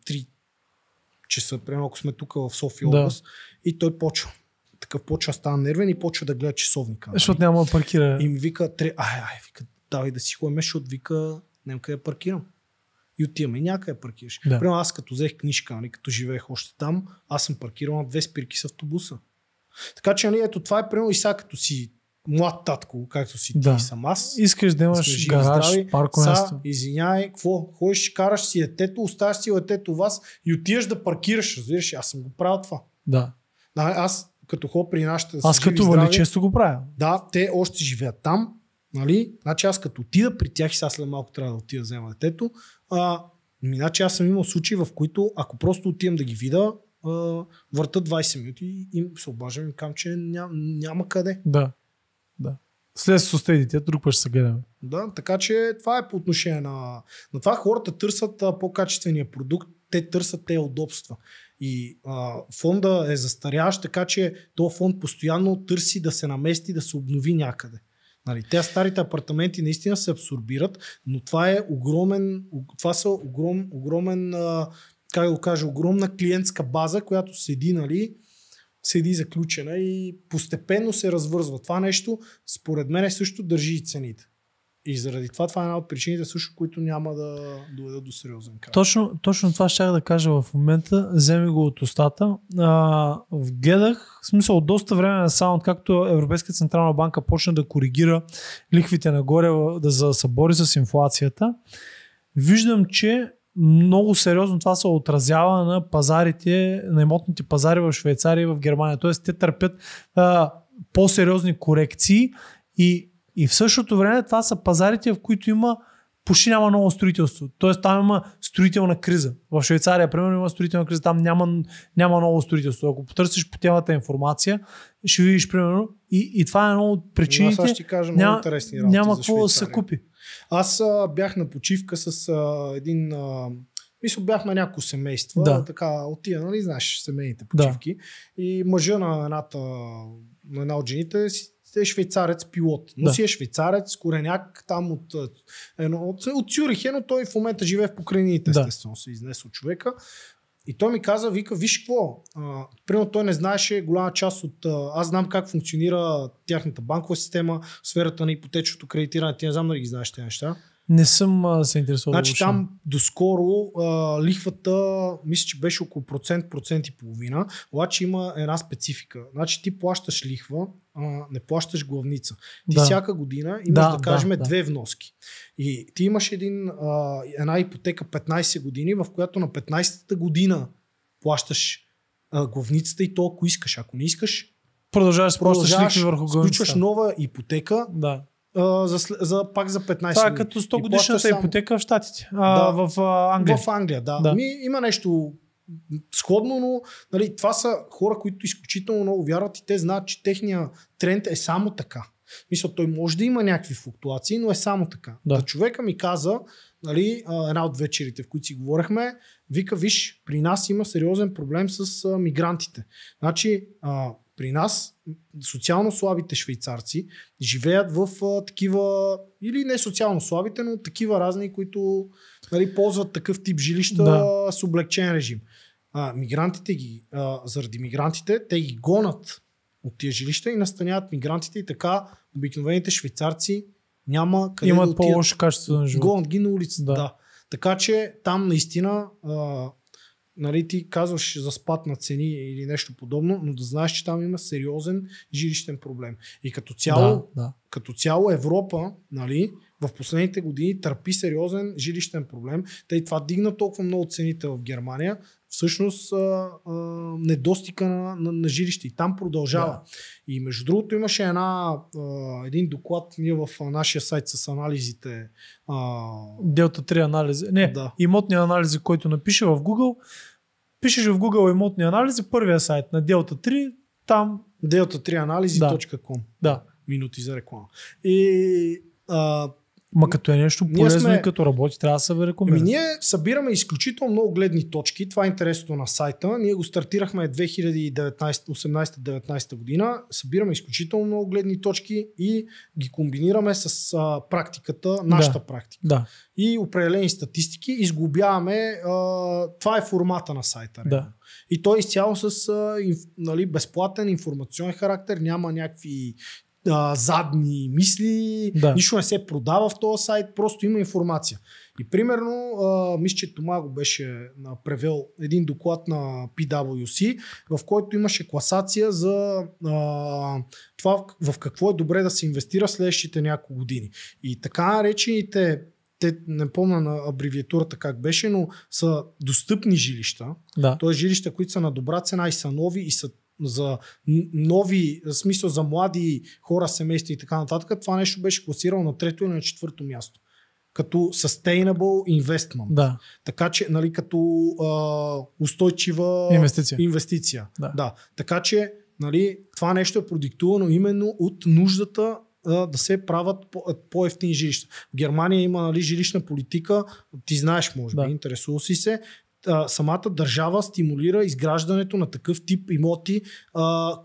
часа, примерно ако сме тук в София да. област, и той почва. Такъв почва става нервен и почва да гледа часовника. Е, защото нали? няма да паркира. И ми вика, Тре... ай, ай, вика, давай да си ходим, защото вика, няма къде да паркирам. И отиваме и някъде паркираш. Да. Примерно аз като взех книжка, нали, като живеех още там, аз съм паркирал на две спирки с автобуса. Така че, нали, ето това е примерно и сега като си млад татко, както си да. ти съм аз. Искаш да имаш живи, гараж, здрави, парко место. Извинявай, какво? Ходиш, караш си детето, оставаш си у вас и отиваш да паркираш. Разбираш, аз съм го правил това. Да. да аз като хора при нашите Аз като вали често го правя. Да, те още живеят там. Нали? Значи аз като отида при тях и сега след малко трябва да отида да взема детето. А, иначе аз съм имал случаи, в които ако просто отивам да ги видя, върта 20 минути и им се обаждам и кам, че ням, няма къде. Да. Да. След сустедите, друг път ще се гледаме. Да, така че това е по отношение на, на това. Хората търсят по-качествения продукт, те търсят те удобства. И а, фонда е застаряващ, така че този фонд постоянно търси да се намести, да се обнови някъде. Нали, те старите апартаменти наистина се абсорбират, но това е огромен, това са огром, огромен, а, как да го кажа, огромна клиентска база, която седи, нали, седи заключена и постепенно се развързва. Това нещо, според мен, също държи и цените. И заради това това е една от причините също, които няма да доведат до сериозен край. Точно, точно това ще да кажа в момента. Вземи го от устата. А, гледах, в смисъл от доста време на само, както Европейска Централна банка почна да коригира лихвите нагоре, да се събори с инфлацията, виждам, че много сериозно това се отразява на пазарите, на имотните пазари в Швейцария и в Германия. Тоест те търпят а, по-сериозни корекции и, и в същото време това са пазарите, в които има почти няма ново строителство. Тоест там има строителна криза. В Швейцария, примерно, има строителна криза, там няма, няма ново строителство. Ако потърсиш по темата информация, ще видиш, примерно, и, и това е едно от причините. Аз ще ти кажа няма, много интересни работи Няма какво да се купи. Аз а, бях на почивка с а, един. А, мисля, бях на няколко семейства. Да. Така, отида, нали, знаеш, семейните почивки. Да. И мъжа на едната, на една от жените си е швейцарец пилот. Но да. си е швейцарец, кореняк там от, едно, от, от Цюрих, е, но той в момента живее в естествено да. естествено, се изнесе от човека. И той ми каза, вика, виж какво, примерно той не знаеше голяма част от... А, аз знам как функционира тяхната банкова система, сферата на ипотечното кредитиране, ти не знам дали ги знаеш тези неща. Не съм а, се интересувал. Значи там доскоро а, лихвата, мисля, че беше около процент, процент и половина, обаче има една специфика. Значи ти плащаш лихва, а, не плащаш главница. Ти да. всяка година имаш да, да кажем да, две да. вноски. И ти имаш един, а, една ипотека 15 години, в която на 15-та година плащаш а, главницата и то ако искаш. Ако не искаш, продължаваш, плащаш продължаваш върху главницата. Включваш нова ипотека, да за, за, пак за 15 Това е като 100 годишната ипотека в Штатите. А, да, в Англия. В Англия, да. да. Ми, има нещо сходно, но нали, това са хора, които изключително много вярват и те знаят, че техния тренд е само така. Мисля, той може да има някакви флуктуации, но е само така. Да. Та човека ми каза, нали, една от вечерите, в които си говорихме, вика, виж, при нас има сериозен проблем с а, мигрантите. Значи, а, при нас социално слабите швейцарци живеят в а, такива, или не социално слабите, но такива разни, които нали, ползват такъв тип жилища да. с облегчен режим. А, мигрантите ги, а, заради мигрантите, те ги гонат от тия жилища и настаняват мигрантите и така обикновените швейцарци няма къде Имат да по-лошо качество на живота. Гонат ги на улицата, да. да. Така че там наистина а, нали, ти казваш за спад на цени или нещо подобно, но да знаеш, че там има сериозен жилищен проблем. И като цяло, да, да. Като цяло Европа, нали, в последните години търпи сериозен жилищен проблем. Те и това дигна толкова много цените в Германия, всъщност а, а, недостига на, на, на жилище. И там продължава. Да. И между другото имаше една, а, един доклад, ние в нашия сайт с анализите. А... Делта 3 анализи. Не, да. имотни анализи, който напише в Google. Пишеш в Google имотни анализи, първия сайт на Делта 3, там... Делта 3 анализи.com да. да. Минути за реклама. И а, Ма като е нещо полезно сме... и като работи, трябва да се рекомендира. Ами ние събираме изключително много гледни точки. Това е интересното на сайта. Ние го стартирахме 2018-19 година. Събираме изключително много гледни точки и ги комбинираме с а, практиката, нашата да. практика. Да. И определени статистики изглобяваме. А, това е формата на сайта. Да. И той е изцяло с а, инф, нали, безплатен информационен характер. Няма някакви а, задни мисли, да. нищо не се продава в този сайт, просто има информация. И примерно, а, мисля, че Тома го беше превел един доклад на PWC, в който имаше класация за а, това в какво е добре да се инвестира следващите няколко години. И така наречените те, не помня на абревиатурата как беше, но са достъпни жилища. Да. т.е. жилища, които са на добра цена и са нови и са за нови, смисъл за млади хора, семейства и така нататък, това нещо беше класирано на трето или на четвърто място. Като sustainable investment. Да. Така че, нали, като а, устойчива инвестиция. инвестиция. Да. да. Така че, нали, това нещо е продиктувано именно от нуждата да се правят по, по-ефтини жилища. В Германия има нали, жилищна политика, ти знаеш, може да. би, интересува си се, а, самата държава стимулира изграждането на такъв тип имоти, а,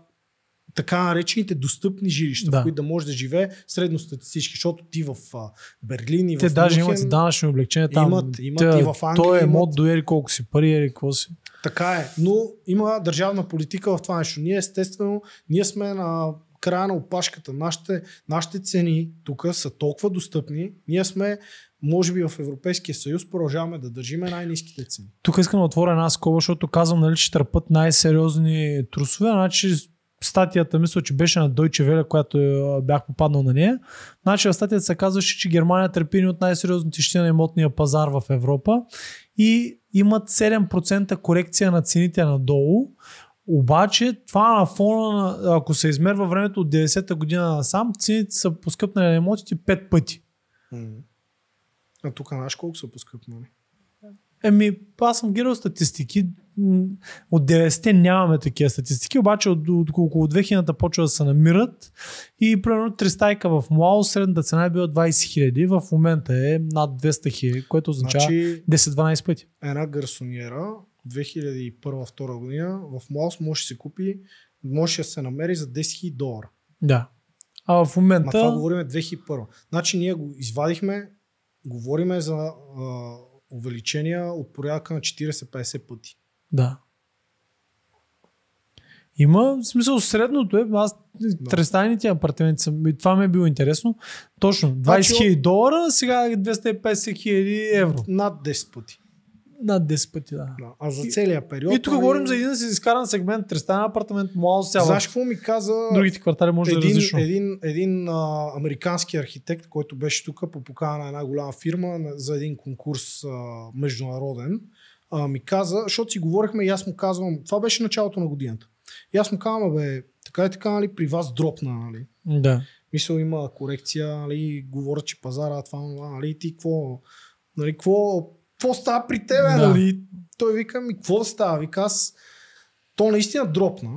така наречените достъпни жилища, да. в които да може да живее средностатистически, защото ти в а, Берлин и Те в Те даже имат данъчни облегчения там. Имат, имат Те, и в Англия. Той е имат... мод до ери колко си пари, ери какво си. Така е, но има държавна политика в това нещо. Ние естествено, ние сме на края на опашката. Нашите, нашите цени тук са толкова достъпни. Ние сме може би в Европейския съюз продължаваме да държиме най-низките цени. Тук искам да отворя една скоба, защото казвам, нали, че търпат най-сериозни трусове, значи статията, мисля, че беше на Deutsche Welle, която е, бях попаднал на нея. Значи в статията се казваше, че Германия търпи от най-сериозните щети на имотния пазар в Европа и имат 7% корекция на цените надолу. Обаче това на фона, ако се измерва времето от 90-та година насам, цените са поскъпнали на имотите 5 пъти. А тук наш колко са поскъпнали? Еми, аз съм гирал статистики. От 90-те нямаме такива статистики, обаче от, от около 2000-та почва да се намират и примерно 300 в Муао средната цена е била 20 хиляди, в момента е над 200 хиляди, което означава значи, 10-12 пъти. Една гарсониера 2001-2002 година в Муаус може да се купи, може да се намери за 10 000 долара. Да. А в момента... Ма това говорим 2001. Значи ние го извадихме говориме за а, увеличения от порядка на 40-50 пъти. Да. Има, смисъл, средното е, аз да. трестаните апартаменти съм, и това ми е било интересно. Точно, 20 000 значи, долара, сега 250 е 000 евро. Над 10 пъти. Над 10 пъти, да. да. А за целия период. И, и тук ами... говорим за един си изкаран сегмент, тристан апартамент, млад сяла. Знаеш какво ми каза? Другите квартали може един, да е различно. Един, един а, американски архитект, който беше тук по покана на една голяма фирма за един конкурс а, международен, а, ми каза, защото си говорихме и аз му казвам, това беше началото на годината. И аз му казвам, бе, така и така, нали, при вас дропна, нали? Да. Мисъл, има корекция, нали, говорят, че пазара, това, нали, ти какво, нали, какво какво става при тебе, да. нали? Той вика, ми какво става? Вика, аз... То наистина дропна.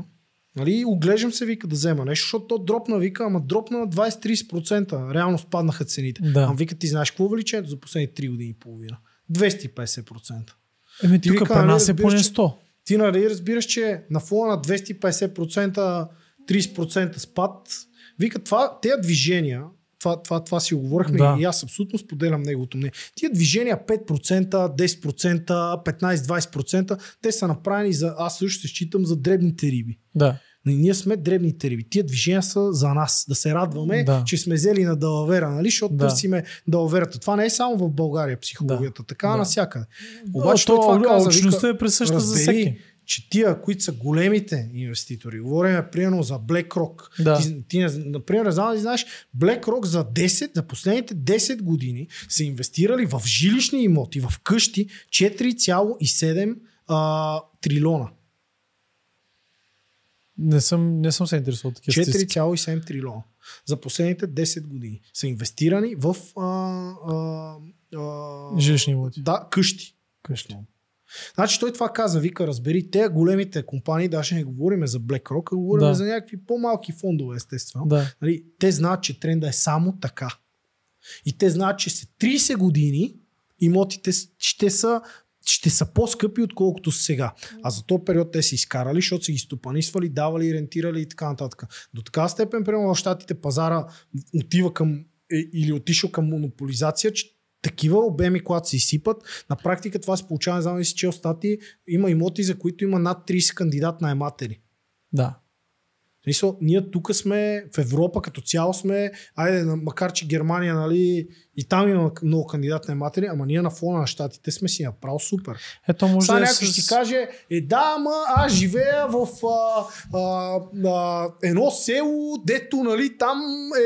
Нали, оглеждам се, вика да взема нещо, защото то дропна, вика, ама дропна на 20-30%. Реално спаднаха цените. Да. Ама вика, ти знаеш какво е увеличението за последните 3 години и половина? 250%. Еми, ти тук при нас е поне 100. Ти нали разбираш, че на фона на 250%, 30% спад, вика това, тези движения, това, това, това си оговорихме да. и аз абсолютно споделям неговото мнение. Тия движения 5%, 10%, 15-20%, те са направени за, аз също се считам, за дребните риби. Да. Нали, ние сме дребните риби. Тия движения са за нас. Да се радваме, да. че сме взели на далавера, нали? Защото да. търсиме далаверата. Това не е само в България психологията, така да. навсякъде. Обаче, то, това каза, вика, е присъща за всеки че тия, които са големите инвеститори, говорим примерно за BlackRock, да. ти, ти, например, знам да знаеш, BlackRock за 10, за последните 10 години са инвестирали в жилищни имоти, в къщи 4,7 а, трилиона. Не съм, не съм се интересувал такива 4,7 трилиона за последните 10 години са инвестирани в а, а, а, жилищни имоти. Да, къщи. Къщи. Значи той това каза, вика, разбери, те големите компании, даже не говориме за BlackRock, а говорим да. за някакви по-малки фондове, естествено. Да. Нали, те знаят, че тренда е само така. И те знаят, че се 30 години имотите ще са ще са по-скъпи, отколкото сега. А за този период те са изкарали, защото са ги стопанисвали, давали, рентирали и така нататък. До така степен, примерно в щатите пазара отива към е, или отишъл към монополизация, че такива обеми, когато се изсипат. На практика това се получава, не знам ли си чел стати, има имоти, за които има над 30 кандидат на ематери. Да. ние тук сме, в Европа като цяло сме, айде, макар че Германия, нали, и там има много кандидатни матери, ама ние на фона на щатите сме си направо супер. Ето може Сега да някой с... ще каже, е да, ама аз живея в а, а, а, едно село, дето нали, там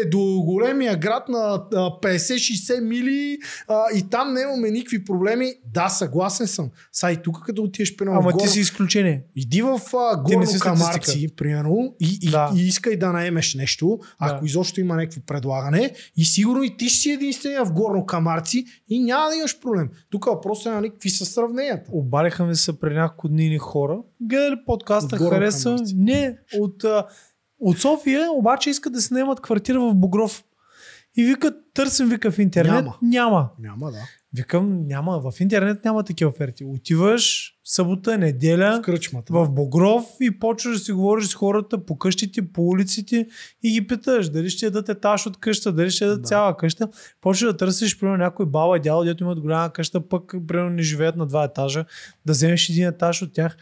е до големия град на 50-60 мили а, и там нямаме никакви проблеми. Да, съгласен съм. Са и тук като отидеш при Ама ти си изключение. Иди в а, Горно Камарци, примерно, и, и, да. и, искай да наемеш нещо, ако да. изобщо има някакво предлагане и сигурно и ти ще си единствен сравнения в горно камарци и няма да имаш проблем. Тук е въпросът е, нали, какви са сравненията? Обадиха ми се при няколко дни хора. Гледали подкаста, хареса. Не, от, от София обаче искат да снимат квартира в Бугров. И викат, търсим вика в интернет. Няма. Няма, Няма да. Викам, няма, в интернет няма такива оферти. Отиваш събота, неделя в, кръчмата. в Богров и почваш да си говориш с хората по къщите, по улиците и ги питаш дали ще дадат етаж от къща, дали ще дадат да. цяла къща. Почваш да търсиш, примерно, някой баба и дядо, дето имат голяма къща, пък, примерно, не живеят на два етажа, да вземеш един етаж от тях.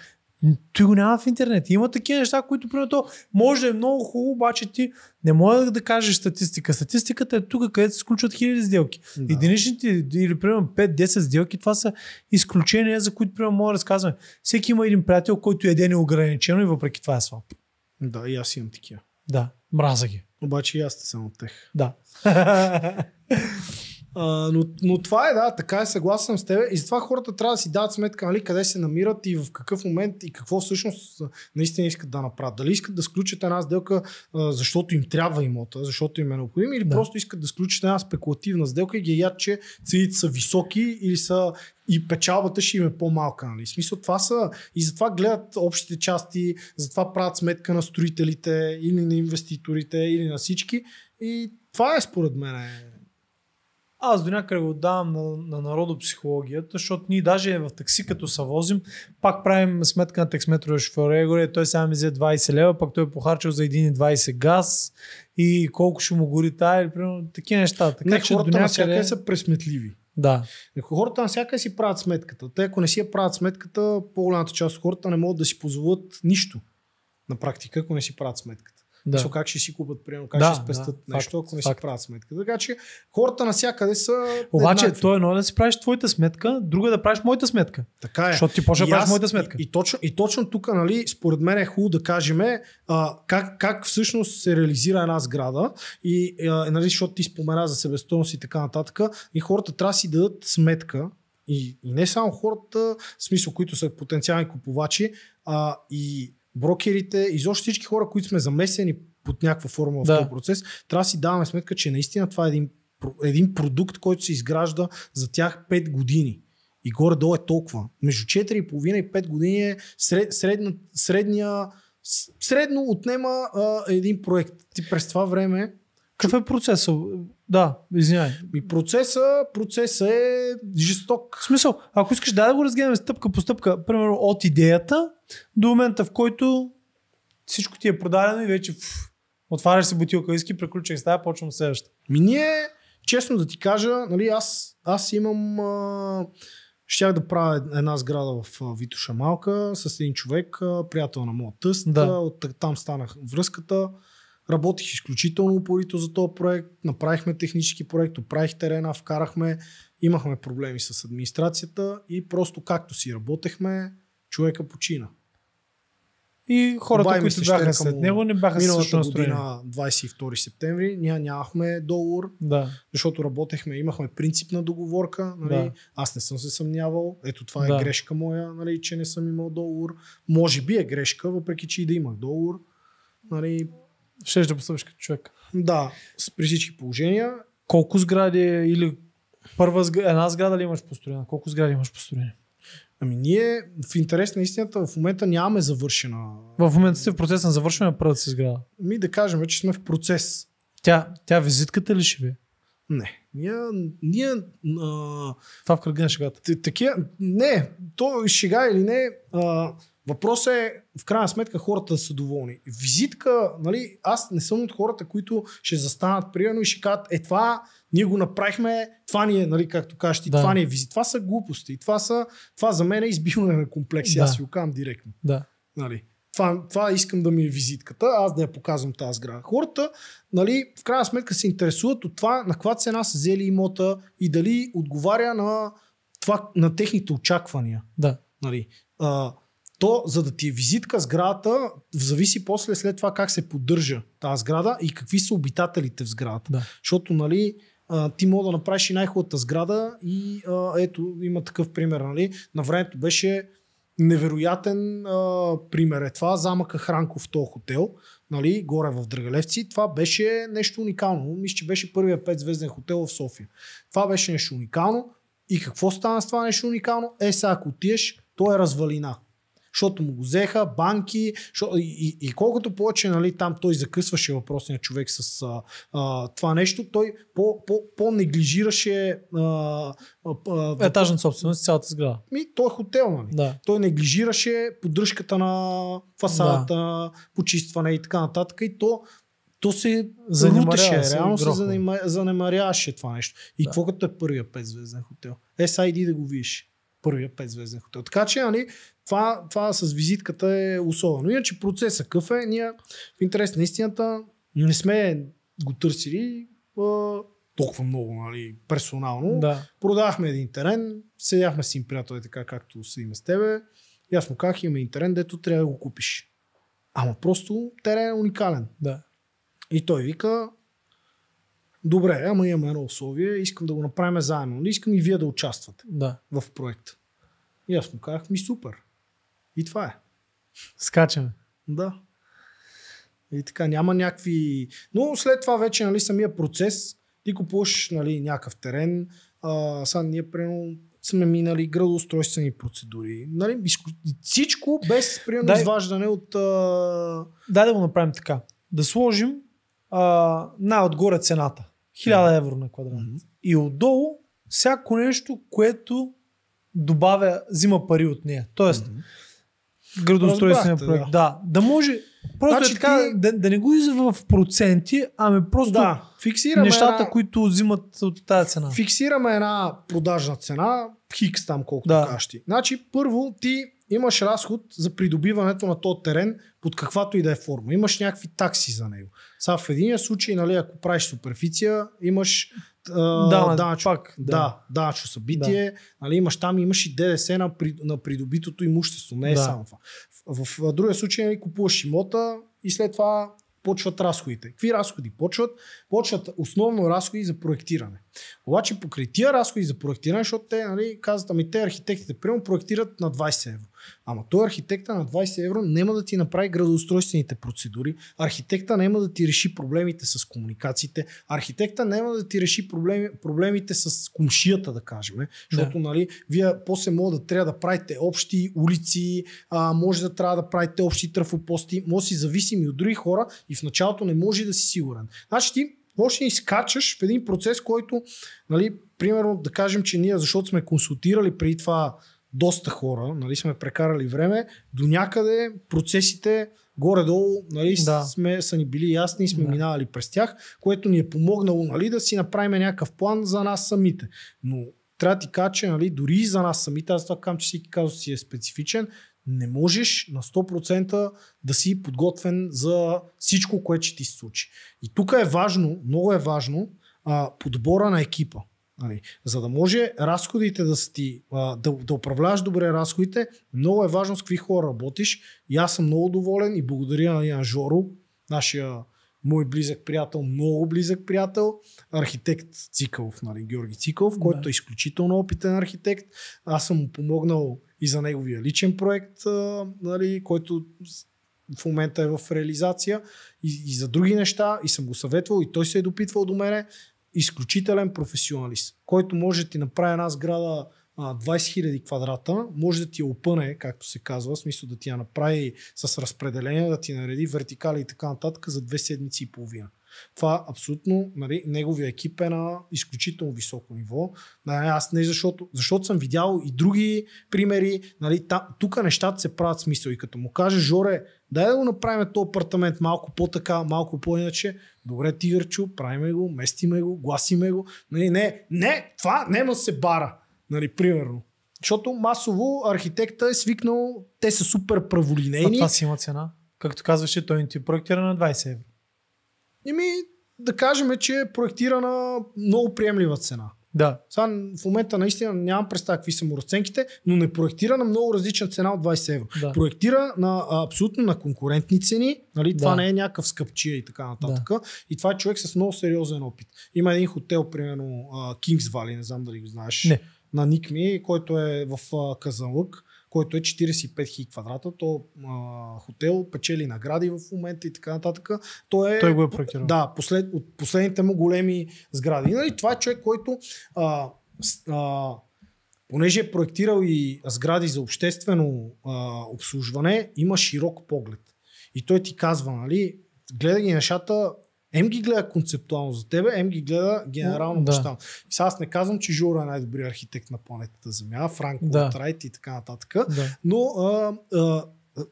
Той го няма в интернет. Има такива неща, които примерно то може да е много хубаво, обаче ти не може да кажеш статистика. Статистиката е тук, където се сключват хиляди сделки. Да. Единичните или примерно 5-10 сделки, това са изключения, за които примерно мога да разказваме. Всеки има един приятел, който е неограничено и въпреки това е слаб. Да, и аз имам такива. Да, мраза ги. Обаче и аз съм от тех. Да. А, но, но това е, да, така е, съгласен с теб. И затова хората трябва да си дадат сметка, нали, къде се намират и в какъв момент и какво всъщност наистина искат да направят. Дали искат да сключат една сделка, защото им трябва имота, защото им е необходим, или да. просто искат да сключат една спекулативна сделка и ги яд, че цените са високи или са и печалбата ще им е по-малка. Нали? Смисъл, това са и затова гледат общите части, затова правят сметка на строителите или на инвеститорите или на всички. И това е според мен. Аз до някъде го давам на, на народопсихологията, защото ние даже в такси, като се возим, пак правим сметка на таксметровия шофьор. Е, горе, той сега ми взе 20 лева, пак той е похарчил за 1,20 газ и колко ще му гори тая, или примерно такива неща. Така, не, че хората до някъде... са пресметливи. Да. Ако хората всяка си правят сметката. Те ако не си я правят сметката, по-голямата част от хората не могат да си позволят нищо на практика, ако не си правят сметката. Да. Мисло, как ще си купат, примерно, как да, ще спестат да, нещо, факт, ако не факт. си правят сметка. Така че хората навсякъде са. Обаче, еднакви. то е едно да си правиш твоята сметка, друго е да правиш моята сметка. Така е. Защото ти почна да правиш моята сметка. И, и, точно, и точно тук, нали, според мен е хубаво да кажем а, как, как всъщност се реализира една сграда и, а, нали, защото ти спомена за себестойност и така нататък. И хората трябва да си дадат сметка и, и не само хората, в смисъл, които са потенциални купувачи, а и брокерите, изобщо всички хора, които сме замесени под някаква форма в този процес, трябва да си даваме сметка, че наистина това е един, един продукт, който се изгражда за тях 5 години. И горе-долу е толкова. Между 4,5 и 5 години е сред, средна, средния, средно отнема а, един проект. Ти през това време какъв е процесът? Да, извинявай. И процеса, процеса е жесток. В смисъл, ако искаш да, да го разгледаме стъпка по стъпка, примерно от идеята до момента, в който всичко ти е продадено и вече фу, отваряш се бутилка виски, приключвай стая, почвам следващата. Ми ние, честно да ти кажа, нали, аз, аз имам... А... Щях да правя една сграда в Витоша малка с един човек, приятел на моят тъст. Да. От, там станах връзката. Работих изключително упорито за този проект, направихме технически проект, оправих терена, вкарахме, имахме проблеми с администрацията и просто както си работехме, човека почина. И хората, Обай, които бяха след него, не бяха миналата също година, 22 септември, ние нямахме договор, да. защото работехме, имахме принципна договорка. Нали? Да. Аз не съм се съмнявал. Ето това е да. е грешка моя, нали, че не съм имал договор. Може би е грешка, въпреки че и да имах договор. Нали, Щеш да постъпиш като човек. Да, при всички положения. Колко сгради е или първа сграда, една сграда ли имаш построена? Колко сгради имаш построени? Ами ние в интерес на истината в момента нямаме завършена. В момента сте в процес на завършване на първата си сграда. Ми да кажем, че сме в процес. Тя, тя визитката ли ще ви? Не. Ние, ние а... Това в кръга на шегата. Такива, не, то шега или не, а, Въпросът е, в крайна сметка, хората да са доволни. Визитка, нали, аз не съм от хората, които ще застанат приемно и ще кажат, е това, ние го направихме, това ни е, нали, както кажеш да. това ни е визит. Това са глупости. Това, са, това за мен е избиване на комплекси. Да. Аз си го казвам директно. Да. Нали, това, това искам да ми е визитката, аз да я показвам тази сграда. Хората, нали, в крайна сметка се интересуват от това на каква цена са взели имота и дали отговаря на, това, на техните очаквания. Да. Нали, а, то, за да ти е визитка сградата, зависи после след това как се поддържа тази сграда и какви са обитателите в сградата. Да. Защото, нали, а, ти мога да направиш и най-хубавата сграда и а, ето, има такъв пример, нали? На времето беше невероятен а, пример е това, замъка Хранков, то хотел, нали, горе в Драгалевци, това беше нещо уникално. Мисля, че беше първия петзвезден хотел в София. Това беше нещо уникално. И какво стана с това нещо уникално? Е, сега ако отиеш, то е развалина защото му го взеха, банки, защото, и, и, и колкото повече нали, там той закъсваше въпросния човек с а, а, това нещо, той по-неглижираше по, по, етажна собственост, цялата сграда. Ми, той е хотел, нали? Да. Той неглижираше поддръжката на фасадата, да. почистване и така нататък. И то то се занемаряваше. Реално се, занемаряваше това нещо. И да. какво като е първия петзвезден хотел? Е, сега иди да го видиш. Първия петзвезден хотел. Така че, нали, това, това с визитката е особено. Иначе процеса какъв е, ние в интерес на истината не сме го търсили а, толкова много, нали, персонално. Да. Продавахме един терен, седяхме с им приятели е така, както седим с тебе. И аз му казах, имаме един терен, дето трябва да го купиш. Ама просто терен е уникален. Да. И той вика, добре, ама имаме едно условие, искам да го направим заедно. Не искам и вие да участвате да. в проекта. И аз му казах, ми супер. И това е. Скачаме. Да. И така, няма някакви... Но след това вече, нали, самия процес, ти купуваш, нали, някакъв терен, а, сега ние, примерно, сме минали градоустройствени процедури. Нали, всичко без, примерно, Дай... изваждане от... А... Дай да го направим така. Да сложим а, най-отгоре цената. 1000 евро на квадрат. Mm-hmm. И отдолу всяко нещо, което добавя, взима пари от нея. Тоест, mm-hmm градоустройствения проект. Да. да. да може просто значи, така, ти... да, да не го изва в проценти, ами просто да. фиксираме нещата, една... които взимат от тази цена. Фиксираме една продажна цена, хикс там колкото да. кажеш ти. Значи първо ти имаш разход за придобиването на този терен под каквато и да е форма. Имаш някакви такси за него. Сега в единия случай, нали, ако правиш суперфиция, имаш а, да, данъчно, пак, да. да, данъчно събитие, да. Нали, имаш там, имаш и ДДС на, при, на придобитото имущество, не е да. само това. В, в, в другия случай нали, купуваш имота и след това почват разходите. Какви разходи почват? Почват основно разходи за проектиране. Обаче покрития тия разходи за проектиране, защото те нали, казват, ами те архитектите, примерно, проектират на 20 евро. Ама той архитекта на 20 евро няма да ти направи градоустройствените процедури, архитекта няма да ти реши проблемите с комуникациите, архитекта няма да ти реши проблеми, проблемите с комшията, да кажем, защото да. нали, вие после може да трябва да правите общи улици, а, може да трябва да правите общи трафопости, може да си зависими от други хора и в началото не може да си сигурен. Значи ти да изкачаш в един процес, който, нали, примерно да кажем, че ние, защото сме консултирали преди това доста хора, нали, сме прекарали време, до някъде процесите горе-долу нали, да. сме, са ни били ясни и сме да. минавали през тях, което ни е помогнало нали, да си направим някакъв план за нас самите. Но трябва да ти кажа, че нали, дори и за нас самите, аз това казвам, че всеки казус си е специфичен, не можеш на 100% да си подготвен за всичко, което ще ти се случи. И тук е важно, много е важно, а, подбора на екипа. Нали, за да може разходите да са ти, а, да, да управляваш добре разходите, много е важно с какви хора работиш. И аз съм много доволен и благодаря на Ян Жоро, нашия мой близък приятел, много близък приятел, архитект Цикълов, нали, Георги Цикълов, който да. е изключително опитен архитект. Аз съм му помогнал и за неговия личен проект, а, нали, който в момента е в реализация и, и за други неща и съм го съветвал и той се е допитвал до мене изключителен професионалист, който може да ти направи една сграда 20 000 квадрата, може да ти я опъне, както се казва, в смисъл да ти я направи с разпределение, да ти нареди вертикали и така нататък за две седмици и половина. Това абсолютно, нали, неговия екип е на изключително високо ниво. Нали, аз не защото, защото съм видял и други примери, нали, та, тук нещата се правят смисъл и като му каже Жоре, дай да го направим този апартамент малко по-така, малко по-иначе, добре тигърчо, правиме го, местиме го, гласиме го, нали, не, не, това няма се бара, нали, примерно. Защото масово архитекта е свикнал, те са супер праволинейни. А това си има цена. Както казваше, той ти е проектира на 20 евро ми да кажем, че е проектирана много приемлива цена. Да. Сега в момента наистина нямам представа какви са му разценките, но не проектира на много различна цена от 20 евро. Да. Проектира на абсолютно на конкурентни цени. Нали? Това да. не е някакъв скъпчия и така нататък. Да. И това е човек с много сериозен опит. Има един хотел, примерно Kings Valley, не знам дали го знаеш. Не. На Никми, който е в Казанлък който е 45 хи квадрата. То а, хотел печели награди в момента и така нататък. То е, Той го е проектирал. Да, послед, от последните му големи сгради. И, нали, това е човек, който а, а, понеже е проектирал и сгради за обществено а, обслужване, има широк поглед. И той ти казва, нали, гледай ги нещата Ем ги гледа концептуално за тебе, ем ги гледа генерално да. мащабно. И сега аз не казвам, че Жоро е най-добрият архитект на планетата Земя, Франко да. Трайт и така нататък, да. но а, а,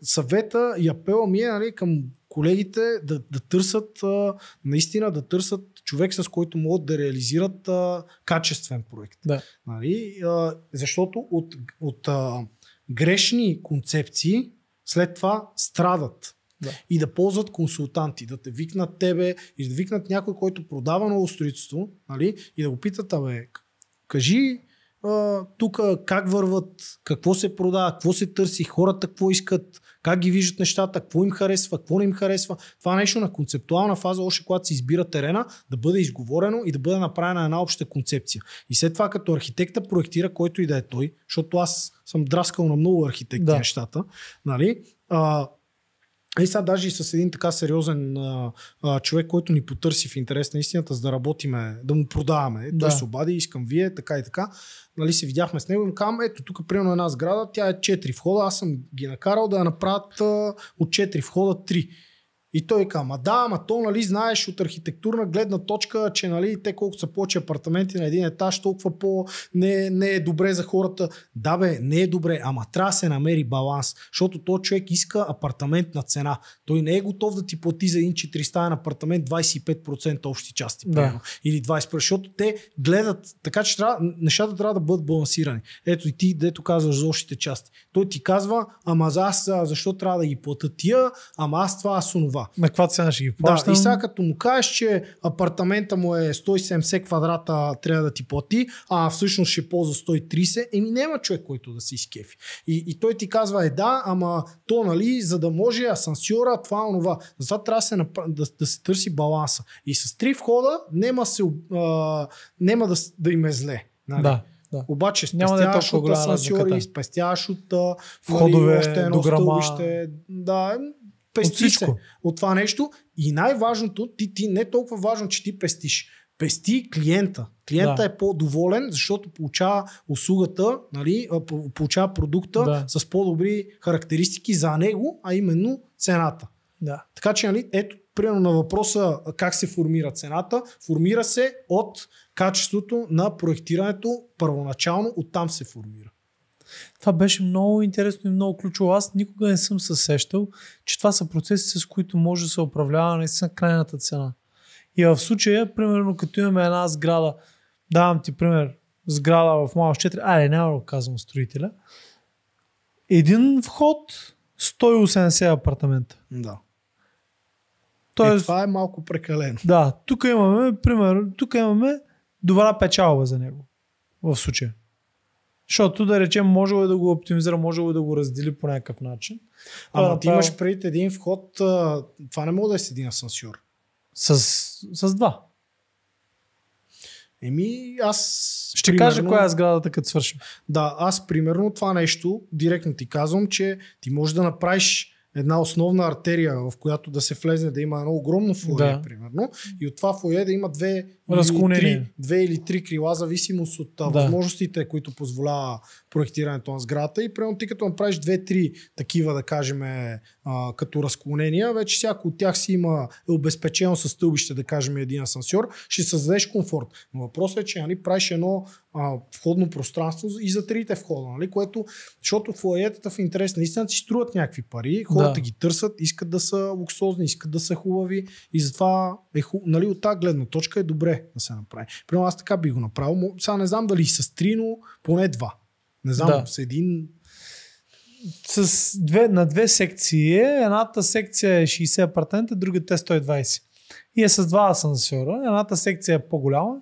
съвета и апела ми е нали, към колегите да, да търсят, а, наистина да търсят човек, с който могат да реализират а, качествен проект. Да. Нали? А, защото от, от а, грешни концепции след това страдат да. И да ползват консултанти, да те викнат тебе и да викнат някой, който продава ново строителство нали? и да го питат, абе, кажи тук как върват, какво се продава, какво се търси, хората какво искат, как ги виждат нещата, какво им харесва, какво не им харесва. Това нещо на концептуална фаза, още когато се избира терена, да бъде изговорено и да бъде направена една обща концепция. И след това като архитекта проектира, който и да е той, защото аз съм драскал на много архитекти да. нещата, нали? И сега даже и с един така сериозен а, а, човек, който ни потърси в интерес на истината, за да работиме, да му продаваме. Той да. се обади, искам вие, така и така. Нали се видяхме с него и казвам, ето тук примерно една сграда, тя е 4 входа, аз съм ги накарал да я направят а, от 4 входа 3. И той каза, да, ма то, нали, знаеш от архитектурна гледна точка, че, нали, те колко са повече апартаменти на един етаж, толкова по не, не е добре за хората. Да бе, не е добре, ама трябва да се намери баланс, защото то човек иска апартамент на цена. Той не е готов да ти плати за един 400 апартамент 25% общи части, да. Примерно, или 20%, защото те гледат, така че трябва, нещата трябва да бъдат балансирани. Ето и ти, дето казваш за общите части. Той ти казва, ама аз защо трябва да ги плата тия, ама аз това, аз онова това. На каква цена ще ги плащам? Да, и сега като му кажеш, че апартамента му е 170 квадрата, трябва да ти плати, а всъщност ще ползва 130, еми няма човек, който да се изкефи. И, и той ти казва, е да, ама то, нали, за да може асансьора, това, онова. Затова трябва да се, направ... да, да се търси баланса. И с три входа няма, се, а, няма да, да им е зле. Нали? Да. Да. Обаче спестяваш да е от асансьори, спестяваш от входове, нали, още едно до Стълбище, да, пести от, се от това нещо. И най-важното, ти, ти не е толкова важно, че ти пестиш. Пести клиента. Клиента да. е по-доволен, защото получава услугата, нали, получава продукта да. с по-добри характеристики за него, а именно цената. Да. Така че, нали, ето, примерно на въпроса как се формира цената, формира се от качеството на проектирането първоначално, оттам се формира. Това беше много интересно и много ключово. Аз никога не съм се сещал, че това са процеси, с които може да се управлява наистина крайната цена. И в случая, примерно, като имаме една сграда, давам ти пример, сграда в Малаш 4, аре, няма да казвам строителя, един вход, 180 апартамента. Да. Тоест, е, това е малко прекалено. Да, тук имаме, примерно, тук имаме добра печалба за него. В случая. Защото да речем, можело е да го оптимизира, можело е да го раздели по някакъв начин. Ама а, ти имаш преди един вход, това не мога да е с един асансьор. С, с два. Еми, аз. Ще примерно, кажа коя е сградата, като свършим. Да, аз примерно това нещо, директно ти казвам, че ти можеш да направиш една основна артерия, в която да се влезне, да има едно огромно фойе, да. примерно, и от това фойе да има две разклонение. Три, две или три крила, зависимост от да. възможностите, които позволява проектирането на сграда. И примерно ти като направиш две-три такива, да кажем, а, като разклонения, вече всяко от тях си има е обезпечено със стълбище, да кажем, един асансьор, ще създадеш комфорт. Но въпросът е, че нали, правиш едно а, входно пространство и за трите входа, нали? което, защото флоетата в интерес наистина си струват някакви пари, хората да. ги търсят, искат да са луксозни, искат да са хубави и затова е хуб... нали, от тази гледна точка е добре да се направи. Примерно аз така би го направил. Сега не знам дали с три, но поне два. Не знам, да. с един... С две, на две секции е. Едната секция е 60 апартамента, другата е 120. И е с два асансьора. Едната секция е по-голяма.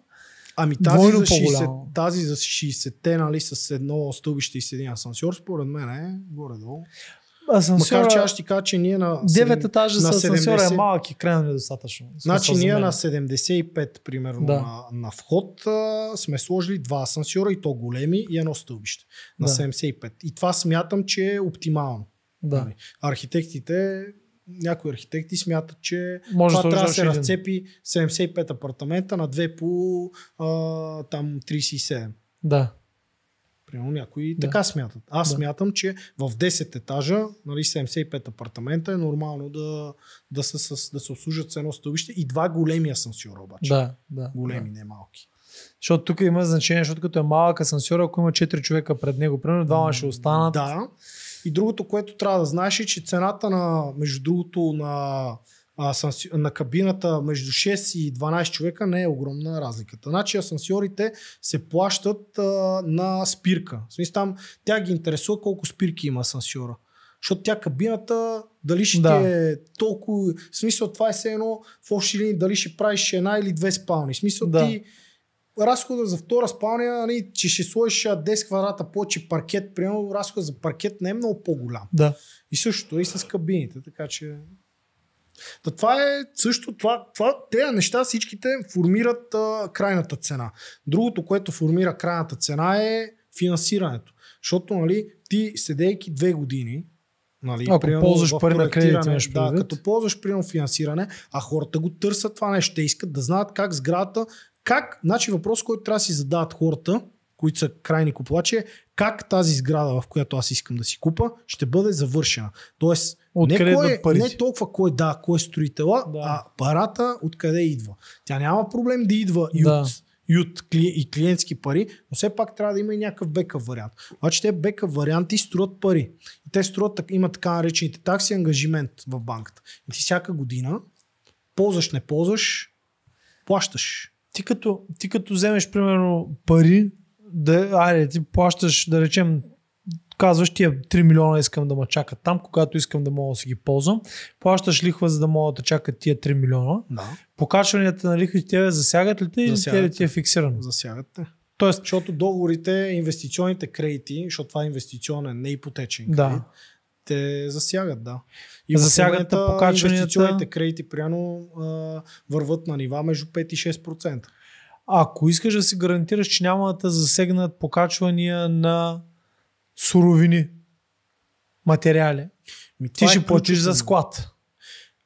Ами тази за, 60, тази за 60-те, нали, с едно стълбище и с един асансьор, според мен е горе-долу. Асансьора... Макар че аз ще кажа, че ние на 9 етажа на с асансьора 70... е малък и крайно недостатъчно. Значи ние на 75 примерно да. на, на вход а, сме сложили два асансьора и то големи и едно стълбище на да. 75. И това смятам, че е оптимално. Да. Нали? Архитектите някои архитекти смятат, че Може това трябва да се разцепи 75 апартамента на 2 по а, там 37. Да. Примерно някои да. така смятат. Аз да. смятам, че в 10 етажа, нали, 75 апартамента е нормално да, да, са с, да се обслужат с едно стълбище и два големи асансьора обаче. Да, да. Големи, да. не малки. Защото тук има значение, защото като е малък асансьор, ако има 4 човека пред него, примерно двама ще останат. Да. И другото, което трябва да знаеш е, че цената на, между другото, на на кабината между 6 и 12 човека не е огромна разликата. Значи асансьорите се плащат а, на спирка. В смисъл там тя ги интересува колко спирки има асансьора. Защото тя кабината, дали ще да. е толкова... В смисъл това е все едно в общи линии дали ще правиш една или две спални. В смисъл да. ти разхода за втора спалня, нали, че ще сложиш 10 квадрата повече паркет, примерно разхода за паркет не е много по-голям. Да. И същото и с кабините, така че Та това е също, това, това, тези неща всичките формират а, крайната цена. Другото, което формира крайната цена е финансирането. Защото, нали, ти седейки две години, Нали, Ако примерно, ползваш пари на кредит, да, като ползваш примерно финансиране, а хората го търсят това нещо, те искат да знаят как сградата, как, значи въпрос, който трябва да си задават хората, които са крайни купувачи, е как тази сграда, в която аз искам да си купа, ще бъде завършена. Тоест, не, кой, е, не толкова кой да, кой е строитела, да. а парата откъде идва. Тя няма проблем да идва и да. от и от кли, и клиентски пари, но все пак трябва да има и някакъв бекъв вариант. Обаче те бекъв варианти струват пари. И те струват, има така наречените такси, ангажимент в банката. И ти всяка година, ползваш, не ползваш, плащаш. Ти като, ти като вземеш, примерно, пари да, аре, ти плащаш, да речем, казваш тия 3 милиона искам да ме чакат там, когато искам да мога да си ги ползвам. Плащаш лихва, за да мога да чакат тия 3 милиона. Да. Покачванията на лихвите тебе засягат ли те или ти е фиксирано? Засягат те. Тоест, защото договорите, инвестиционните кредити, защото това е инвестиционен, не ипотечен кредит, да. те засягат, да. И засягат момента, покачванията... инвестиционните кредити, пряно, върват на нива между 5 и 6% ако искаш да си гарантираш, че няма да засегнат покачвания на суровини, материали, ми, ти е ще е платиш за склад.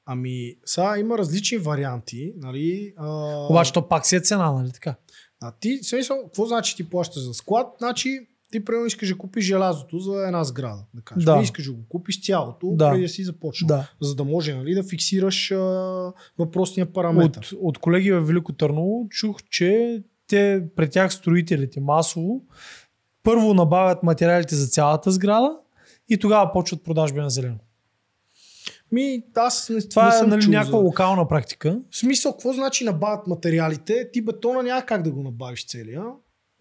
Ами, сега има различни варианти, нали? А... Обаче то пак си е цена, нали така? А ти, смисъл, какво значи ти плащаш за склад? Значи ти, примерно, искаш да купиш желязото за една сграда. Да кажеш. Да. Искаш да го купиш цялото, да. преди да си започнал. Да. За да може нали, да фиксираш а, въпросния параметр. От, от колеги в Велико Търново чух, че те, пред тях строителите масово първо набавят материалите за цялата сграда и тогава почват продажби на зелено. Ми, аз не, Това не е нали, някаква за... локална практика. В смисъл, какво значи набавят материалите? Ти бетона няма как да го набавиш целия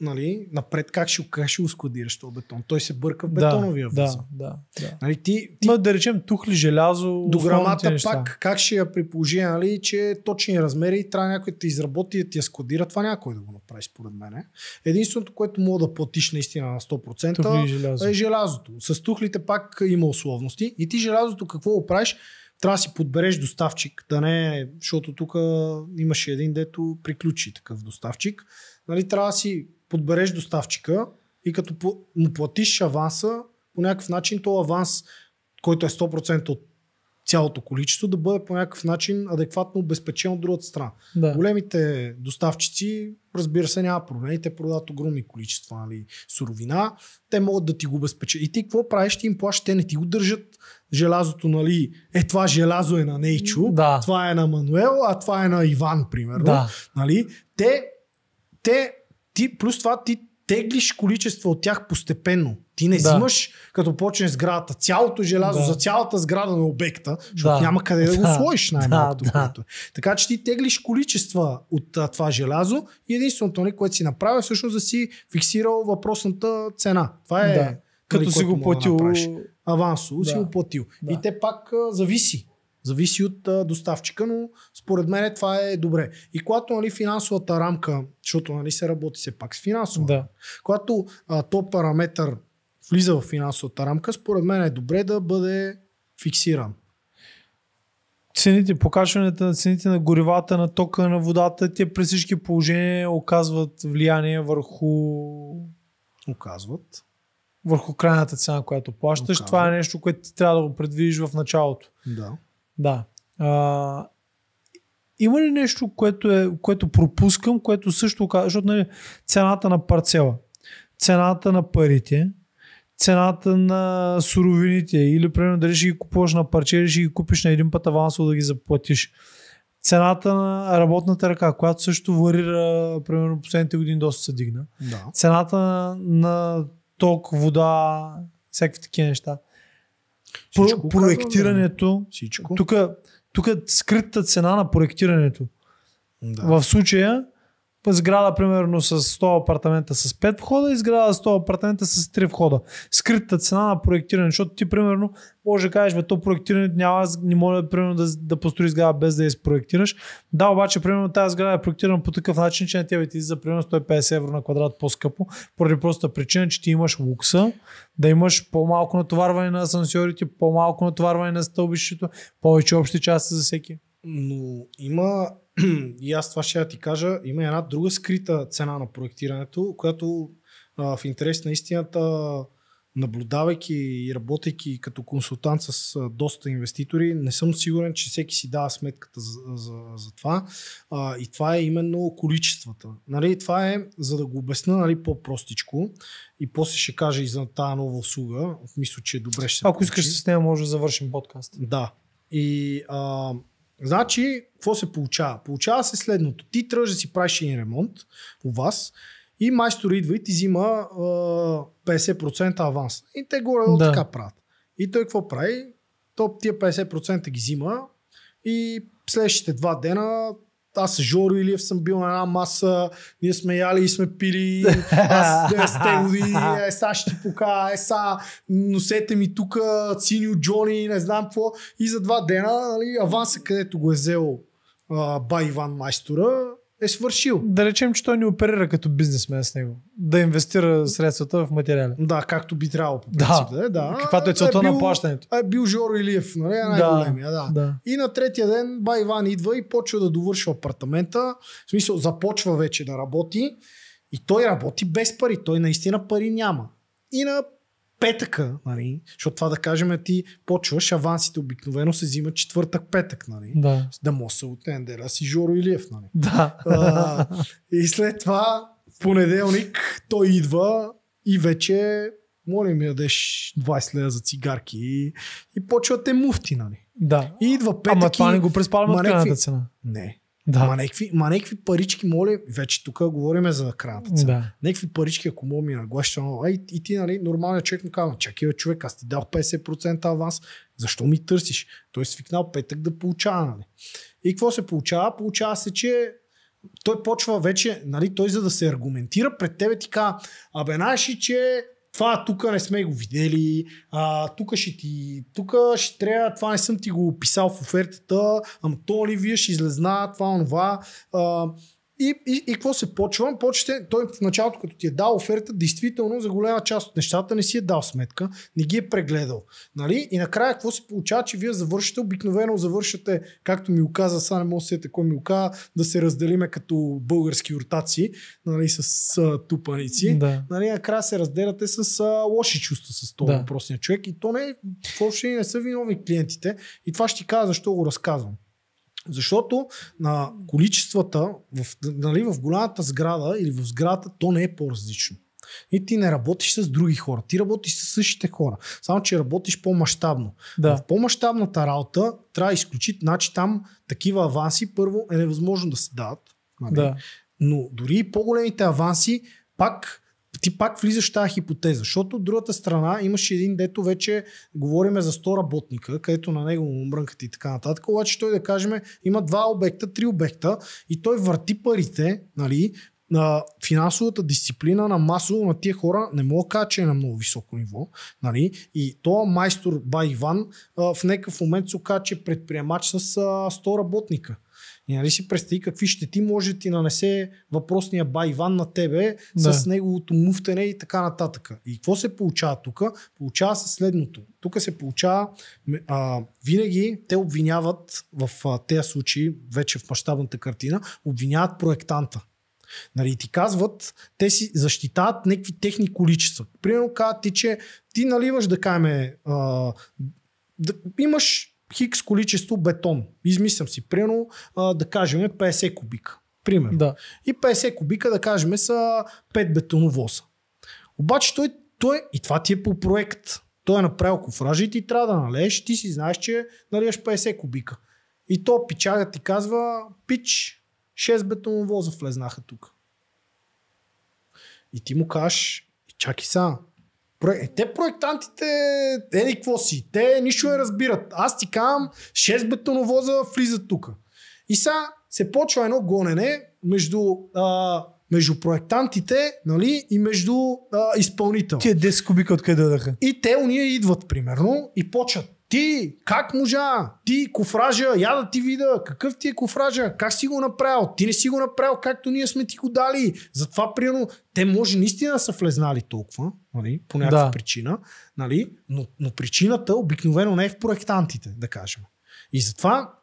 нали, напред как ще, как ще ускладираш този бетон. Той се бърка в бетоновия да, възел. Да, да, да. Нали, ти, ти... Ма, да речем тухли, желязо, До грамата неща. пак, как ще я приположи, нали, че точни размери и трябва някой да те изработи и да ти я складира. Това някой да го направи според мен. Единственото, което мога да платиш наистина на 100% тухли, желязо. е желязото. С тухлите пак има условности и ти желязото какво го правиш? трябва да си подбереш доставчик, да не, защото тук имаше един дето приключи такъв доставчик. Нали, трябва да си подбереш доставчика и като му платиш аванса, по някакъв начин то аванс, който е 100% от цялото количество, да бъде по някакъв начин адекватно обезпечен от другата страна. Да. Големите доставчици, разбира се, няма проблеми, те продават огромни количества нали, суровина, те могат да ти го обезпечат. И ти какво правиш? Ти им плащаш, те не ти го държат желязото, нали, е това желязо е на Нейчо, да. това е на Мануел, а това е на Иван, примерно. Да. Нали? Те, те ти, плюс това ти теглиш количество от тях постепенно. Ти не да. взимаш, като почнеш сградата, цялото желязо да. за цялата сграда на обекта, защото да. няма къде да, го сложиш най-малкото. Да, да. Е. Така че ти теглиш количества от а, това желязо и единственото, нали, което си направил, е всъщност да си фиксирал въпросната цена. Това е. Да. Нали, като си го платил. Да Авансово да. си го платил. Да. И те пак а, зависи. Зависи от а, доставчика, но според мен това е добре. И когато нали, финансовата рамка, защото нали, се работи все пак с финансова, да. когато а, то параметър влиза в финансовата рамка, според мен е добре да бъде фиксиран. Цените, покачването на цените на горивата, на тока, на водата, те при всички положения оказват влияние върху... Оказват върху крайната цена, която плащаш. Оказват. Това е нещо, което ти трябва да го предвидиш в началото. Да. Да. А, има ли нещо, което, е, което пропускам, което също казва, защото нали, цената на парцела, цената на парите, цената на суровините или примерно дали ще ги купуваш на парче или ще ги купиш на един път авансово да ги заплатиш. Цената на работната ръка, която също варира, примерно последните години доста се дигна. Да. Цената на ток, вода, всякакви такива неща. Всичко проектирането. Всичко. Тук, тук скритата цена на проектирането. Да. В случая сграда примерно с 100 апартамента с 5 входа и сграда с 100 апартамента с 3 входа. Скритата цена на проектиране, защото ти примерно може да кажеш, бе, то проектирането няма, не може примерно, да, да построи сграда без да я изпроектираш. Да, обаче примерно тази сграда е проектирана по такъв начин, че на тебе ти за примерно 150 евро на квадрат по-скъпо, поради простата причина, че ти имаш лукса, да имаш по-малко натоварване на асансьорите, по-малко натоварване на стълбището, повече общи части за всеки. Но има и аз това ще я ти кажа, има една друга скрита цена на проектирането, която а, в интерес на истината, наблюдавайки и работейки като консултант с а, доста инвеститори, не съм сигурен, че всеки си дава сметката за, за, за това. А, и това е именно количествата. Нали, това е, за да го обясна нали, по-простичко и после ще кажа и за тази нова услуга. Мисля, че е добре ще се Ако получи. искаш с нея, може да завършим подкаст. Да. И а, Значи, какво се получава? Получава се следното. Ти трябваше да си правиш един ремонт у вас и майстор идва и ти взима е, 50% аванс. И те горе да. така правят. И той какво прави? То тия 50% ги взима и следващите два дена аз с Жоро Илиев съм бил на една маса, ние сме яли и сме пили, аз 90-те години, е, са ще ти пока, е, са носете ми тук, Синьо Джони, не знам какво. И за два дена, нали, аванса, където го е взел Бай Иван Майстора, е свършил. Да речем, че той ни оперира като бизнесмен с него. Да инвестира средствата в материали. Да, както би трябвало по принцип. Да. Да, да. Каквато е целта е на плащането. Е бил Жоро Илиев, нали? Е най-големия. Да. да. да. И на третия ден Ба Иван идва и почва да довършва апартамента. В смисъл, започва вече да работи. И той работи без пари. Той наистина пари няма. И на петъка, нали, защото това да кажем, ти почваш, авансите обикновено се взимат четвъртък, петък, нали, да, да му се от Ендера си Жоро Илиев. Нали. Да. А, и след това в понеделник той идва и вече моля ми дадеш 20 лева за цигарки и, и почвате муфти, нали. Да. И идва петък. Ама това не го преспалваме от крайната цена. Не. Да. Ма, някакви, ма някакви парички, моля, вече тук говориме за кратъца. Да. Някакви парички, ако мога ми нагласи, а и, и ти, нали, нормалният човек му казва, чакай, човек, аз ти дал 50% аванс, защо ми търсиш? Той е свикнал петък да получава, нали? И какво се получава? Получава се, че той почва вече, нали, той за да се аргументира пред тебе ти казва, абе, знаеш че това тук не сме го видели, а, тук ще ти, тук ще трябва, това не съм ти го описал в офертата, ама то ли вие ще излезна, това, онова. А, и, и, и какво се почва? Почте, той в началото, като ти е дал оферта, действително за голяма част от нещата не си е дал сметка, не ги е прегледал. Нали? И накрая какво се получава, че вие завършите, обикновено завършате, както ми оказа, сега не мога да ми оказа, да се разделиме като български ортаци нали, с а, тупаници. Да. Нали, накрая се разделяте с а, лоши чувства с този да. въпросния човек. И то не, въобще не са виновни клиентите. И това ще ти кажа защо го разказвам. Защото на количествата в, нали, в голямата сграда или в сградата то не е по-различно. И ти не работиш с други хора, ти работиш с същите хора, само че работиш по-масштабно. Да. В по-масштабната работа трябва да значи там такива аванси първо е невъзможно да се дадат. Нали? Да. Но дори и по-големите аванси пак ти пак влизаш в тази хипотеза, защото от другата страна имаше един дето вече, говориме за 100 работника, където на него му мрънкат и така нататък, обаче той да кажем има два обекта, три обекта и той върти парите, нали, на финансовата дисциплина на масово на тия хора не мога да кажа, че е на много високо ниво. Нали? И то майстор Бай Иван в някакъв момент се оказа, че е предприемач с 100 работника. И нали си представи какви ще ти може ти нанесе въпросния байван на тебе да. с неговото муфтене и така нататък. И какво се получава тук? Получава се следното. Тук се получава, а, винаги те обвиняват в а, тези случаи, вече в мащабната картина, обвиняват проектанта. Нали, ти казват, те си защитават някакви техни количества. Примерно казват ти, че ти наливаш, да кажем, да, имаш хикс количество бетон. Измислям си, примерно, да кажем 50 кубика. Примерно. Да. И 50 кубика, да кажем, са 5 бетоновоза. Обаче той, той, и това ти е по проект. Той е направил кофража и ти трябва да налееш. Ти си знаеш, че налиеш 50 кубика. И то пичага ти казва, пич, 6 бетоновоза влезнаха тук. И ти му кажеш, чакай сега, е, те проектантите, е, еди какво си, те нищо не разбират. Аз ти казвам, 6 бетоновоза влизат тук. И сега се почва едно гонене между а, между проектантите нали, и между а, изпълнител. Тия 10 кубика откъде дадаха? И те уния идват, примерно, и почват. Ти, как можа? Ти, кофража, я да ти вида, какъв ти е кофража, как си го направил? Ти не си го направил, както ние сме ти го дали. Затова, примерно, те може наистина са влезнали толкова, нали, по някаква да. причина, нали, но, но причината обикновено не е в проектантите, да кажем. И затова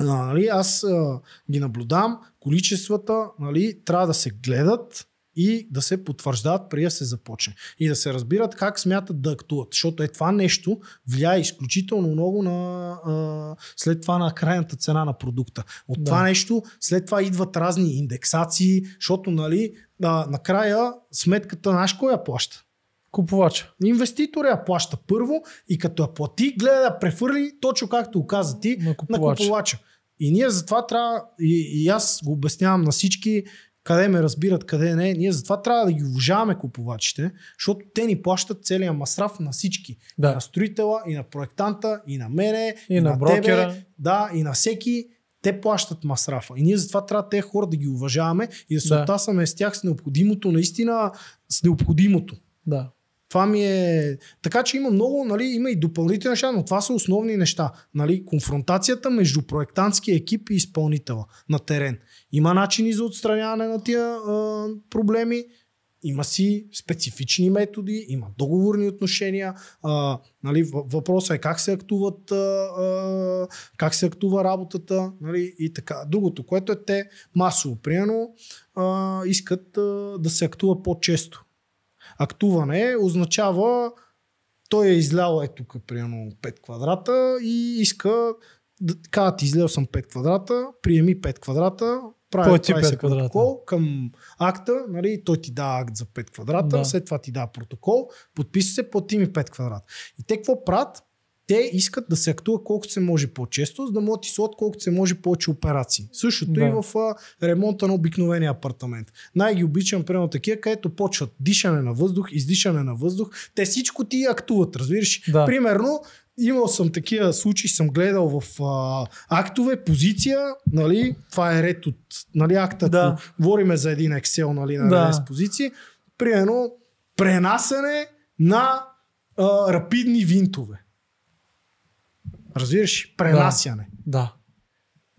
нали, аз а, ги наблюдам, количествата нали, трябва да се гледат, и да се потвърждават преди да се започне. И да се разбират как смятат да актуват. Защото е това нещо влияе изключително много на, а, след това на крайната цена на продукта. От да. това нещо след това идват разни индексации, защото нали, а, накрая сметката наш кой я плаща? Купувача. Инвеститорът я плаща първо и като я плати, гледа да прехвърли точно както оказа ти на купувача. На купувача. И ние затова трябва, и, и аз го обяснявам на всички, къде ме разбират, къде не. Ние затова трябва да ги уважаваме купувачите, защото те ни плащат целия масраф на всички. Да. И на строителя, и на проектанта, и на мене, и, и на, на брокера. Тебе, да, и на всеки. Те плащат масрафа. И ние затова трябва те хора да ги уважаваме и да се да. оттасаме с тях с необходимото, наистина с необходимото. Да. Това ми е... Така че има много, нали, има и допълнителни неща, но това са основни неща. Нали, конфронтацията между проектантския екип и изпълнителя на терен. Има начини за отстраняване на тия а, проблеми, има си специфични методи, има договорни отношения. А, нали, въпросът е как се актуват, а, как се актува работата нали, и така. Другото, което е те масово, приено, а, искат а, да се актува по-често. Актуване означава той е излял е тук, примерно 5 квадрата и иска казват, излел съм 5 квадрата, приеми 5 квадрата, прави 20 е протокол към акта, нали, той ти дава акт за 5 квадрата, да. след това ти дава протокол, подписа се, плати ми 5 квадрата. И те какво правят? Те искат да се актува колкото се може по-често, за да могат и слот колкото се може повече операции. Същото да. и в а, ремонта на обикновения апартамент. Най-ги обичам, примерно такива, където почват дишане на въздух, издишане на въздух. Те всичко ти актуват, разбираш? Да. Примерно, имал съм такива случаи, съм гледал в а, актове, позиция, нали, това е ред от нали, акта, да. говориме за един Excel, нали, на да. с позиции, едно пренасене на а, рапидни винтове. Разбираш? Пренасяне. Да.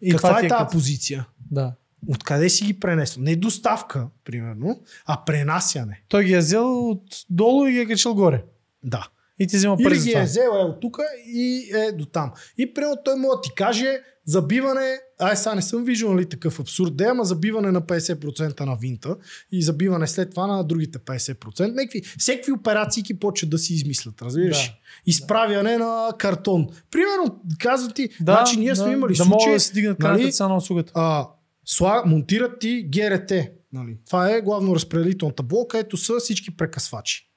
И Каква е, е тази като... позиция? Да. Откъде си ги пренесъл? Не доставка, примерно, а пренасяне. Той ги е взел отдолу и ги е качил горе. Да. И ти взима пари Или ги е взел е от тук и е до там. И примерно той му да ти каже забиване, ай сега не съм виждал нали, такъв абсурд, Да, ама забиване на 50% на винта и забиване след това на другите 50%. Некви, всеки операции почват да си измислят, разбираш? Да, Изправяне да. на картон. Примерно, казват ти, да, значи ние да, сме имали да случаи. Да стигнат нали, на услугата. А, сла, монтират ти ГРТ. Нали. Това е главно разпределителната блока, ето са всички прекъсвачи.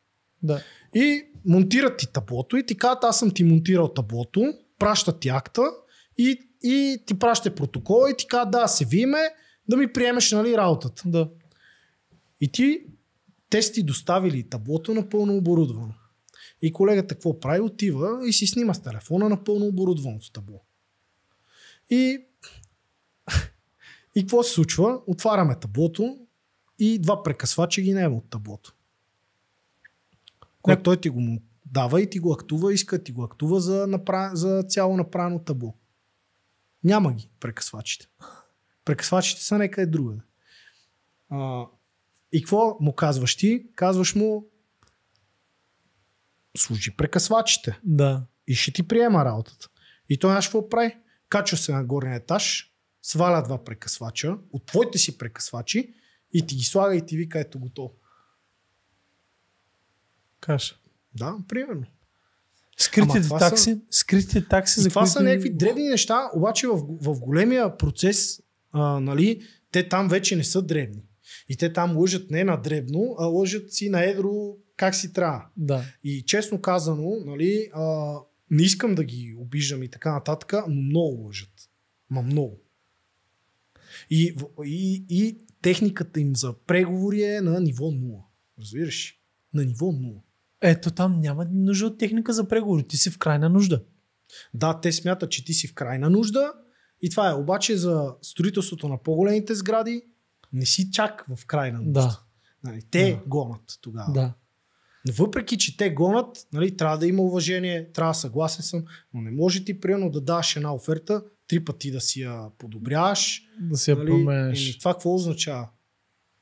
Да. И монтират ти таблото и ти казват, аз съм ти монтирал таблото, пращат ти акта и, и ти праща протокола и ти казват, да, се виме, да ми приемеш нали, работата. Да. И ти, те си ти доставили таблото напълно оборудвано. И колегата какво прави? Отива и си снима с телефона напълно оборудваното табло. И, и какво се случва? Отваряме таблото и два прекъсвача ги няма от таблото. Което той ти го му дава и ти го актува, иска ти го актува за, напра... за цяло направено табло. Няма ги прекъсвачите. Прекъсвачите са някъде другаде. А, и какво му казваш ти? Казваш му служи прекъсвачите. Да. И ще ти приема работата. И той аз какво прави? Качва се на горния етаж, сваля два прекъсвача от твоите си прекъсвачи и ти ги слага и ти вика ето готово каша. Да, примерно. Скритите такси, са, скрити такси за това които... са някакви древни неща, обаче в, в големия процес, а, нали, те там вече не са древни. И те там лъжат не на дребно, а лъжат си на едро как си трябва. Да. И честно казано, нали, а, не искам да ги обиждам и така нататък, но много лъжат. Ма много. И, и, и техниката им за преговори е на ниво 0. Разбираш? На ниво 0. Ето там няма нужда от техника за преговори. Ти си в крайна нужда. Да, те смятат, че ти си в крайна нужда. И това е. Обаче за строителството на по-големите сгради не си чак в крайна нужда. Да. Нали, те да. гонат тогава. Да. Но въпреки, че те гонат, нали, трябва да има уважение, трябва да съгласен съм, но не може ти приемно да даш една оферта, три пъти да си я подобряваш. Да си я нали, променеш. това какво означава?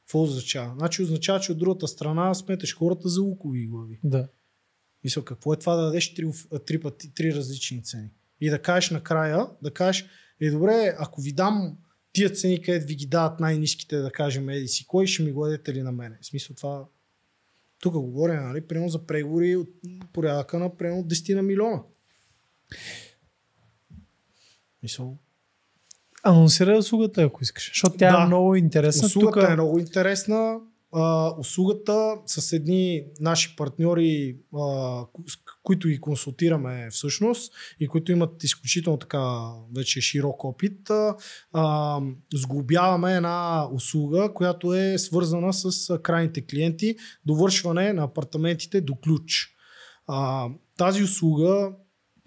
Какво означава? Значи означава, че от другата страна сметаш хората за лукови глави. Да. Мисля, какво е това да дадеш три, три, пъти, три различни цени? И да кажеш накрая, да кажеш, е добре, ако ви дам тия цени, където ви ги дадат най-низките, да кажем, еди си, кой ще ми го дадете ли на мене? В смисъл това, тук говоря, нали, примерно за преговори от порядъка на примерно 10 на милиона. Мисъл, Анонсирай услугата, ако искаш, защото тя е да. е много интересна. Услугата Тука... е много интересна. А, услугата с едни наши партньори, а, които ги консултираме всъщност и които имат изключително така вече широк опит, а, а, сглобяваме една услуга, която е свързана с крайните клиенти, довършване на апартаментите до ключ. А, тази услуга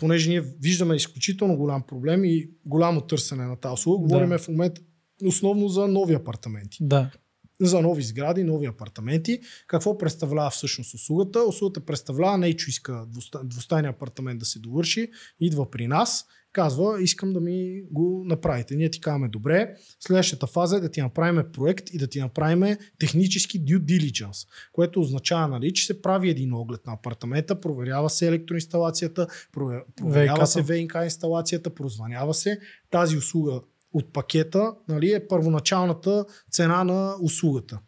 понеже ние виждаме изключително голям проблем и голямо търсене на тази услуга. говорим да. в момента основно за нови апартаменти. Да. За нови сгради, нови апартаменти. Какво представлява всъщност услугата? Услугата представлява, не иска двустайния апартамент да се довърши, идва при нас казва, искам да ми го направите. Ние ти казваме, добре, следващата фаза е да ти направим проект и да ти направим технически due diligence, което означава, нали, че се прави един оглед на апартамента, проверява се електроинсталацията, проверява, се ВНК инсталацията, прозванява се. Тази услуга от пакета нали, е първоначалната цена на услугата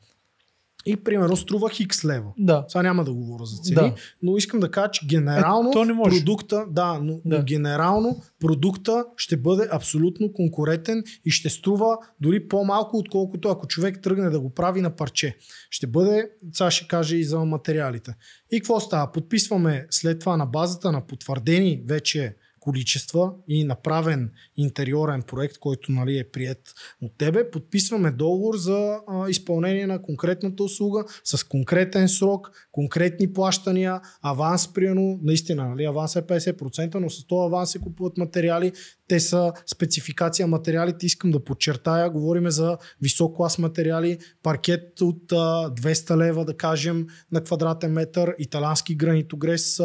и примерно струва хикс лева. Да. Сега няма да говоря за цени, да. но искам да кажа, че генерално е, то не може. продукта, да, но, да. но генерално продукта ще бъде абсолютно конкурентен и ще струва дори по-малко, отколкото ако човек тръгне да го прави на парче. Ще бъде, сега ще кажа и за материалите. И какво става? Подписваме след това на базата на потвърдени вече количества и направен интериорен проект, който нали, е прият от тебе, подписваме договор за а, изпълнение на конкретната услуга с конкретен срок, конкретни плащания, аванс приено, наистина, нали, аванс е 50%, но с този аванс се купуват материали, те са спецификация материалите, искам да подчертая, говориме за висок клас материали, паркет от 200 лева, да кажем, на квадратен метър, италянски гранитогрес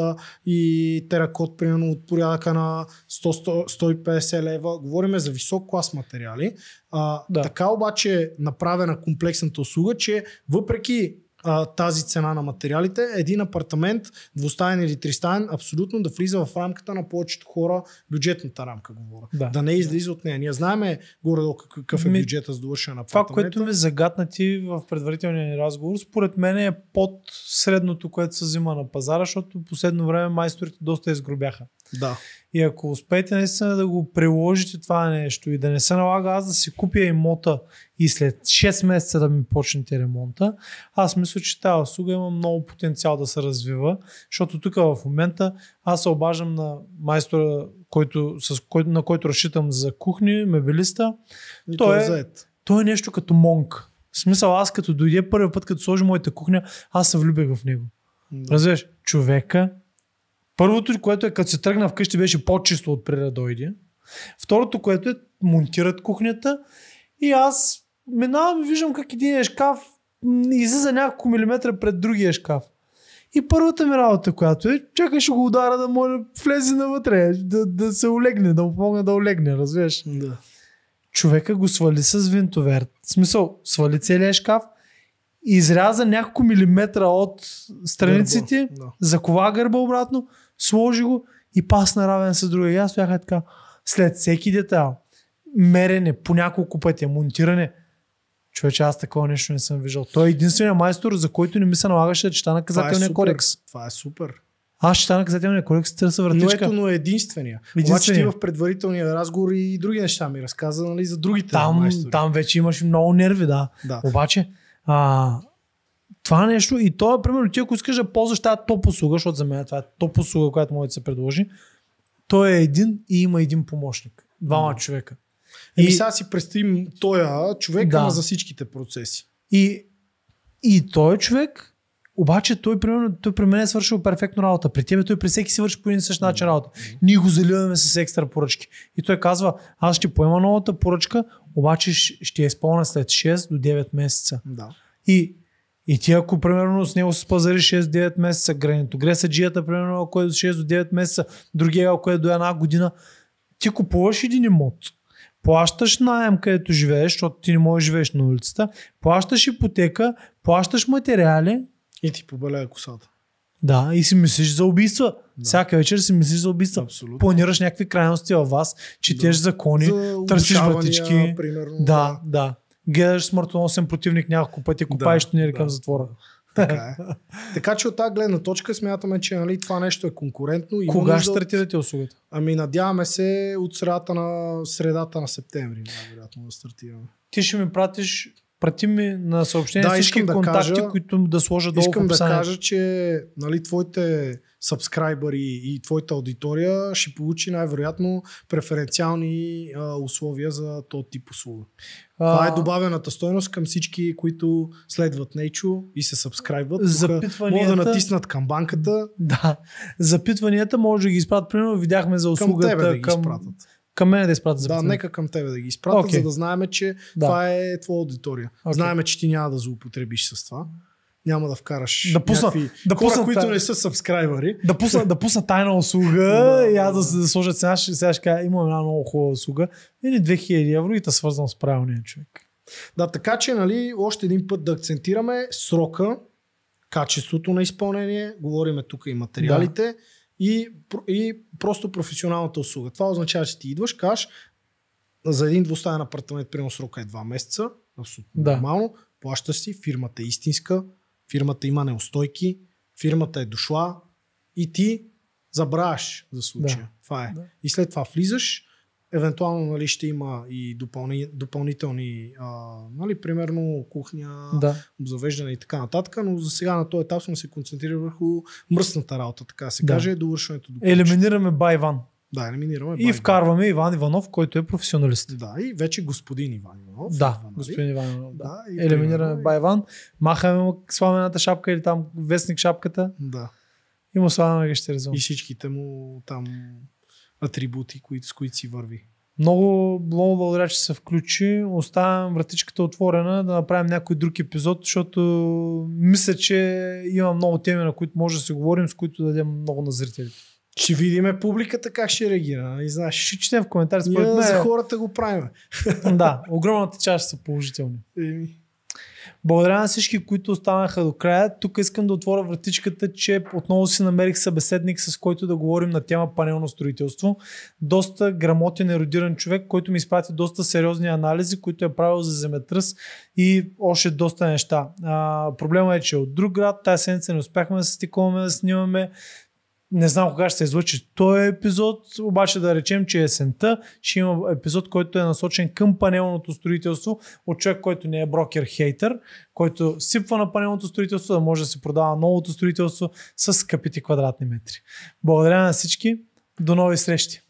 и теракот, примерно от порядъка на 100-150 лева. Говориме за висок клас материали. да. Така обаче е направена комплексната услуга, че въпреки а, тази цена на материалите, един апартамент, двустаен или тристаен, абсолютно да влиза в рамката на повечето хора, бюджетната рамка говоря. Да, да не излиза да. от нея. Ние знаем горе какъв е бюджета с довършен на апартамент. Това, което ми загадна ти в предварителния ни разговор, според мен е под средното, което се взима на пазара, защото последно време майсторите доста изгробяха. Да. И ако успеете наистина да го приложите това нещо и да не се налага аз да си купя имота и след 6 месеца да ми почнете ремонта, аз мисля, че тази услуга има много потенциал да се развива, защото тук в момента аз се обаждам на майстора, който, с кой, на който разчитам за кухни, мебелиста. И той, той, е, е, заед. той е нещо като монк. В смисъл, аз като дойде първи път, като сложи моята кухня, аз се влюбих в него. Да. Разбираш, човека Първото, което е, като се тръгна вкъщи, беше по-чисто от преди да дойде. Второто, което е, монтират кухнята и аз минавам и виждам как един е шкаф излиза няколко милиметра пред другия шкаф. И първата ми работа, която е, чакай ще го удара да може да влезе навътре, да, да се олегне, да му помогна да олегне, разбираш? Да. Човека го свали с винтоверт. В смисъл, свали целият шкаф, изряза няколко милиметра от страниците, гърба, да. закова гърба обратно, сложи го и пасна равен с друга. И аз стояха така, след всеки детайл, мерене по няколко пъти, монтиране, Човече, аз такова нещо не съм виждал. Той е единствения майстор, за който не ми се налагаше да чета наказателния е супер, кодекс. Това е супер. Аз чета наказателния кодекс, търся вратичка. Но ето, но е единствения. единствения. Обаче ти в предварителния разговор и други неща ми разказа, нали, за другите там, майстори. Там вече имаш много нерви, да. да. Обаче, а, това нещо и то е, примерно, ти ако искаш да ползваш тази топ услуга, защото за мен това е топ услуга, която може да се предложи, той е един и има един помощник. Двама mm. човека. И, и сега си представим той човек да. за всичките процеси. И, и той човек, обаче той, примерно, той при мен е свършил перфектно работа. При тебе той при всеки си върши по един същ начин работа. Ние го заливаме с екстра поръчки. И той казва, аз ще поема новата поръчка, обаче ще я изпълня след 6 до 9 месеца. Да. И и ти ако примерно с него се пазари 6-9 месеца, грането джията, примерно, ако е до 6 до 9 месеца, другия, ако е до една година, ти купуваш един имот. Плащаш найем, където живееш, защото ти не можеш живееш на улицата, плащаш ипотека, плащаш материали. И ти побаля косата. Да, и си мислиш за убийства. Да. Всяка вечер си мислиш за убийства. Абсолютно. Планираш някакви крайности във вас, четеш да. закони, за търсиш вратички. Примерно, да, да. да гледаш смъртоносен противник няколко пъти, купаеш да, тунели да. към затвора. Така е. така че от тази гледна точка смятаме, че нали, това нещо е конкурентно. и. Кога ще стартирате услугата? Ами надяваме се от средата на, средата на септември, най-вероятно да стартираме. Ти ще ми пратиш прати ми на съобщение да, всички да контакти, кажа, които да сложа долу Искам да кажа, че нали, твоите сабскрайбъри и твоята аудитория, ще получи най-вероятно преференциални а, условия за този тип услуга. А... Това е добавената стойност към всички, които следват Нейчо и се сабскрайбват. Запитванията... Могат да натиснат към банката. Да. Запитванията може да ги изпратят. Примерно видяхме за услугата. Към тебе да ги към... изпратят. Към мен да изпратят запитване. Да, нека към тебе да ги изпратят, okay. за да знаеме, че да. това е твоя аудитория. Okay. Знаеме, че ти няма да злоупотребиш с това няма да вкараш. Да пусна, да хора, пусна, които не са сабскрайбъри. Да пусна, да пусна тайна услуга и аз да, се да сложа цена, сега ще кажа, имам една много хубава услуга. Или 2000 евро и да свързвам с правилния човек. Да, така че, нали, още един път да акцентираме срока, качеството на изпълнение, говориме тук и материалите да. и, и просто професионалната услуга. Това означава, че ти идваш, каш за един двустаен апартамент, примерно срока е 2 месеца, абсолютно да. нормално, плащаш си, фирмата е истинска, фирмата има неустойки, фирмата е дошла и ти забравяш за случая. Да. Това е. Да. И след това влизаш, евентуално нали, ще има и допълни, допълнителни, а, нали, примерно кухня, да. обзавеждане и така нататък, но за сега на този етап сме се концентрирали върху мръсната работа, така се да. каже, довършването до Елиминираме Байван. Да, елиминираме. И вкарваме Иван Иванов, който е професионалист. Да, и вече господин Иван Иванов. Да, Иванари. господин Иван Иванов. Да. да елиминираме и... Байван, махаме му сламената шапка или там вестник шапката. Да. И му слагаме гъщеризон. И всичките му там атрибути, които, с които си върви. Много, много благодаря, че се включи. Оставям вратичката отворена да направим някой друг епизод, защото мисля, че има много теми, на които може да се говорим, с които дадем много на зрителите. Ще видиме публиката как ще реагира. И Знаеш, ще четем в коментар. Според Ние мен... за е- хората го правим. да, огромната част са положителни. Благодаря на всички, които останаха до края. Тук искам да отворя вратичката, че отново си намерих събеседник, с който да говорим на тема панелно строителство. Доста грамотен, еродиран човек, който ми изпрати доста сериозни анализи, които е правил за земетръс и още доста неща. А, проблема е, че е от друг град. Тази седмица не успяхме да се стикуваме да снимаме не знам кога ще се излъчи този епизод, обаче да речем, че есента ще има епизод, който е насочен към панелното строителство от човек, който не е брокер-хейтър, който сипва на панелното строителство, да може да се продава новото строителство с скъпите квадратни метри. Благодаря на всички, до нови срещи!